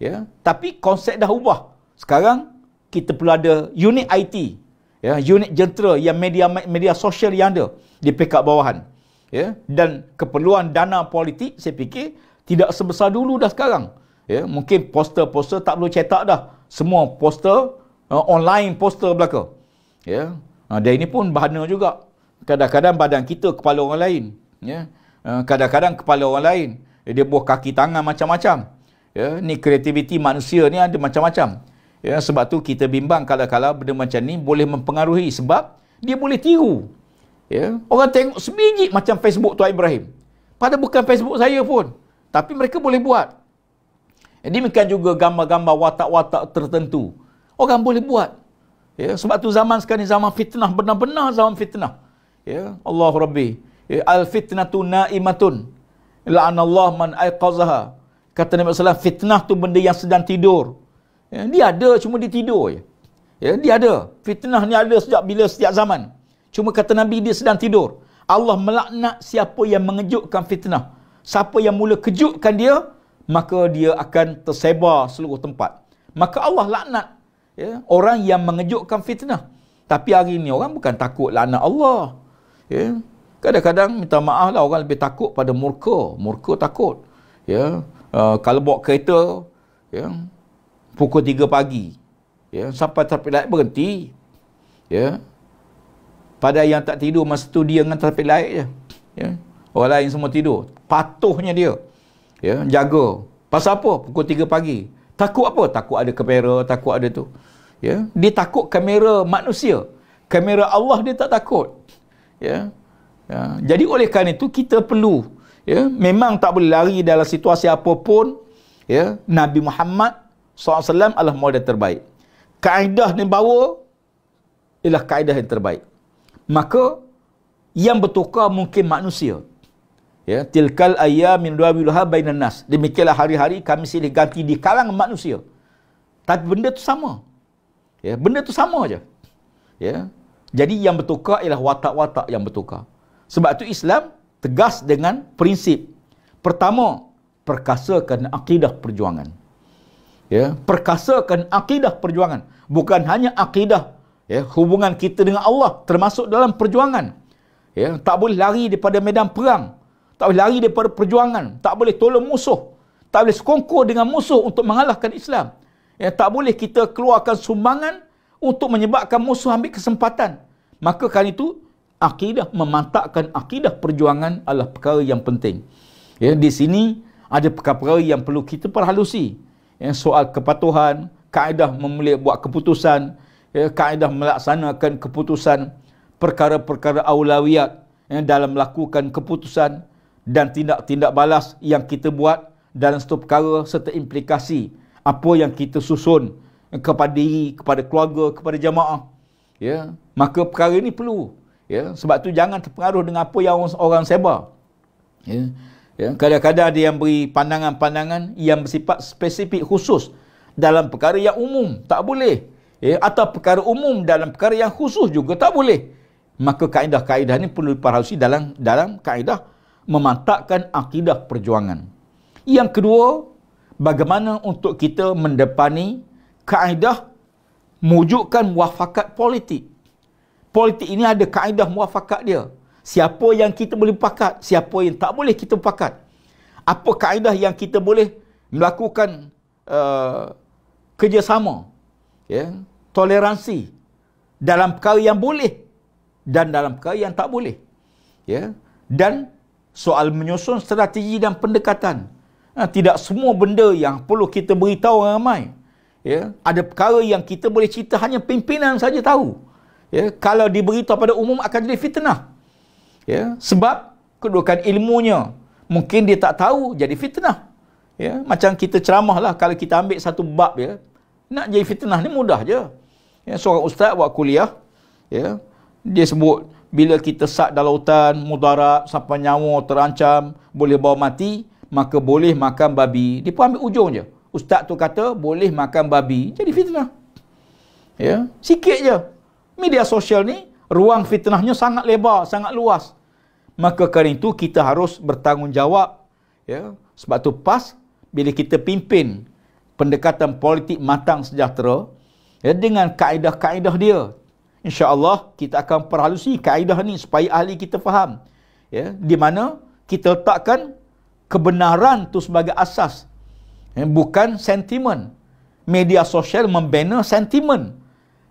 Ya, yeah. tapi konsep dah ubah. Sekarang kita perlu ada unit IT. Ya, yeah. unit jentera yang media media sosial yang ada di pekat bawahan. Ya, yeah. dan keperluan dana politik saya fikir tidak sebesar dulu dah sekarang. Ya, yeah. mungkin poster-poster tak perlu cetak dah. Semua poster uh, online poster belaka. Ya. Yeah. Uh, dan ini pun bahana juga. Kadang-kadang badan kita kepala orang lain. Ya. Yeah. Eh, kadang-kadang kepala orang lain eh, dia buah kaki tangan macam-macam ya ni kreativiti manusia ni ada macam-macam ya sebab tu kita bimbang kadang kala benda macam ni boleh mempengaruhi sebab dia boleh tiru ya orang tengok sebiji macam Facebook Tuan Ibrahim pada bukan Facebook saya pun tapi mereka boleh buat jadi eh, mungkin juga gambar-gambar watak-watak tertentu orang boleh buat ya sebab tu zaman sekarang ni zaman fitnah benar-benar zaman fitnah ya Allah Rabbi Eh, al fitnatu naimatun la'anallahu man ayqazaha kata Nabi sallallahu fitnah tu benda yang sedang tidur ya, dia ada cuma dia tidur je ya, dia ada fitnah ni ada sejak bila setiap zaman cuma kata Nabi dia sedang tidur Allah melaknat siapa yang mengejutkan fitnah siapa yang mula kejutkan dia maka dia akan tersebar seluruh tempat maka Allah laknat ya, orang yang mengejutkan fitnah tapi hari ini orang bukan takut laknat Allah ya, Kadang-kadang minta maaf lah orang lebih takut pada murka. Murka takut. Ya. Uh, kalau bawa kereta, ya. pukul 3 pagi. Ya. sampai trafik light berhenti. Ya. Pada yang tak tidur, masa tu dia dengan trafik light je. Ya. Orang lain semua tidur. Patuhnya dia. Ya. Yeah, jaga. Pasal apa? Pukul 3 pagi. Takut apa? Takut ada kamera, takut ada tu. Ya. Dia takut kamera manusia. Kamera Allah dia tak takut. Ya. Ya. Jadi oleh kerana itu kita perlu ya memang tak boleh lari dalam situasi apapun ya Nabi Muhammad SAW adalah model terbaik. Kaedah yang bawa ialah kaedah yang terbaik. Maka yang bertukar mungkin manusia. Ya, tilkal ayyam min dawiluha bainan nas. Demikianlah hari-hari kami silih ganti di kalangan manusia. Tapi benda tu sama. Ya, benda tu sama aja. Ya. Jadi yang bertukar ialah watak-watak yang bertukar. Sebab tu Islam tegas dengan prinsip. Pertama, perkasakan akidah perjuangan. Ya, perkasakan akidah perjuangan. Bukan hanya akidah ya, hubungan kita dengan Allah termasuk dalam perjuangan. Ya, tak boleh lari daripada medan perang. Tak boleh lari daripada perjuangan. Tak boleh tolong musuh. Tak boleh sekongkur dengan musuh untuk mengalahkan Islam. Ya, tak boleh kita keluarkan sumbangan untuk menyebabkan musuh ambil kesempatan. Maka kan itu, akidah memantapkan akidah perjuangan adalah perkara yang penting. Ya, di sini ada perkara-perkara yang perlu kita perhalusi. Ya, soal kepatuhan, kaedah memilih buat keputusan, ya, kaedah melaksanakan keputusan, perkara-perkara awlawiat ya, dalam melakukan keputusan dan tindak-tindak balas yang kita buat dalam setiap perkara serta implikasi apa yang kita susun kepada diri, kepada keluarga, kepada jamaah. Ya, maka perkara ini perlu Ya, sebab tu jangan terpengaruh dengan apa yang orang, orang sebar. Ya. Ya, kadang-kadang ada yang beri pandangan-pandangan yang bersifat spesifik khusus dalam perkara yang umum, tak boleh. Ya, atau perkara umum dalam perkara yang khusus juga tak boleh. Maka kaedah-kaedah ini perlu diperhatikan dalam dalam kaedah memantapkan akidah perjuangan. Yang kedua, bagaimana untuk kita mendepani kaedah mewujudkan muafakat politik politik ini ada kaedah muafakat dia. Siapa yang kita boleh pakat, siapa yang tak boleh kita pakat. Apa kaedah yang kita boleh melakukan uh, kerjasama, yeah. toleransi dalam perkara yang boleh dan dalam perkara yang tak boleh. Yeah. Dan soal menyusun strategi dan pendekatan. Nah, ha, tidak semua benda yang perlu kita beritahu orang ramai. Yeah. Ada perkara yang kita boleh cerita hanya pimpinan saja tahu ya kalau diberitahu pada umum akan jadi fitnah ya sebab kedudukan ilmunya mungkin dia tak tahu jadi fitnah ya macam kita ceramah lah kalau kita ambil satu bab ya nak jadi fitnah ni mudah je ya seorang ustaz buat kuliah ya dia sebut bila kita sak dalam hutan mudarat sampai nyawa terancam boleh bawa mati maka boleh makan babi dia pun ambil ujung je ustaz tu kata boleh makan babi jadi fitnah ya sikit je media sosial ni ruang fitnahnya sangat lebar, sangat luas. Maka kerana itu kita harus bertanggungjawab ya. Sebab tu pas bila kita pimpin pendekatan politik matang sejahtera ya dengan kaedah-kaedah dia. Insya-Allah kita akan perhalusi kaedah ni supaya ahli kita faham. Ya, di mana kita letakkan kebenaran tu sebagai asas. Ya, bukan sentimen. Media sosial membina sentimen.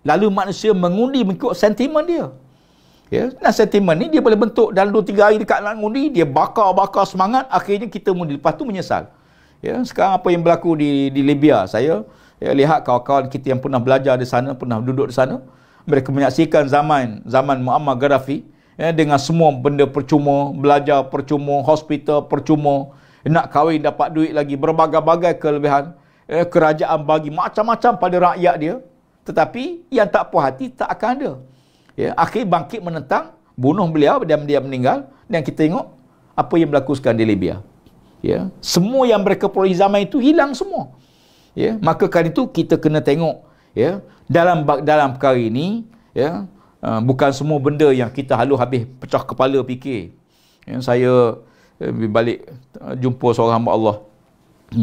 Lalu manusia mengundi mengikut sentimen dia. Ya, nah sentimen ni dia boleh bentuk dalam dua tiga hari dekat nak undi, dia bakar-bakar semangat, akhirnya kita mundi lepas tu menyesal. Ya, sekarang apa yang berlaku di di Libya saya ya, lihat kawan-kawan kita yang pernah belajar di sana, pernah duduk di sana, mereka menyaksikan zaman zaman Muammar Gaddafi ya, dengan semua benda percuma, belajar percuma, hospital percuma, nak kahwin dapat duit lagi, berbagai-bagai kelebihan. Ya, kerajaan bagi macam-macam pada rakyat dia, tetapi yang tak puas hati tak akan ada. Ya, akhir bangkit menentang, bunuh beliau dan dia meninggal dan kita tengok apa yang berlaku sekarang di Libya. Ya, semua yang mereka peroleh zaman itu hilang semua. Ya, maka kali itu kita kena tengok ya, dalam dalam perkara ini ya, uh, bukan semua benda yang kita halu habis pecah kepala fikir. Ya, saya eh, balik eh, jumpa seorang hamba Allah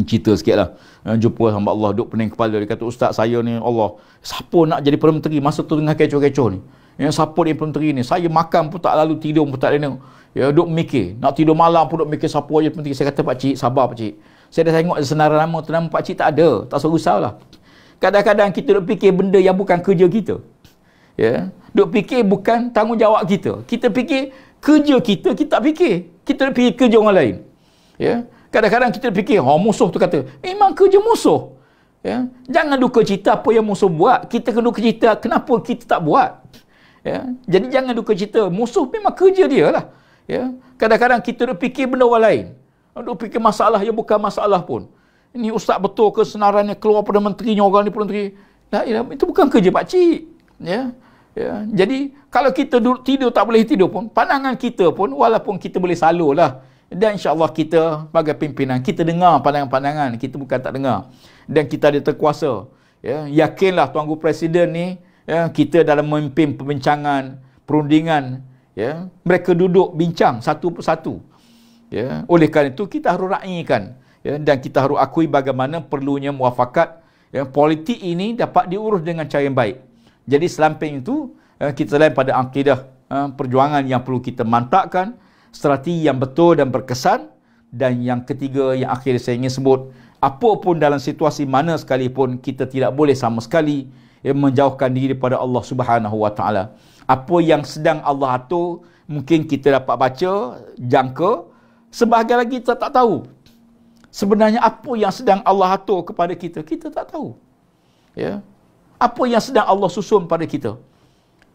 cerita sikit lah eh, jumpa sama Allah duduk pening kepala dia kata ustaz saya ni Allah siapa nak jadi Perdana Menteri masa tu tengah kecoh-kecoh ni yang siapa ni Perdana Menteri ni saya makan pun tak lalu tidur pun tak lalu ya duduk mikir nak tidur malam pun duduk mikir siapa je Perdana saya kata Pak Cik sabar Pak Cik. saya dah tengok senara nama tu nama pakcik tak ada tak usah risau lah kadang-kadang kita duduk fikir benda yang bukan kerja kita ya duduk fikir bukan tanggungjawab kita kita fikir kerja kita kita tak fikir kita duduk fikir kerja orang lain ya Kadang-kadang kita fikir, oh musuh tu kata, memang kerja musuh. Ya? Jangan duka cerita apa yang musuh buat. Kita kena duka cerita kenapa kita tak buat. Ya? Jadi jangan duka cerita musuh memang kerja dia lah. Ya? Kadang-kadang kita duk fikir benda orang lain. Duk fikir masalah yang bukan masalah pun. Ini ustaz betul ke senarannya keluar pada menterinya orang ni pun menteri. Nah, ya, itu bukan kerja pakcik. Ya? Ya. Jadi, kalau kita tidur tak boleh tidur pun, pandangan kita pun, walaupun kita boleh salur lah, dan insyaAllah kita sebagai pimpinan, kita dengar pandangan-pandangan. Kita bukan tak dengar. Dan kita ada terkuasa. Ya, yakinlah Tuan Guru Presiden ni, ya, kita dalam memimpin perbincangan, perundingan. Ya, mereka duduk bincang satu persatu. Ya, oleh kerana itu, kita harus raihkan Ya, dan kita harus akui bagaimana perlunya muafakat ya, politik ini dapat diurus dengan cara yang baik. Jadi selamping itu, ya, kita lain pada akidah ya, perjuangan yang perlu kita mantapkan strategi yang betul dan berkesan dan yang ketiga yang akhir saya ingin sebut apapun dalam situasi mana sekalipun kita tidak boleh sama sekali eh, menjauhkan diri daripada Allah Subhanahu Wa Taala apa yang sedang Allah atur mungkin kita dapat baca jangka sebahagian lagi kita tak tahu sebenarnya apa yang sedang Allah atur kepada kita kita tak tahu ya apa yang sedang Allah susun pada kita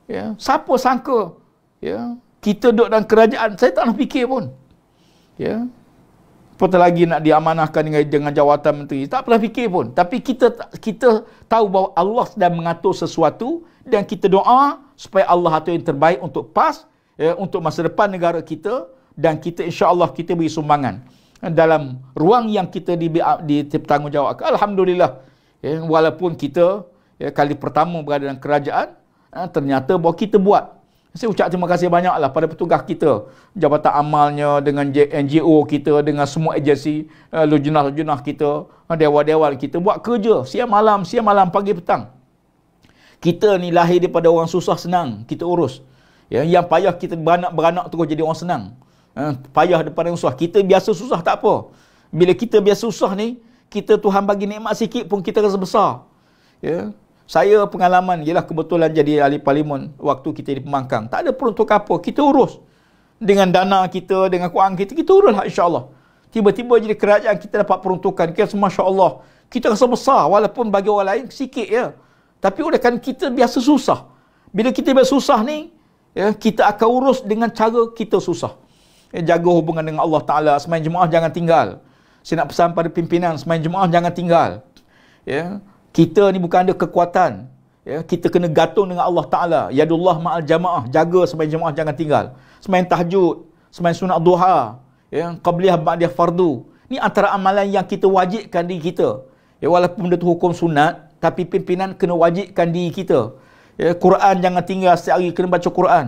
ya siapa sangka ya kita duduk dalam kerajaan saya tak nak fikir pun ya apa lagi nak diamanahkan dengan, dengan jawatan menteri tak pernah fikir pun tapi kita kita tahu bahawa Allah sedang mengatur sesuatu dan kita doa supaya Allah atur yang terbaik untuk PAS ya, untuk masa depan negara kita dan kita insya-Allah kita beri sumbangan dalam ruang yang kita di ditanggungjawab. Alhamdulillah. Ya, walaupun kita ya, kali pertama berada dalam kerajaan, ya, ternyata bahawa kita buat saya ucap terima kasih banyaklah pada petugas kita, jabatan amalnya dengan eh, NGO kita, dengan semua agensi, eh, lujunah-lujunah kita, eh, dewan-dewan kita buat kerja siang malam, siang malam, pagi petang. Kita ni lahir daripada orang susah senang, kita urus. Ya, yang payah kita beranak-beranak terus jadi orang senang. Ha, payah daripada yang susah. Kita biasa susah tak apa. Bila kita biasa susah ni, kita Tuhan bagi nikmat sikit pun kita rasa besar. Ya. Saya pengalaman ialah kebetulan jadi ahli parlimen waktu kita di pemangkang. Tak ada peruntuk apa. Kita urus. Dengan dana kita, dengan kewangan kita, kita urus lah insyaAllah. Tiba-tiba jadi kerajaan kita dapat peruntukan. Kita rasa Masya Allah. Kita rasa besar walaupun bagi orang lain sikit ya. Tapi oleh kan kita biasa susah. Bila kita biasa susah ni, ya, kita akan urus dengan cara kita susah. Ya, jaga hubungan dengan Allah Ta'ala. Semain jemaah jangan tinggal. Saya nak pesan pada pimpinan, semain jemaah jangan tinggal. Ya, kita ni bukan ada kekuatan ya kita kena gantung dengan Allah taala yadullah ma'al jamaah jaga supaya jamaah jangan tinggal semain tahajud semain sunat duha ya qabliyah ba'diyah fardu ni antara amalan yang kita wajibkan diri kita ya walaupun benda tu hukum sunat tapi pimpinan kena wajibkan diri kita ya Quran jangan tinggal setiap hari kena baca Quran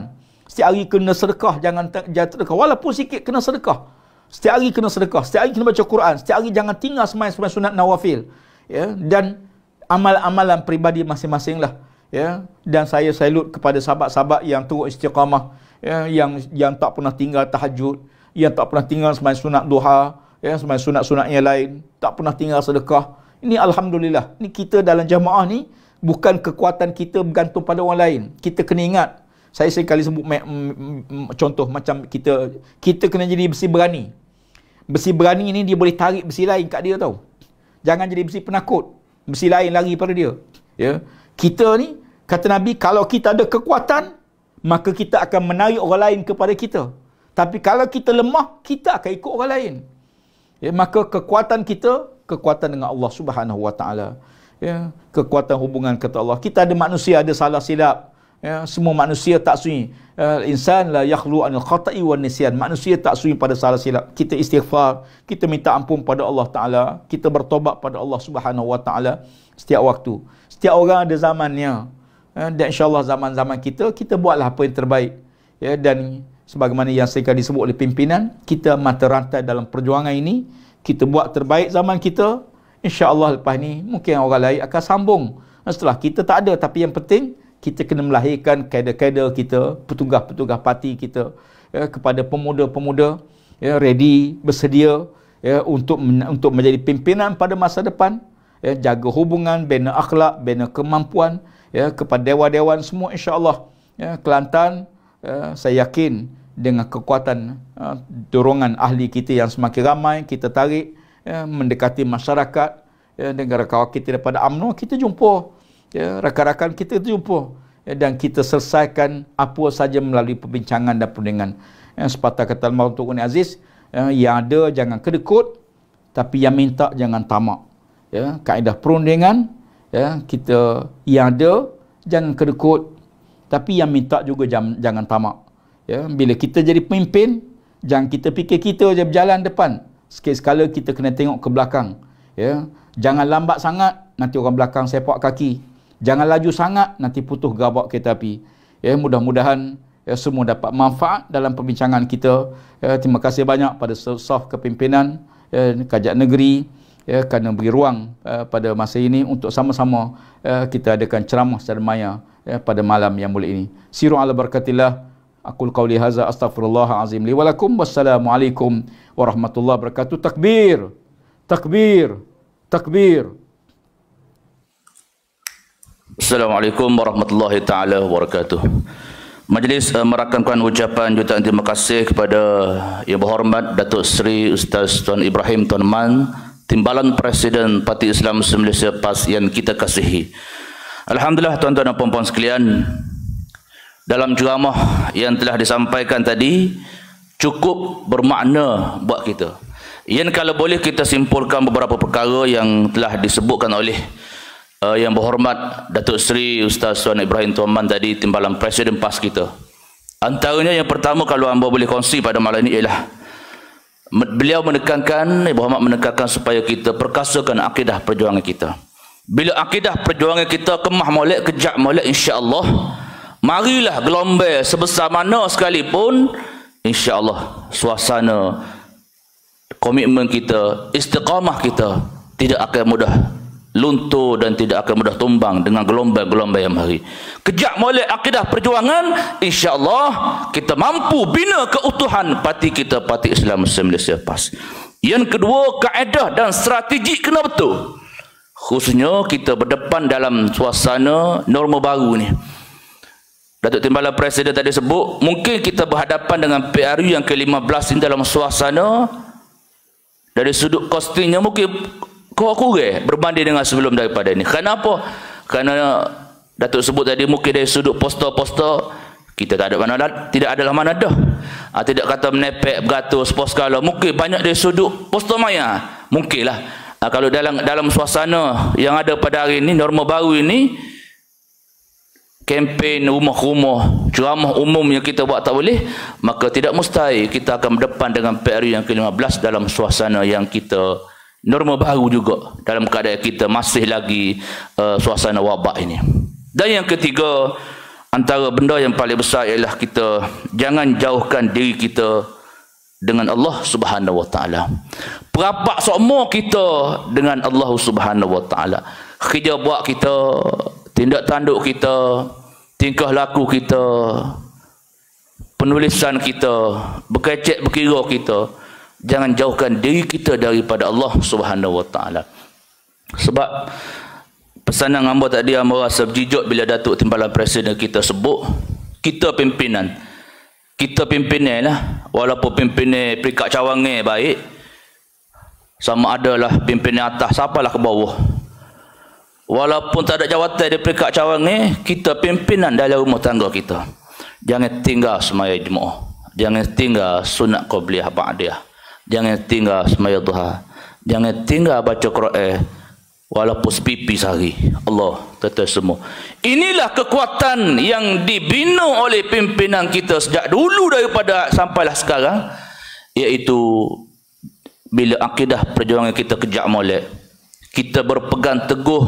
setiap hari kena sedekah jangan sedekah walaupun sikit kena sedekah setiap hari kena sedekah setiap hari kena baca Quran setiap hari jangan tinggal semain semain sunat nawafil ya dan amal-amalan pribadi masing-masing lah. Ya? Dan saya salut kepada sahabat-sahabat yang turut istiqamah. Ya? Yang yang tak pernah tinggal tahajud. Yang tak pernah tinggal semain sunat duha. Ya? Semain sunat-sunat yang lain. Tak pernah tinggal sedekah. Ini Alhamdulillah. Ini kita dalam jamaah ni bukan kekuatan kita bergantung pada orang lain. Kita kena ingat. Saya sekali sebut contoh macam kita kita kena jadi besi berani. Besi berani ni dia boleh tarik besi lain kat dia tau. Jangan jadi besi penakut mesti lain lagi pada dia. Ya. Kita ni kata Nabi kalau kita ada kekuatan maka kita akan menarik orang lain kepada kita. Tapi kalau kita lemah kita akan ikut orang lain. Ya, maka kekuatan kita kekuatan dengan Allah Subhanahu Wa Taala. Ya, kekuatan hubungan kata Allah. Kita ada manusia ada salah silap ya, semua manusia tak sunyi uh, ya, insan la yakhlu anil khata'i wan nisyan manusia tak sunyi pada salah silap kita istighfar kita minta ampun pada Allah taala kita bertobat pada Allah subhanahu wa taala setiap waktu setiap orang ada zamannya ya, dan insyaallah zaman-zaman kita kita buatlah apa yang terbaik ya dan sebagaimana yang saya disebut oleh pimpinan kita mata rantai dalam perjuangan ini kita buat terbaik zaman kita insyaallah lepas ni mungkin orang lain akan sambung setelah kita tak ada tapi yang penting kita kena melahirkan kader-kader kita, petugas-petugas parti kita ya, kepada pemuda-pemuda ya, ready, bersedia ya, untuk untuk menjadi pimpinan pada masa depan ya, jaga hubungan, bina akhlak, bina kemampuan ya, kepada dewan dewan semua insyaAllah ya, Kelantan ya, saya yakin dengan kekuatan ya, dorongan ahli kita yang semakin ramai kita tarik ya, mendekati masyarakat ya, negara kawan kita daripada UMNO kita jumpa ya, rakan-rakan kita jumpa ya, dan kita selesaikan apa saja melalui perbincangan dan perundingan ya, sepatah kata Allah untuk Uni Aziz ya, yang ada jangan kedekut tapi yang minta jangan tamak ya, kaedah perundingan ya, kita yang ada jangan kedekut tapi yang minta juga jam, jangan tamak ya, bila kita jadi pemimpin jangan kita fikir kita je berjalan depan sekali-sekala kita kena tengok ke belakang ya. jangan lambat sangat nanti orang belakang sepak kaki Jangan laju sangat nanti putus gabak kereta api. Ya, mudah-mudahan ya, semua dapat manfaat dalam perbincangan kita. Ya, terima kasih banyak pada staf kepimpinan ya, Kajak Negeri ya, kerana beri ruang ya, pada masa ini untuk sama-sama ya, kita adakan ceramah secara maya ya, pada malam yang mulai ini. Siru ala barakatillah. Aku qawli haza astaghfirullahalazim li walakum. Wassalamualaikum warahmatullahi wabarakatuh. Takbir. Takbir. takbir. Assalamualaikum warahmatullahi taala wabarakatuh. Majlis uh, merakamkan ucapan jutaan terima kasih kepada Yang Berhormat Datuk Seri Ustaz Tuan Ibrahim Tuan Man, Timbalan Presiden Parti Islam Malaysia PAS yang kita kasihi. Alhamdulillah tuan-tuan dan puan-puan sekalian, dalam ceramah yang telah disampaikan tadi cukup bermakna buat kita. Yang kalau boleh kita simpulkan beberapa perkara yang telah disebutkan oleh uh, yang berhormat Datuk Seri Ustaz Tuan Ibrahim Tuan Man tadi Timbalan Presiden PAS kita. Antaranya yang pertama kalau hamba boleh kongsi pada malam ini ialah beliau menekankan, Ibu Muhammad menekankan supaya kita perkasakan akidah perjuangan kita. Bila akidah perjuangan kita kemah molek, kejap molek insyaAllah, marilah gelombang sebesar mana sekalipun insya Allah, suasana komitmen kita, istiqamah kita tidak akan mudah luntur dan tidak akan mudah tumbang dengan gelombang-gelombang yang hari. Kejak molek akidah perjuangan, insya-Allah kita mampu bina keutuhan parti kita, parti Islam Malaysia pas. Yang kedua, kaedah dan strategi kena betul. Khususnya kita berdepan dalam suasana norma baru ni. Datuk Timbalan Presiden tadi sebut, mungkin kita berhadapan dengan PRU yang ke-15 ini dalam suasana dari sudut kostinya mungkin kau aku kurang eh, berbanding dengan sebelum daripada ini. Kenapa? Kerana Datuk sebut tadi mungkin dari sudut poster-poster kita tak ada mana tidak adalah mana dah. Ha, tidak kata menepek beratus pos kalau mungkin banyak dari sudut poster maya. Mungkinlah. Ha, ah, kalau dalam dalam suasana yang ada pada hari ini norma baru ini kempen rumah-rumah ceramah umum yang kita buat tak boleh maka tidak mustahil kita akan berdepan dengan PRU yang ke-15 dalam suasana yang kita norma baru juga dalam keadaan kita masih lagi uh, suasana wabak ini. Dan yang ketiga antara benda yang paling besar ialah kita jangan jauhkan diri kita dengan Allah Subhanahu Wa Taala. Perapak semua kita dengan Allah Subhanahu Wa Taala. Kerja buat kita, tindak tanduk kita, tingkah laku kita, penulisan kita, bekecek berkira kita, jangan jauhkan diri kita daripada Allah Subhanahu Wa Taala. Sebab pesanan hamba tadi hamba rasa berjijik bila Datuk Timbalan Presiden kita sebut kita pimpinan. Kita pimpinan lah. Walaupun pimpinan perikat cawangnya baik. Sama adalah pimpinan atas. Siapalah ke bawah. Walaupun tak ada jawatan di perikat cawangnya. Kita pimpinan dalam rumah tangga kita. Jangan tinggal semaya jemaah. Jangan tinggal sunat qabliyah ba'diyah. Ba jangan tinggal semaya duha jangan tinggal baca Quran walaupun sepipi sehari Allah kata semua inilah kekuatan yang dibina oleh pimpinan kita sejak dulu daripada sampailah sekarang iaitu bila akidah perjuangan kita kejak molek kita berpegang teguh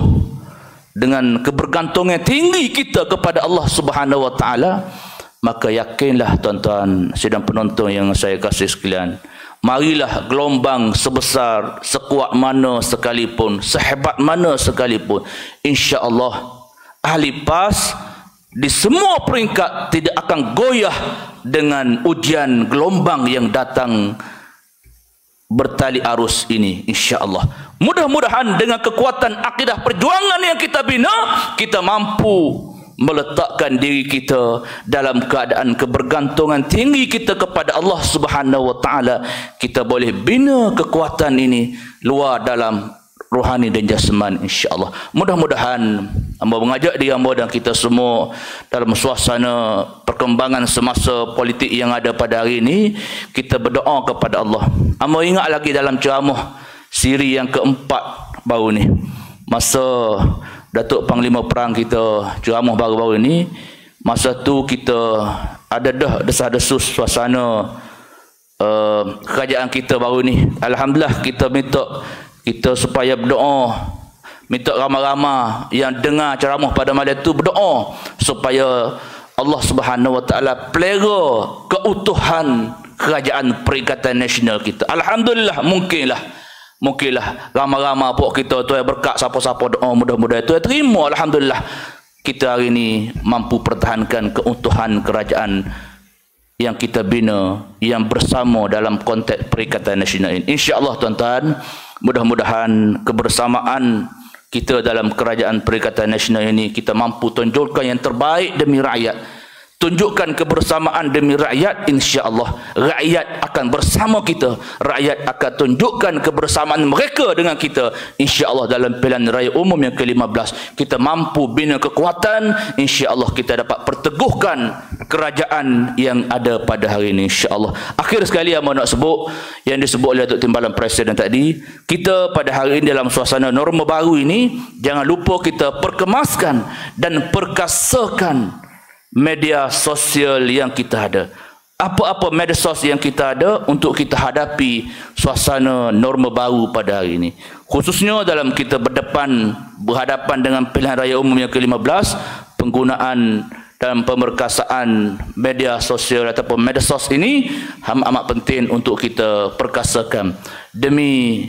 dengan kebergantungan tinggi kita kepada Allah Subhanahu wa taala maka yakinlah tuan-tuan sidang penonton yang saya kasih sekalian marilah gelombang sebesar sekuat mana sekalipun sehebat mana sekalipun Insya Allah ahli pas di semua peringkat tidak akan goyah dengan ujian gelombang yang datang bertali arus ini Insya Allah mudah-mudahan dengan kekuatan akidah perjuangan yang kita bina kita mampu meletakkan diri kita dalam keadaan kebergantungan tinggi kita kepada Allah Subhanahu wa taala kita boleh bina kekuatan ini luar dalam rohani dan jasman insyaallah mudah-mudahan hamba mengajak dia hamba dan kita semua dalam suasana perkembangan semasa politik yang ada pada hari ini kita berdoa kepada Allah hamba ingat lagi dalam ceramah siri yang keempat baru ni masa Datuk Panglima Perang kita ceramah baru-baru ini masa tu kita ada dah desah-desus suasana uh, kerajaan kita baru ni Alhamdulillah kita minta kita supaya berdoa minta ramai-ramai yang dengar ceramah pada malam itu berdoa supaya Allah Subhanahu Wa Taala plera keutuhan kerajaan perikatan nasional kita. Alhamdulillah mungkinlah mungkinlah lama-lama pok kita tu berkat siapa-siapa doa mudah-mudahan tu terima alhamdulillah kita hari ini mampu pertahankan keutuhan kerajaan yang kita bina yang bersama dalam konteks perikatan nasional ini insyaallah tuan-tuan mudah-mudahan kebersamaan kita dalam kerajaan perikatan nasional ini kita mampu tonjolkan yang terbaik demi rakyat tunjukkan kebersamaan demi rakyat insyaallah rakyat akan bersama kita rakyat akan tunjukkan kebersamaan mereka dengan kita insyaallah dalam pilihan raya umum yang ke-15 kita mampu bina kekuatan insyaallah kita dapat perteguhkan kerajaan yang ada pada hari ini insyaallah akhir sekali yang nak sebut yang disebut oleh Datuk Timbalan Presiden tadi kita pada hari ini dalam suasana norma baru ini jangan lupa kita perkemaskan dan perkasakan media sosial yang kita ada. Apa-apa media sosial yang kita ada untuk kita hadapi suasana norma baru pada hari ini. Khususnya dalam kita berdepan berhadapan dengan pilihan raya umum yang ke-15, penggunaan dan pemerkasaan media sosial ataupun media sos ini amat-amat penting untuk kita perkasakan demi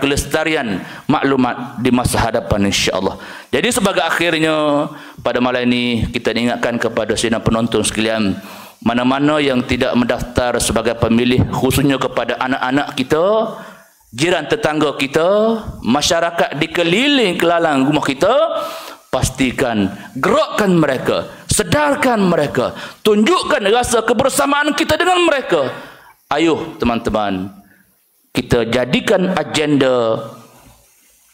kelestarian maklumat di masa hadapan insyaAllah. Jadi sebagai akhirnya pada malam ini kita ingatkan kepada sinar penonton sekalian mana-mana yang tidak mendaftar sebagai pemilih khususnya kepada anak-anak kita, jiran tetangga kita, masyarakat di keliling kelalang rumah kita, pastikan gerakkan mereka, sedarkan mereka, tunjukkan rasa kebersamaan kita dengan mereka. Ayuh teman-teman, kita jadikan agenda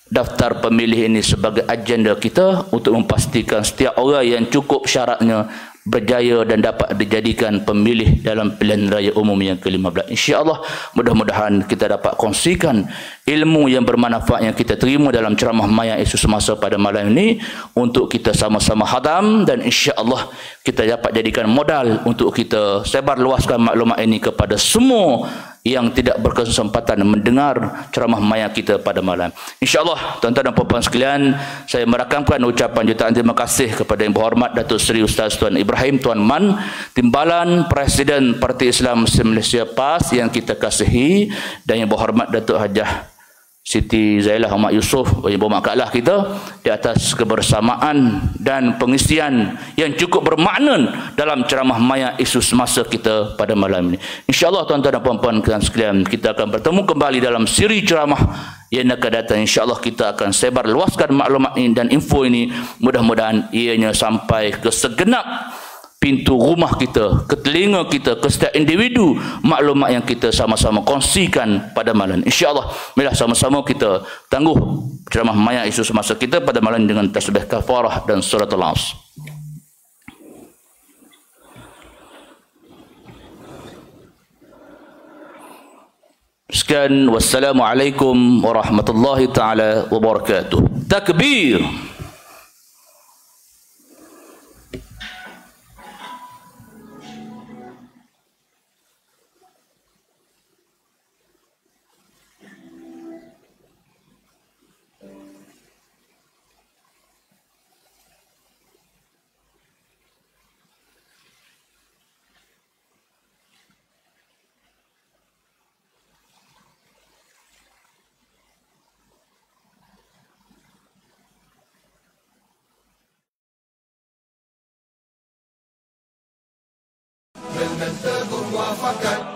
daftar pemilih ini sebagai agenda kita untuk memastikan setiap orang yang cukup syaratnya berjaya dan dapat dijadikan pemilih dalam pilihan raya umum yang ke-15. InsyaAllah mudah-mudahan kita dapat kongsikan ilmu yang bermanfaat yang kita terima dalam ceramah maya isu semasa pada malam ini untuk kita sama-sama hadam dan insyaAllah kita dapat jadikan modal untuk kita sebar luaskan maklumat ini kepada semua yang tidak berkesempatan mendengar ceramah maya kita pada malam. InsyaAllah tuan-tuan dan puan-puan sekalian, saya merakamkan ucapan jutaan terima kasih kepada yang berhormat Datuk Seri Ustaz Tuan Ibrahim Tuan Man, Timbalan Presiden Parti Islam Malaysia PAS yang kita kasihi dan yang berhormat Datuk Hajah Siti Zailah Mak Yusuf ibu Mak Kaklah kita di atas kebersamaan dan pengisian yang cukup bermakna dalam ceramah maya isu semasa kita pada malam ini. InsyaAllah tuan-tuan dan puan-puan sekalian kita akan bertemu kembali dalam siri ceramah yang akan datang. InsyaAllah kita akan sebar luaskan maklumat ini dan info ini mudah-mudahan ianya sampai ke segenap pintu rumah kita, ke telinga kita, ke setiap individu maklumat yang kita sama-sama kongsikan pada malam. InsyaAllah, milah sama-sama kita tangguh ceramah maya isu semasa kita pada malam dengan tasbih kafarah dan surat al-as. Sekian, wassalamualaikum warahmatullahi ta'ala wabarakatuh. Takbir! من تضر وفكر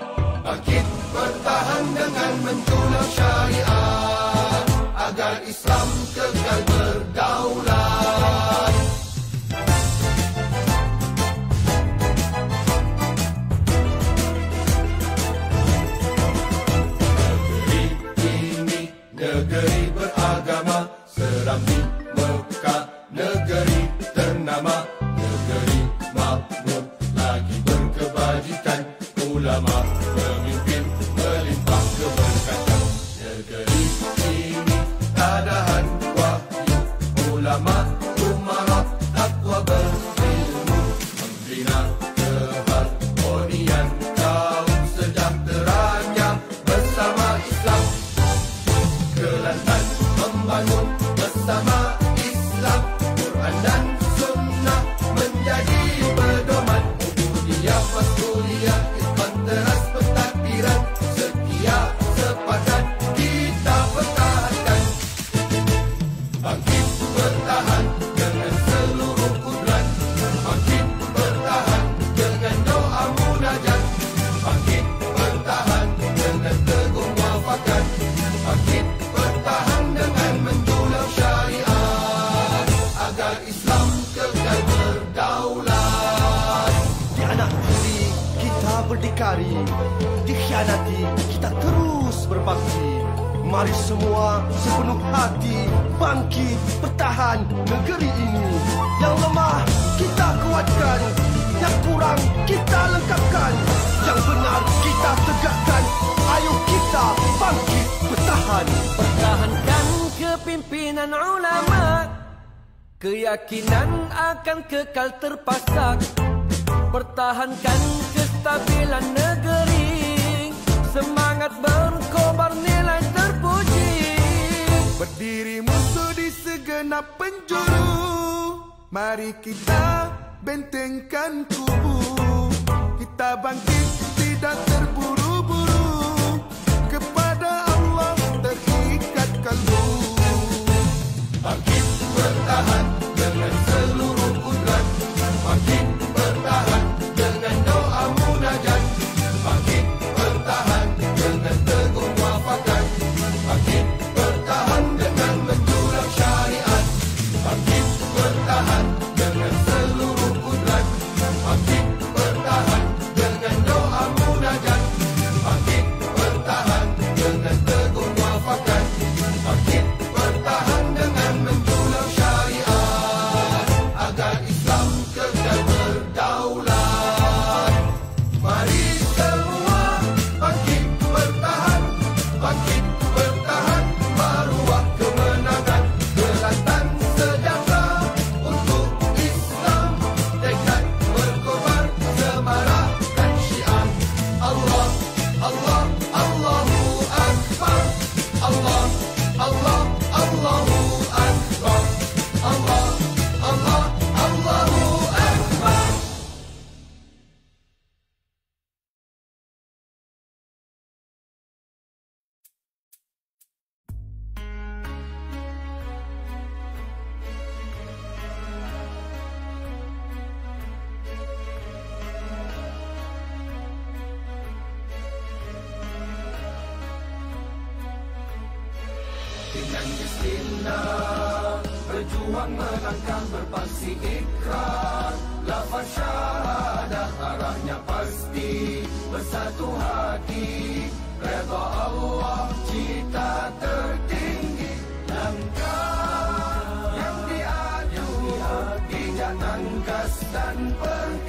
Mari semua sepenuh hati bangkit bertahan negeri ini yang lemah kita kuatkan yang kurang kita lengkapkan yang benar kita tegakkan ayo kita bangkit bertahan. pertahankan kepimpinan ulama keyakinan akan kekal terpasak pertahankan kestabilan negeri semangat berkobar nilai Dirimu sudi segenap penjuru Mari kita bentengkan kubu Kita bangkit tidak terburu-buru Kepada Allah terikat kalbu Bangkit bertahan dengan bismillah Berjuang menangkan berpaksi ikrar Lafaz syahadah arahnya pasti Bersatu hati Reda Allah cita tertinggi Langkah yang diadu Di jalan dan perkara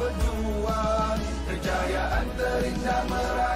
berdua Kejayaan terindah merah